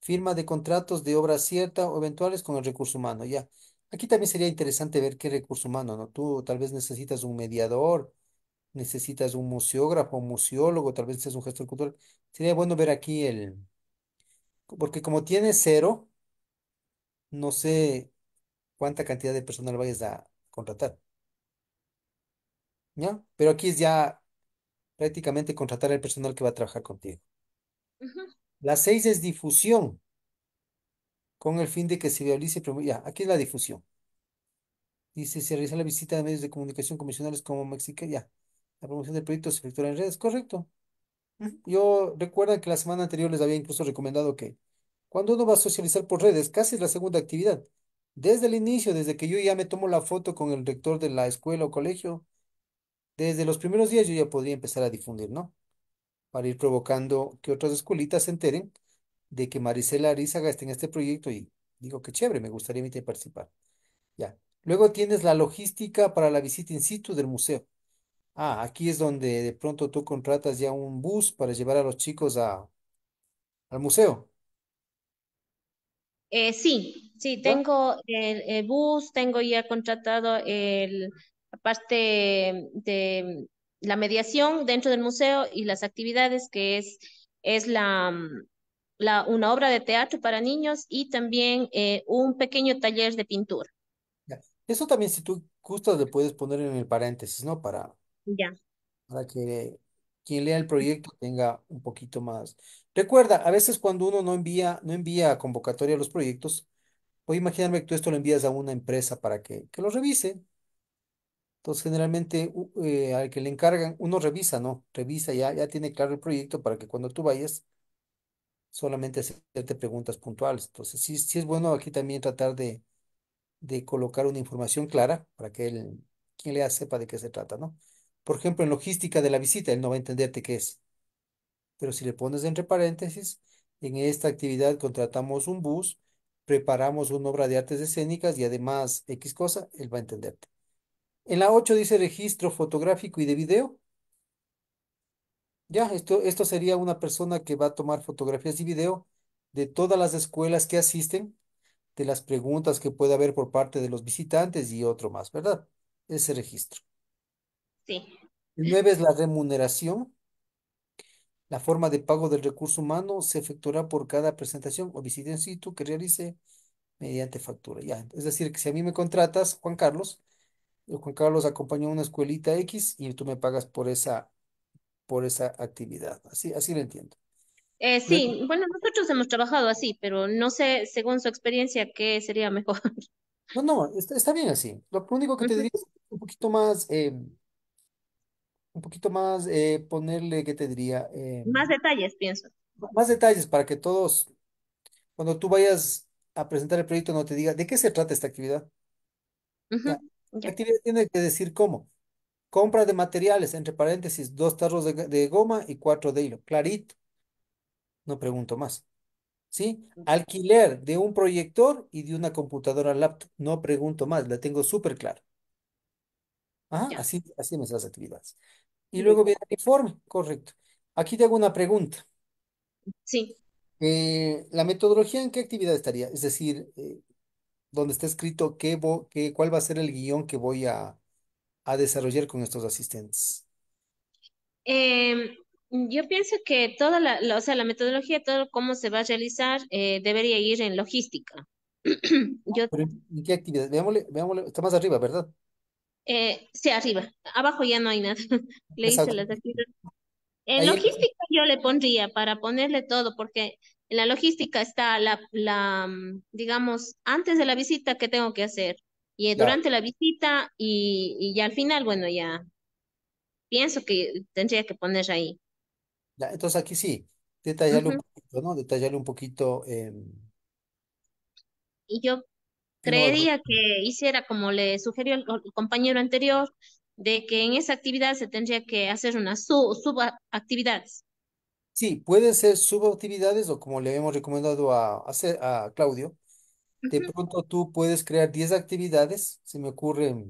firma de contratos de obra cierta o eventuales con el recurso humano, ya. Aquí también sería interesante ver qué recurso humano, ¿no? Tú tal vez necesitas un mediador necesitas un museógrafo, un museólogo, tal vez es un gestor cultural. Sería bueno ver aquí el, porque como tiene cero, no sé cuánta cantidad de personal vayas a contratar, ¿ya? Pero aquí es ya prácticamente contratar el personal que va a trabajar contigo. La seis es difusión, con el fin de que se realice ya, aquí es la difusión. Dice, se realiza la visita de medios de comunicación convencionales como Mexica, ya. La promoción del proyecto se efectuará en redes, correcto. Yo recuerdo que la semana anterior les había incluso recomendado que cuando uno va a socializar por redes, casi es la segunda actividad. Desde el inicio, desde que yo ya me tomo la foto con el rector de la escuela o colegio, desde los primeros días yo ya podría empezar a difundir, ¿no? Para ir provocando que otras escuelitas se enteren de que Marisela Arizaga está en este proyecto y digo que chévere, me gustaría a participar. Ya. Luego tienes la logística para la visita in situ del museo. Ah, aquí es donde de pronto tú contratas ya un bus para llevar a los chicos al museo, Eh, sí, sí, tengo el, bus, tengo ya contratado el, aparte de la mediación dentro del museo y las actividades que es, es la, la, una obra de teatro para niños y también eh, un pequeño taller de pintura. Eso también si tú gustas le puedes poner en el paréntesis, ¿no? Para, ya. para que quien lea el proyecto tenga un poquito más. Recuerda, a veces cuando uno no envía, no envía convocatoria a los proyectos, voy a imaginarme que tú esto lo envías a una empresa para que, que lo revise. Entonces, generalmente eh, al que le encargan, uno revisa, ¿no? Revisa, ya, ya tiene claro el proyecto para que cuando tú vayas, solamente hacerte preguntas puntuales. Entonces, sí, sí es bueno aquí también tratar de, de colocar una información clara para que el, quien lea sepa de qué se trata, ¿no? por ejemplo, en logística de la visita, él no va a entenderte qué es. Pero si le pones entre paréntesis, en esta actividad contratamos un bus, preparamos una obra de artes escénicas y además X cosa, él va a entenderte. En la 8 dice registro fotográfico y de video. Ya, esto, esto sería una persona que va a tomar fotografías y video de todas las escuelas que asisten, de las preguntas que pueda haber por parte de los visitantes y otro más, ¿verdad? Ese registro. Sí. El 9 es la remuneración. La forma de pago del recurso humano se efectuará por cada presentación o visita que realice mediante factura. Ya, es decir, que si a mí me contratas, Juan Carlos, eh, Juan Carlos acompaña a una escuelita X y tú me pagas por esa, por esa actividad. Así, así lo entiendo. Eh, sí, bueno, nosotros hemos trabajado así, pero no sé, según su experiencia, qué sería mejor. No, no, está, está bien así. Lo único que te diría es un poquito más eh, un poquito más, eh, ponerle, ¿qué te diría? Eh, más detalles, pienso. más detalles para que todos, cuando tú vayas a presentar el proyecto, no te diga de qué se trata esta actividad. La actividad tiene que decir cómo. Compra de materiales, entre paréntesis, dos tarros de, goma y cuatro de hilo. Clarito, no pregunto más. ¿Sí? Alquiler de un proyector y de una computadora laptop. No pregunto más, la tengo súper clara. así, así me son las actividades. Y luego viene el informe, correcto. Aquí te hago una pregunta. Sí. Eh, ¿la metodología en qué actividad estaría? Es decir, eh, donde está escrito qué, cuál va a ser el guión que voy a, a desarrollar con estos asistentes. Em, yo pienso que toda la, o sea, la metodología, todo cómo se va a realizar, eh, debería ir en logística. ¿en qué actividad? Veámosle, veámosle, está más arriba, ¿verdad? Eh, sí, arriba. Abajo ya no hay nada. Le hice las En logística yo le pondría para ponerle todo, porque en la logística está la, la mm, digamos, antes de la visita, que tengo que hacer? Y durante la visita y, ya al final, bueno, ya pienso que tendría que poner ahí. entonces aquí sí, detallarle un poquito, ¿no? Detallarle un poquito. Em, y yo Creería que hiciera como le sugirió el, compañero anterior, de que en esa actividad se tendría que hacer unas sub, subactividades. Sí, pueden ser subactividades o como le hemos recomendado a, a Claudio. De pronto tú puedes crear 10 actividades, se me ocurre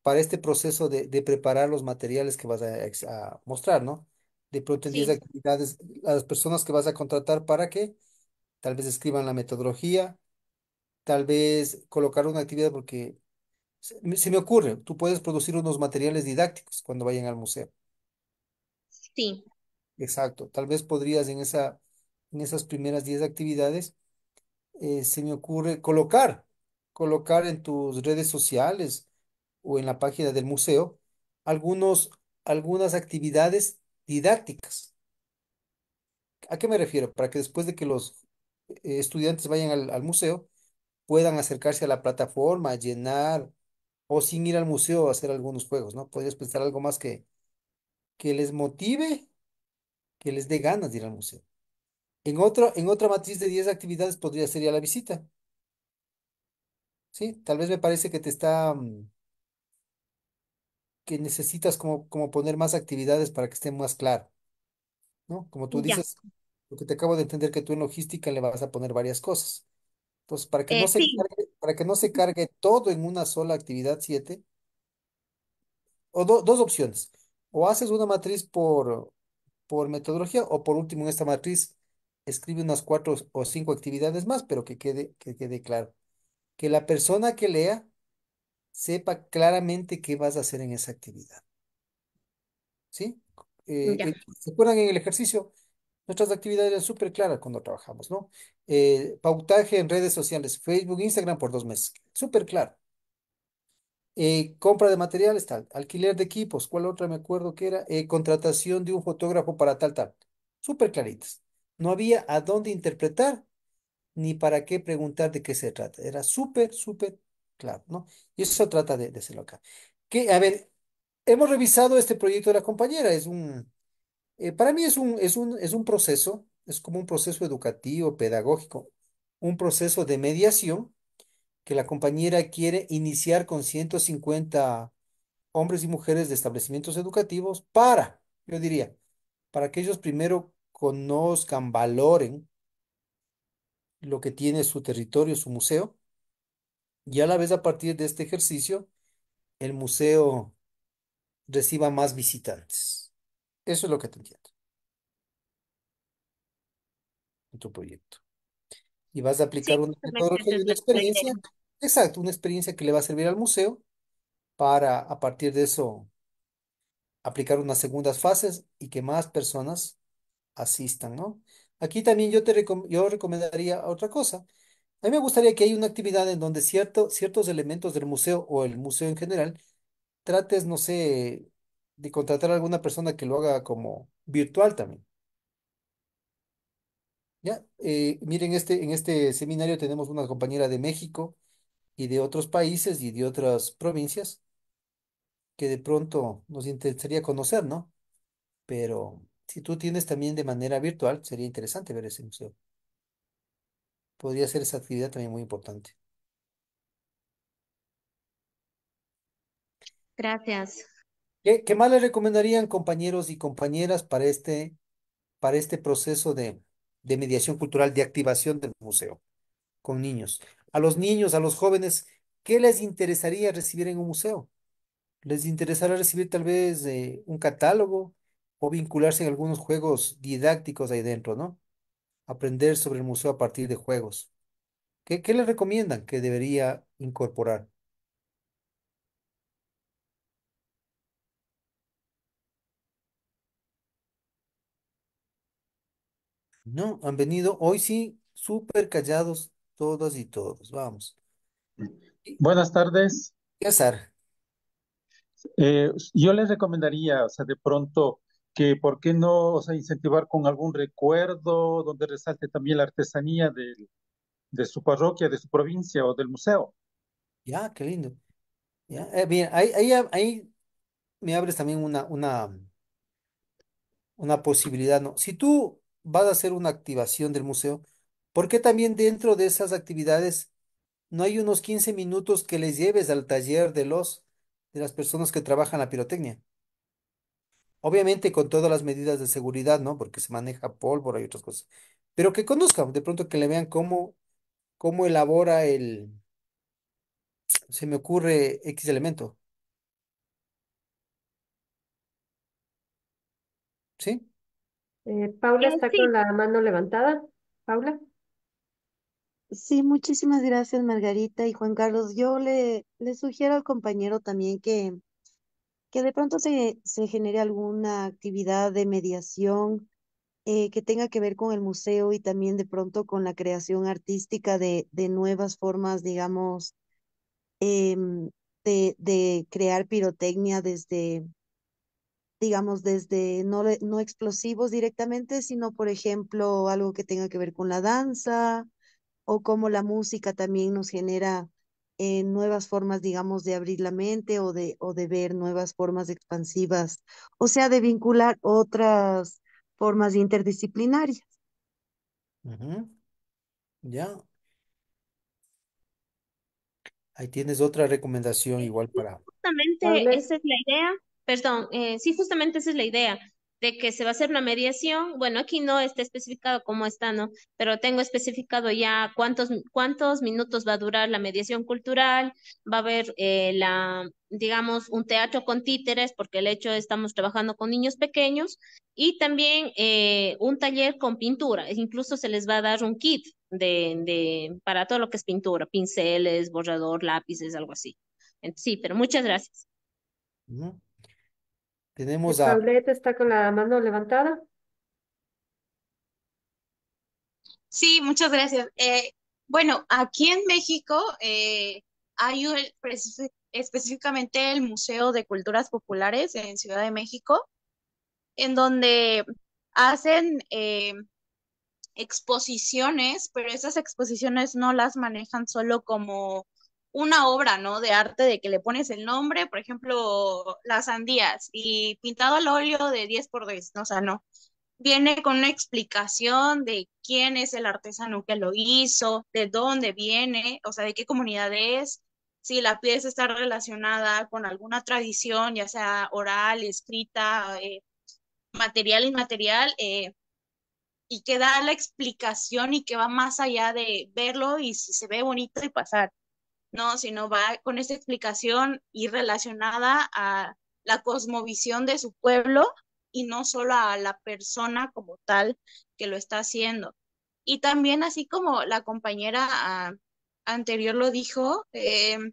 para este proceso de, preparar los materiales que vas a, mostrar, ¿no? De pronto 10 actividades, las personas que vas a contratar para que tal vez escriban la metodología, tal vez colocar una actividad porque se me ocurre, tú puedes producir unos materiales didácticos cuando vayan al museo. Sí, Exacto, tal vez podrías en esa, en esas primeras 10 actividades, eh, se me ocurre colocar, colocar en tus redes sociales o en la página del museo algunos, algunas actividades didácticas. ¿A qué me refiero? Para que después de que los eh, estudiantes vayan al museo, puedan acercarse a la plataforma, llenar, o sin ir al museo a hacer algunos juegos, ¿no? Podrías pensar algo más que, que les motive, que les dé ganas de ir al museo. En, en otra matriz de 10 actividades podría ser ya la visita. Sí, tal vez me parece que te está, mm, que necesitas como, como poner más actividades para que esté más claro, ¿no? Como tú dices, lo que te acabo de entender que tú en logística le vas a poner varias cosas. Entonces, pues, para que eh, no se cargue, para que no se cargue todo en una sola actividad 7, o dos opciones. O haces una matriz por, por metodología, o por último, en esta matriz, escribe unas cuatro o cinco actividades más, pero que quede, quede claro. Que la persona que lea sepa claramente qué vas a hacer en esa actividad. ¿Sí? Eh, eh, ¿se acuerdan en el ejercicio? Nuestras actividades eran súper claras cuando trabajamos, ¿no? Eh, pautaje en redes sociales, Facebook, Instagram por dos meses, súper claro. Eh, compra de materiales, tal, alquiler de equipos, ¿cuál otra me acuerdo que era? Eh, contratación de un fotógrafo para tal, tal. Súper claritas. No había a dónde interpretar ni para qué preguntar de qué se trata. Era súper, súper claro, ¿no? Y eso se trata de, de hacerlo acá. Que, a ver, hemos revisado este proyecto de la compañera, es un eh, para mí es un, es un, es un proceso, es como un proceso educativo, pedagógico, un proceso de mediación que la compañera quiere iniciar con 150 hombres y mujeres de establecimientos educativos para, yo diría, para que ellos primero conozcan, valoren lo que tiene su territorio, su museo, y a la vez a partir de este ejercicio, el museo reciba más visitantes. Eso es lo que te entiendo. En tu proyecto. Y vas a aplicar pues, una experiencia. Exacto, una experiencia que le va a servir al museo para, a partir de eso, aplicar unas segundas fases y que más personas asistan, ¿no? Aquí también yo te recomendaría otra cosa. A mí me gustaría que hay una actividad en donde cierto, ciertos elementos del museo o el museo en general trates, no sé, de contratar a alguna persona que lo haga como virtual también. Ya, eh, miren, este, en este seminario tenemos una compañera de México y de otros países y de otras provincias que de pronto nos interesaría conocer, ¿no? Pero si tú tienes también de manera virtual, sería interesante ver ese museo. Podría ser esa actividad también muy importante. Gracias. ¿Qué, más les recomendarían compañeros y compañeras para este, para este proceso de, mediación cultural, de activación del museo con niños? A los niños, a los jóvenes, ¿qué les interesaría recibir en un museo? ¿Les interesará recibir tal vez eh, un catálogo o vincularse en algunos juegos didácticos ahí dentro, ¿no? Aprender sobre el museo a partir de juegos. qué les recomiendan que debería incorporar? No, han venido hoy sí súper callados todos y todos. Vamos. Buenas tardes. César. Eh, yo les recomendaría, o sea, de pronto, que por qué no, o sea, incentivar con algún recuerdo donde resalte también la artesanía de, su parroquia, de su provincia o del museo. Ya, qué lindo. bien, eh, ahí, ahí me abres también una, una, una posibilidad, ¿no? Si tú vas a hacer una activación del museo, porque también dentro de esas actividades no hay unos 15 minutos que les lleves al taller de los de las personas que trabajan la pirotecnia. Obviamente con todas las medidas de seguridad, ¿no? Porque se maneja pólvora y otras cosas. Pero que conozcan, de pronto que le vean cómo, cómo elabora el, se me ocurre X elemento. ¿Sí? Eh, Paula eh, está con la mano levantada. Paula. Sí, muchísimas gracias, Margarita y Juan Carlos. Yo le, le sugiero al compañero también que, que de pronto se, se genere alguna actividad de mediación eh, que tenga que ver con el museo y también de pronto con la creación artística de, de nuevas formas, digamos, em, de, de crear pirotecnia desde, digamos, desde no, no explosivos directamente, sino, por ejemplo, algo que tenga que ver con la danza o cómo la música también nos genera eh, nuevas formas, digamos, de abrir la mente o de, o de ver nuevas formas expansivas, o sea, de vincular otras formas interdisciplinarias. Ya. Ahí tienes otra recomendación igual para... Justamente esa es la idea perdón, eh, sí, justamente esa es la idea, de que se va a hacer una mediación, bueno, aquí no está especificado cómo está, ¿no? Pero tengo especificado ya cuántos, minutos va a durar la mediación cultural, va a haber eh, la, digamos, un teatro con títeres, porque el hecho estamos trabajando con niños pequeños, y también eh, un taller con pintura, incluso se les va a dar un kit de, para todo lo que es pintura, pinceles, borrador, lápices, algo así. Sí, pero muchas gracias. Tenemos está con la mano levantada. Sí, muchas gracias. Eh, bueno, aquí en México eh, hay específicamente el Museo de Culturas Populares en Ciudad de México, en donde hacen eh, exposiciones, pero esas exposiciones no las manejan solo como una obra, ¿no? De arte, de que le pones el nombre, por ejemplo, las sandías, y pintado al óleo de 10 por 10, ¿no? o sea, no. Viene con una explicación de quién es el artesano que lo hizo, de dónde viene, o sea, de qué comunidad es, si la pieza está relacionada con alguna tradición, ya sea oral, escrita, eh, material, inmaterial, eh, y que da la explicación y que va más allá de verlo y si se ve bonito y pasar no, sino va con esta explicación y relacionada a la cosmovisión de su pueblo y no solo a la persona como tal que lo está haciendo. Y también así como la compañera ah, anterior lo dijo, em,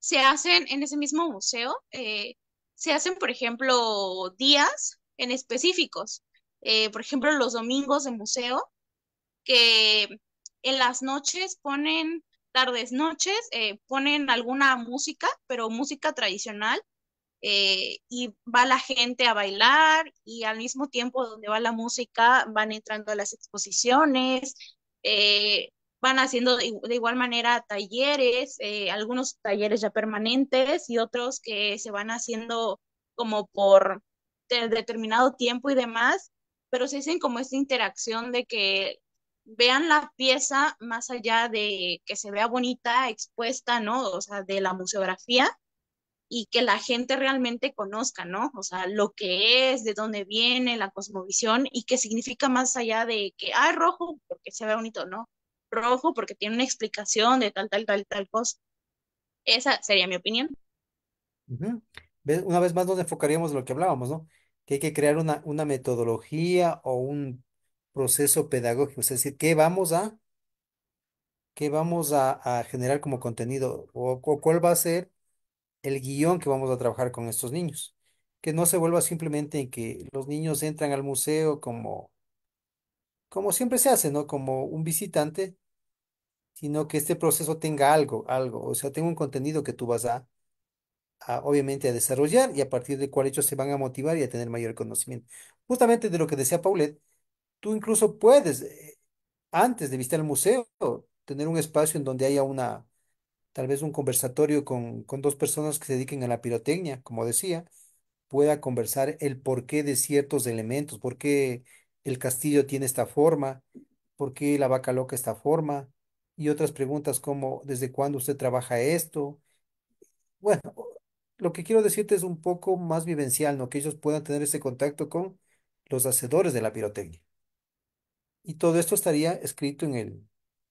se hacen en ese mismo museo, eh, se hacen, por ejemplo, días en específicos, eh, por ejemplo, los domingos de museo, que en las noches ponen tardes, noches, eh, ponen alguna música, pero música tradicional, eh, y va la gente a bailar y al mismo tiempo donde va la música van entrando a las exposiciones, eh, van haciendo de, de, igual manera talleres, algunos talleres ya permanentes y otros que se van haciendo como por determinado tiempo y demás, pero se hacen como esta interacción de que vean la pieza más allá de que se vea bonita, expuesta, ¿no? O sea, de la museografía y que la gente realmente conozca, ¿no? O sea, lo que es, de dónde viene, la cosmovisión y qué significa más allá de que, ah, rojo porque se ve bonito, ¿no? Rojo porque tiene una explicación de tal, tal, tal, tal cosa. Esa sería mi opinión. Una vez más nos enfocaríamos en lo que hablábamos, ¿no? Que hay que crear una, una metodología o un proceso pedagógico, es decir, ¿qué vamos a, vamos a, generar como contenido o, cuál va a ser el guión que vamos a trabajar con estos niños? Que no se vuelva simplemente en que los niños entran al museo como, como siempre se hace, ¿no? Como un visitante, sino que este proceso tenga algo, algo, o sea, tenga un contenido que tú vas a, obviamente, a desarrollar y a partir de cual ellos se van a motivar y a tener mayor conocimiento. Justamente de lo que decía Paulette, tú incluso puedes, eh, antes de visitar el museo, tener un espacio en donde haya una, tal vez un conversatorio con, con dos personas que se dediquen a la pirotecnia, como decía, pueda conversar el porqué de ciertos elementos, por qué el castillo tiene esta forma, por qué la vaca loca esta forma, y otras preguntas como desde cuándo usted trabaja esto. Bueno, lo que quiero decirte es un poco más vivencial, ¿no? Que ellos puedan tener ese contacto con los hacedores de la pirotecnia. Y todo esto estaría escrito en,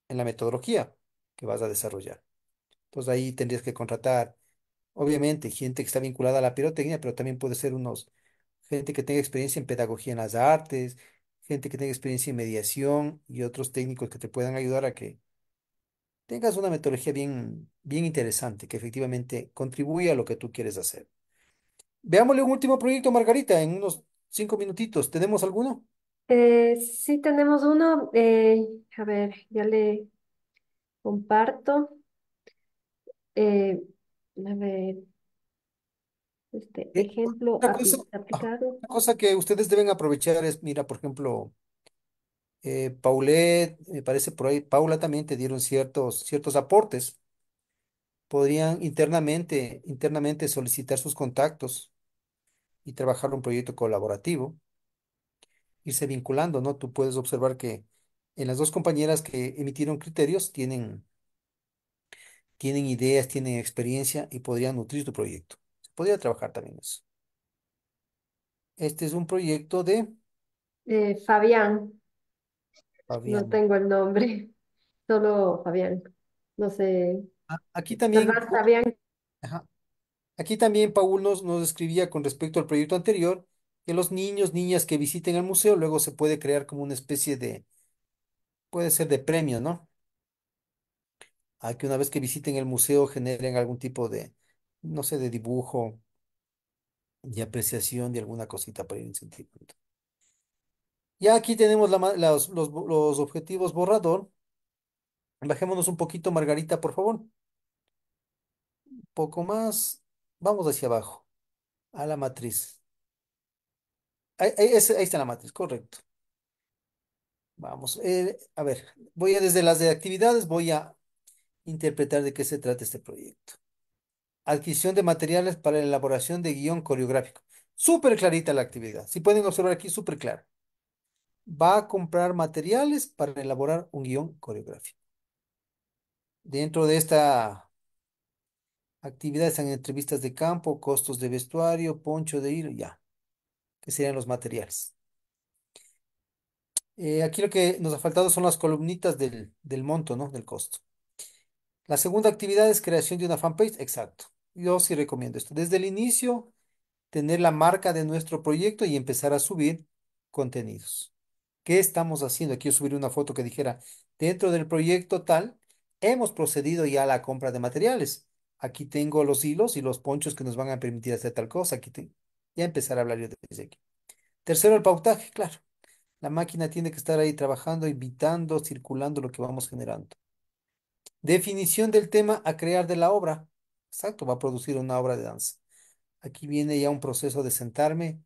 la metodología que vas a desarrollar. Entonces ahí tendrías que contratar, obviamente, gente que está vinculada a la pirotecnia, pero también puede ser unos, gente que tenga experiencia en pedagogía en las artes, gente que tenga experiencia en mediación y otros técnicos que te puedan ayudar a que tengas una metodología bien, bien interesante, que efectivamente contribuya a lo que tú quieres hacer. Veámosle un último proyecto, Margarita, en unos cinco minutitos. ¿Tenemos alguno? Eh, sí tenemos uno. Eh, a ver, ya le comparto. Eh, a ver, este ejemplo cosa, ah, aplicado. cosa que ustedes deben aprovechar es, mira, por ejemplo, eh, Paulet me parece por ahí, Paula también te dieron ciertos, ciertos aportes. Podrían internamente, internamente solicitar sus contactos y trabajar un proyecto colaborativo irse vinculando, ¿no? Tú puedes observar que en las dos compañeras que emitieron criterios tienen, tienen ideas, tienen experiencia y podrían nutrir tu proyecto. Se podría trabajar también eso. Este es un proyecto de... Eh, Fabián. No tengo el nombre, solo Fabián. No sé. Ah, aquí también... Fabián. Aquí también Paul nos, nos escribía con respecto al proyecto anterior que los niños, niñas que visiten el museo, luego se puede crear como una especie de, puede ser de premio, ¿no? A que una vez que visiten el museo generen algún tipo de, no sé, de dibujo de apreciación de alguna cosita para ir sentido Ya aquí tenemos los objetivos borrador. Bajémonos un poquito, Margarita, por favor. Un poco más. Vamos hacia abajo, a la matriz. Ahí, está la matriz, correcto. Vamos, eh, a ver, voy a desde las de actividades, voy a interpretar de qué se trata este proyecto. Adquisición de materiales para la elaboración de guión coreográfico. Súper clarita la actividad. Si pueden observar aquí, súper claro. Va a comprar materiales para elaborar un guión coreográfico. Dentro de esta actividad están entrevistas de campo, costos de vestuario, poncho de hilo, ya que serían los materiales. Eh, aquí lo que nos ha faltado son las columnitas del, monto, ¿no? Del costo. La segunda actividad es creación de una fanpage. Exacto. Yo sí recomiendo esto. Desde el inicio, tener la marca de nuestro proyecto y empezar a subir contenidos. ¿Qué estamos haciendo? Aquí subir una foto que dijera, dentro del proyecto tal, hemos procedido ya a la compra de materiales. Aquí tengo los hilos y los ponchos que nos van a permitir hacer tal cosa. Aquí tengo... Ya empezar a hablar yo desde aquí. Tercero, el pautaje, claro. La máquina tiene que estar ahí trabajando, invitando, circulando lo que vamos generando. Definición del tema a crear de la obra. Exacto, va a producir una obra de danza. Aquí viene ya un proceso de sentarme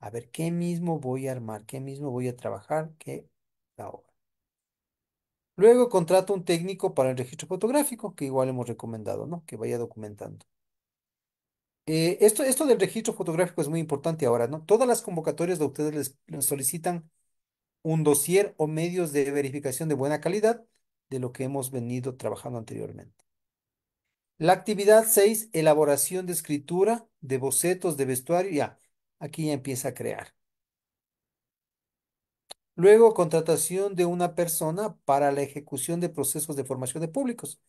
a ver qué mismo voy a armar, qué mismo voy a trabajar, qué la obra. Luego contrato un técnico para el registro fotográfico, que igual hemos recomendado, ¿no? Que vaya documentando. Eh, esto, esto del registro fotográfico es muy importante ahora, ¿no? Todas las convocatorias de ustedes les, solicitan un dossier o medios de verificación de buena calidad de lo que hemos venido trabajando anteriormente. La actividad 6, elaboración de escritura, de bocetos, de vestuario, ya, aquí ya empieza a crear. Luego, contratación de una persona para la ejecución de procesos de formación de públicos.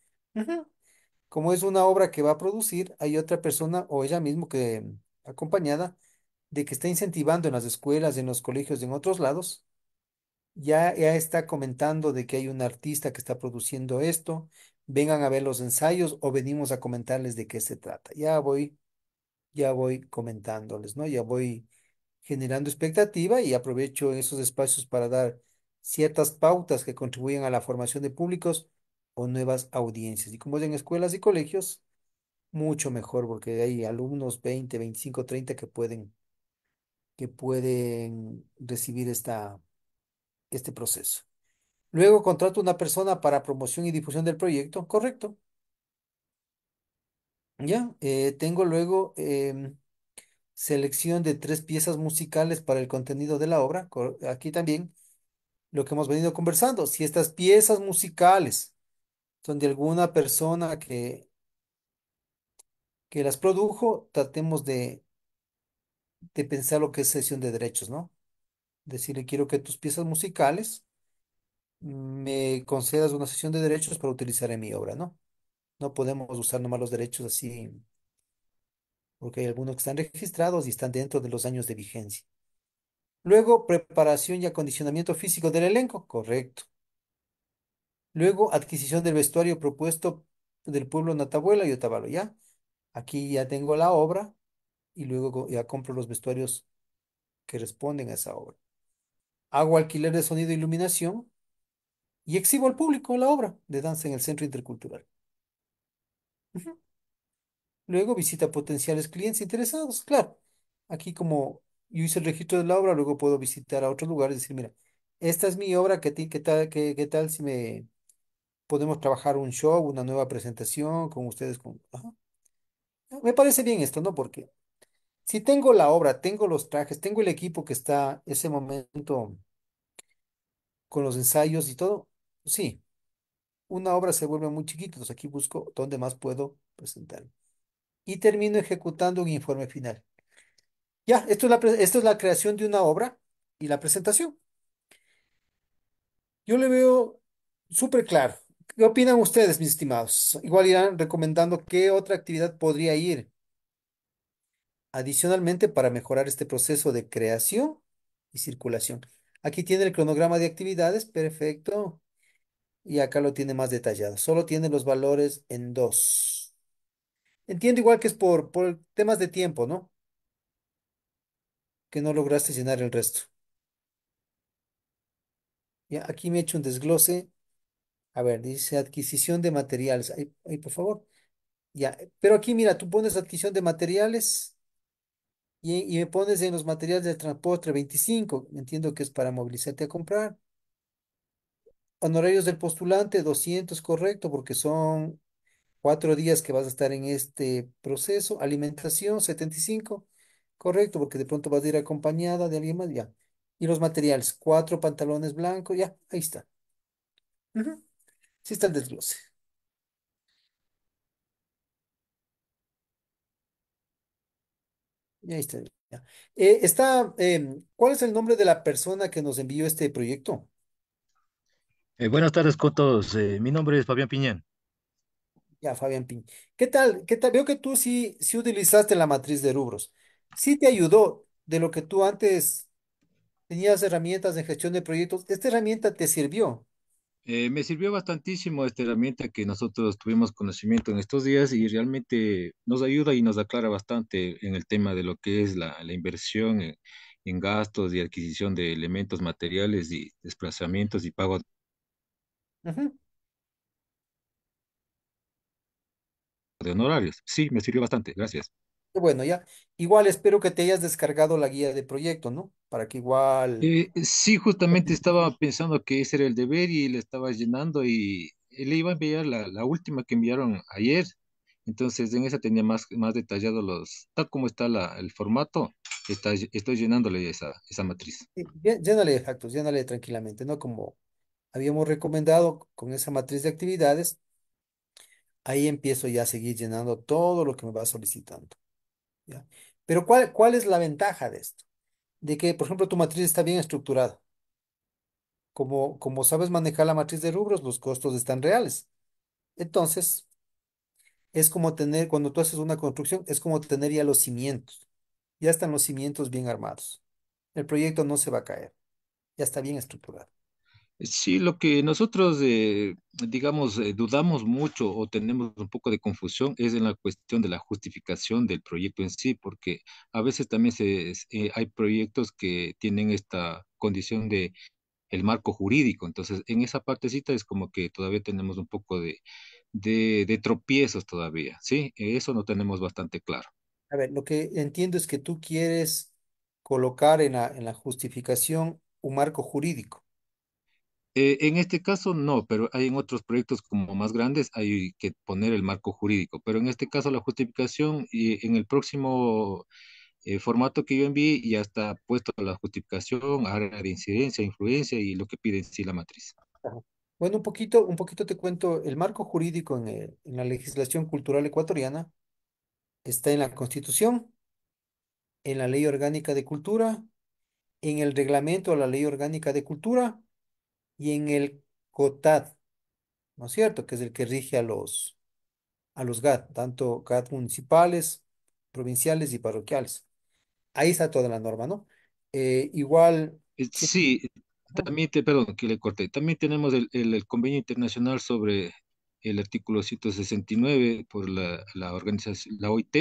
Como es una obra que va a producir, hay otra persona o ella misma que mm, acompañada de que está incentivando en las escuelas, en los colegios, en otros lados, ya, ya está comentando de que hay un artista que está produciendo esto, vengan a ver los ensayos o venimos a comentarles de qué se trata. Ya voy, ya voy comentándoles, ¿no? Ya voy generando expectativa y aprovecho esos espacios para dar ciertas pautas que contribuyen a la formación de públicos o nuevas audiencias. Y como es en escuelas y colegios, mucho mejor, porque hay alumnos 20, 25, 30 que pueden, que pueden recibir esta, este proceso. Luego contrato una persona para promoción y difusión del proyecto, correcto. Ya, eh, tengo luego em, selección de tres piezas musicales para el contenido de la obra, aquí también lo que hemos venido conversando. Si estas piezas musicales son de alguna persona que, que las produjo, tratemos de, de pensar lo que es sesión de derechos, ¿no? Decirle, quiero que tus piezas musicales me concedas una sesión de derechos para utilizar en mi obra, ¿no? No podemos usar nomás los derechos así, porque hay algunos que están registrados y están dentro de los años de vigencia. Luego, preparación y acondicionamiento físico del elenco, correcto. Luego, adquisición del vestuario propuesto del pueblo Natabuela y Otavalo, ¿ya? Aquí ya tengo la obra y luego ya compro los vestuarios que responden a esa obra. Hago alquiler de sonido e iluminación y exhibo al público la obra de danza en el Centro Intercultural. Luego visita potenciales clientes interesados, claro. Aquí como yo hice el registro de la obra, luego puedo visitar a otros lugares y decir, mira, esta es mi obra, ¿qué, tal, qué tal si me podemos trabajar un show, una nueva presentación con ustedes. Con... Ah, me parece bien esto, ¿no? Porque si tengo la obra, tengo los trajes, tengo el equipo que está ese momento con los ensayos y todo, sí, una obra se vuelve muy chiquita, entonces aquí busco dónde más puedo presentar. Y termino ejecutando un informe final. Ya, esto esto es la creación de una obra y la presentación. Yo le veo súper claro. ¿Qué opinan ustedes, mis estimados? Igual irán recomendando qué otra actividad podría ir adicionalmente para mejorar este proceso de creación y circulación. Aquí tiene el cronograma de actividades, perfecto. Y acá lo tiene más detallado. Solo tiene los valores en dos. Entiendo igual que es por, por temas de tiempo, ¿no? Que no lograste llenar el resto. Ya, aquí me he hecho un desglose a ver, dice adquisición de materiales. Ahí, por favor. Ya, pero aquí mira, tú pones adquisición de materiales y, me pones en los materiales de transporte 25. Entiendo que es para movilizarte a comprar. Honorarios del postulante, 200, correcto, porque son cuatro días que vas a estar en este proceso. Alimentación, 75, correcto, porque de pronto vas a ir acompañada de alguien más, ya. Y los materiales, cuatro pantalones blancos, ya, ahí está. Ajá. Sí está el desglose. está. Eh, está, em, ¿cuál es el nombre de la persona que nos envió este proyecto? Eh, buenas tardes Cotos. todos. Eh, mi nombre es Fabián Piñán. Ya, Fabián Piñán. ¿Qué tal? ¿Qué tal? Veo que tú sí, sí utilizaste la matriz de rubros. Sí te ayudó de lo que tú antes tenías herramientas de gestión de proyectos. ¿Esta herramienta te sirvió? Eh, me sirvió bastantísimo esta herramienta que nosotros tuvimos conocimiento en estos días y realmente nos ayuda y nos aclara bastante en el tema de lo que es la, inversión en, gastos y adquisición de elementos materiales y desplazamientos y pago. de honorarios. Sí, me sirvió bastante. Gracias bueno, ya. Igual espero que te hayas descargado la guía de proyecto, ¿no? Para que igual... Eh, sí, justamente estaba pensando que ese era el deber y le estaba llenando y le iba a enviar la, última que enviaron ayer. Entonces, en esa tenía más, más detallado los, tal como está el formato, estoy llenándole esa, esa matriz. Llénale de factos, llénale tranquilamente, ¿no? Como habíamos recomendado con esa matriz de actividades, ahí empiezo ya a seguir llenando todo lo que me va solicitando. Pero ¿cuál, ¿cuál es la ventaja de esto? De que, por ejemplo, tu matriz está bien estructurada. Como, como sabes manejar la matriz de rubros, los costos están reales. Entonces, es como tener, cuando tú haces una construcción, es como tener ya los cimientos. Ya están los cimientos bien armados. El proyecto no se va a caer. Ya está bien estructurado. Sí, lo que nosotros, eh, digamos, eh, dudamos mucho o tenemos un poco de confusión es en la cuestión de la justificación del proyecto en sí, porque a veces también se, eh, hay proyectos que tienen esta condición de el marco jurídico. Entonces, en esa partecita es como que todavía tenemos un poco de, de, tropiezos todavía, ¿sí? Eso no tenemos bastante claro. A ver, lo que entiendo es que tú quieres colocar en la, en la justificación un marco jurídico. Eh, en este caso no, pero hay en otros proyectos como más grandes, hay que poner el marco jurídico, pero en este caso la justificación y eh, en el próximo eh, formato que yo envié ya está puesto la justificación, área de incidencia, influencia y lo que pide en sí la matriz. Bueno, un poquito, un poquito te cuento, el marco jurídico en, en la legislación cultural ecuatoriana está en la Constitución, en la Ley Orgánica de Cultura, en el reglamento de la Ley Orgánica de Cultura, y en el COTAD, ¿no es cierto? Que es el que rige a los, a los GAT, tanto GAT municipales, provinciales y parroquiales. Ahí está toda la norma, ¿no? Eh, igual. Eh, sí, también perdón que le corté. También tenemos el, el, convenio internacional sobre el artículo 169 por la, la organización, la OIT,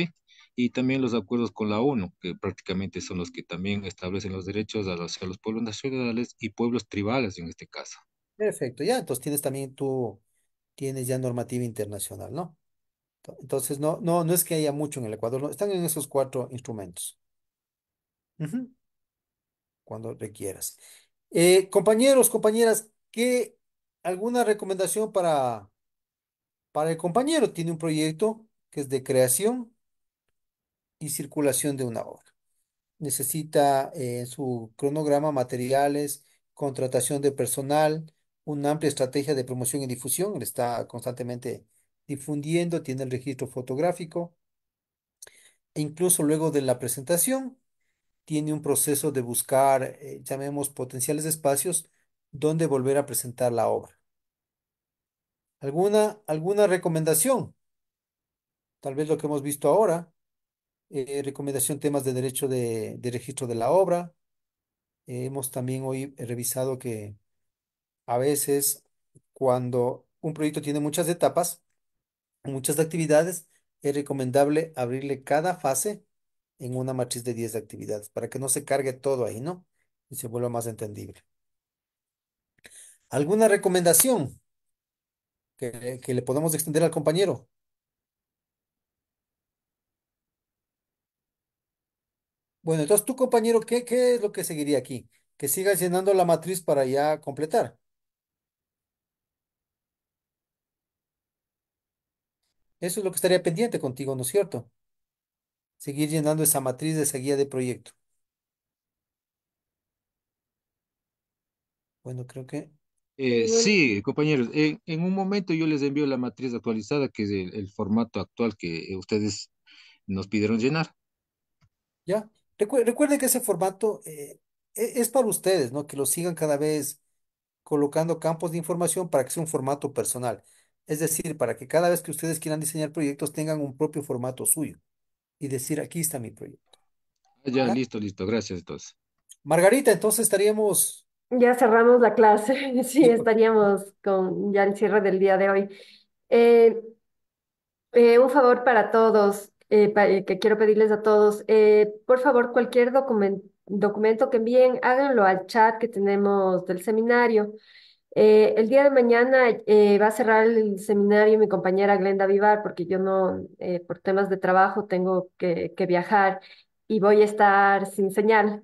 y también los acuerdos con la ONU, que prácticamente son los que también establecen los derechos a los, pueblos nacionales y pueblos tribales en este caso. Perfecto, ya, entonces tienes también tú, tienes ya normativa internacional, ¿no? Entonces, no, no, no es que haya mucho en el Ecuador, están en esos cuatro instrumentos. Cuando requieras. Eh, compañeros, compañeras, ¿qué, alguna recomendación para, para el compañero? Tiene un proyecto que es de creación y circulación de una obra. Necesita eh, su cronograma materiales, contratación de personal, una amplia estrategia de promoción y difusión, está constantemente difundiendo, tiene el registro fotográfico, e incluso luego de la presentación, tiene un proceso de buscar, eh, llamemos, potenciales espacios donde volver a presentar la obra. ¿Alguna, alguna recomendación? Tal vez lo que hemos visto ahora, eh, recomendación temas de derecho de, registro de la obra. hemos también hoy revisado que a veces cuando un proyecto tiene muchas etapas, muchas actividades, es recomendable abrirle cada fase en una matriz de 10 actividades para que no se cargue todo ahí, ¿no? Y se vuelva más entendible. ¿Alguna recomendación que, que le podamos extender al compañero? Bueno, entonces tú, compañero, ¿qué, qué es lo que seguiría aquí? Que sigas llenando la matriz para ya completar. Eso es lo que estaría pendiente contigo, ¿no es cierto? Seguir llenando esa matriz de esa guía de proyecto. Bueno, creo que... Eh, sí, compañeros, en, un momento yo les envío la matriz actualizada, que es el, formato actual que ustedes nos pidieron llenar. Ya, recuerden que ese formato eh, e-, es para ustedes, ¿no? Que lo sigan cada vez colocando campos de información para que sea un formato personal. Es decir, para que cada vez que ustedes quieran diseñar proyectos tengan un propio formato suyo y decir, aquí está mi proyecto. Ah, ya, listo, listo. Gracias, todos. Margarita, entonces estaríamos... Ya cerramos la clase, sí, estaríamos con ya el cierre del día de hoy. Eh, eh, un favor para todos, eh, eh, que quiero pedirles a todos. Eh, por favor, cualquier documento que envíen, háganlo al chat que tenemos del seminario. el día de mañana va a cerrar el seminario mi compañera Glenda Vivar, porque yo no, por temas de trabajo, tengo que, que, viajar y voy a estar sin señal.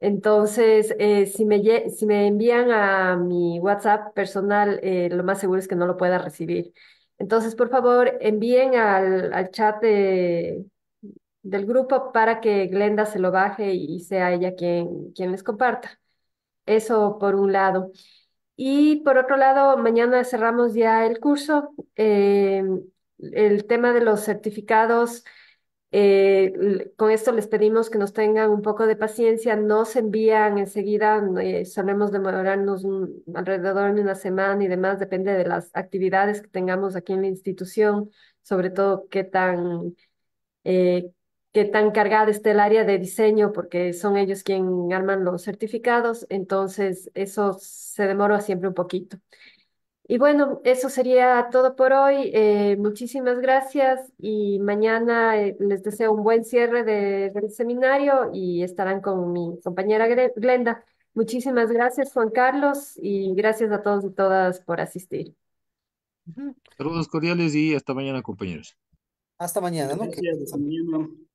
Entonces, si, me, si me envían a mi WhatsApp personal, lo más seguro es que no lo pueda recibir. Entonces, por favor, envíen al, chat del grupo para que Glenda se lo baje y sea ella quien, quien les comparta. Eso por un lado. Y por otro lado, mañana cerramos ya el curso. Eh, el tema de los certificados eh, con esto les pedimos que nos tengan un poco de paciencia, no se envían enseguida, mm, eh, solemos demorarnos mm, alrededor de una semana y demás, depende de las actividades que tengamos aquí en la institución, sobre todo qué tan, eh, qué tan cargada esté el área de diseño, porque son ellos quienes arman los certificados, entonces eso se demora siempre un poquito. Y bueno, eso sería todo por hoy. Eh, muchísimas gracias y mañana eh, les deseo un buen cierre del seminario y estarán con mi compañera Glenda. Muchísimas gracias, Juan Carlos, y gracias a todos y todas por asistir. Saludos cordiales y hasta mañana, compañeros. Hasta mañana, ¿no? hasta mañana.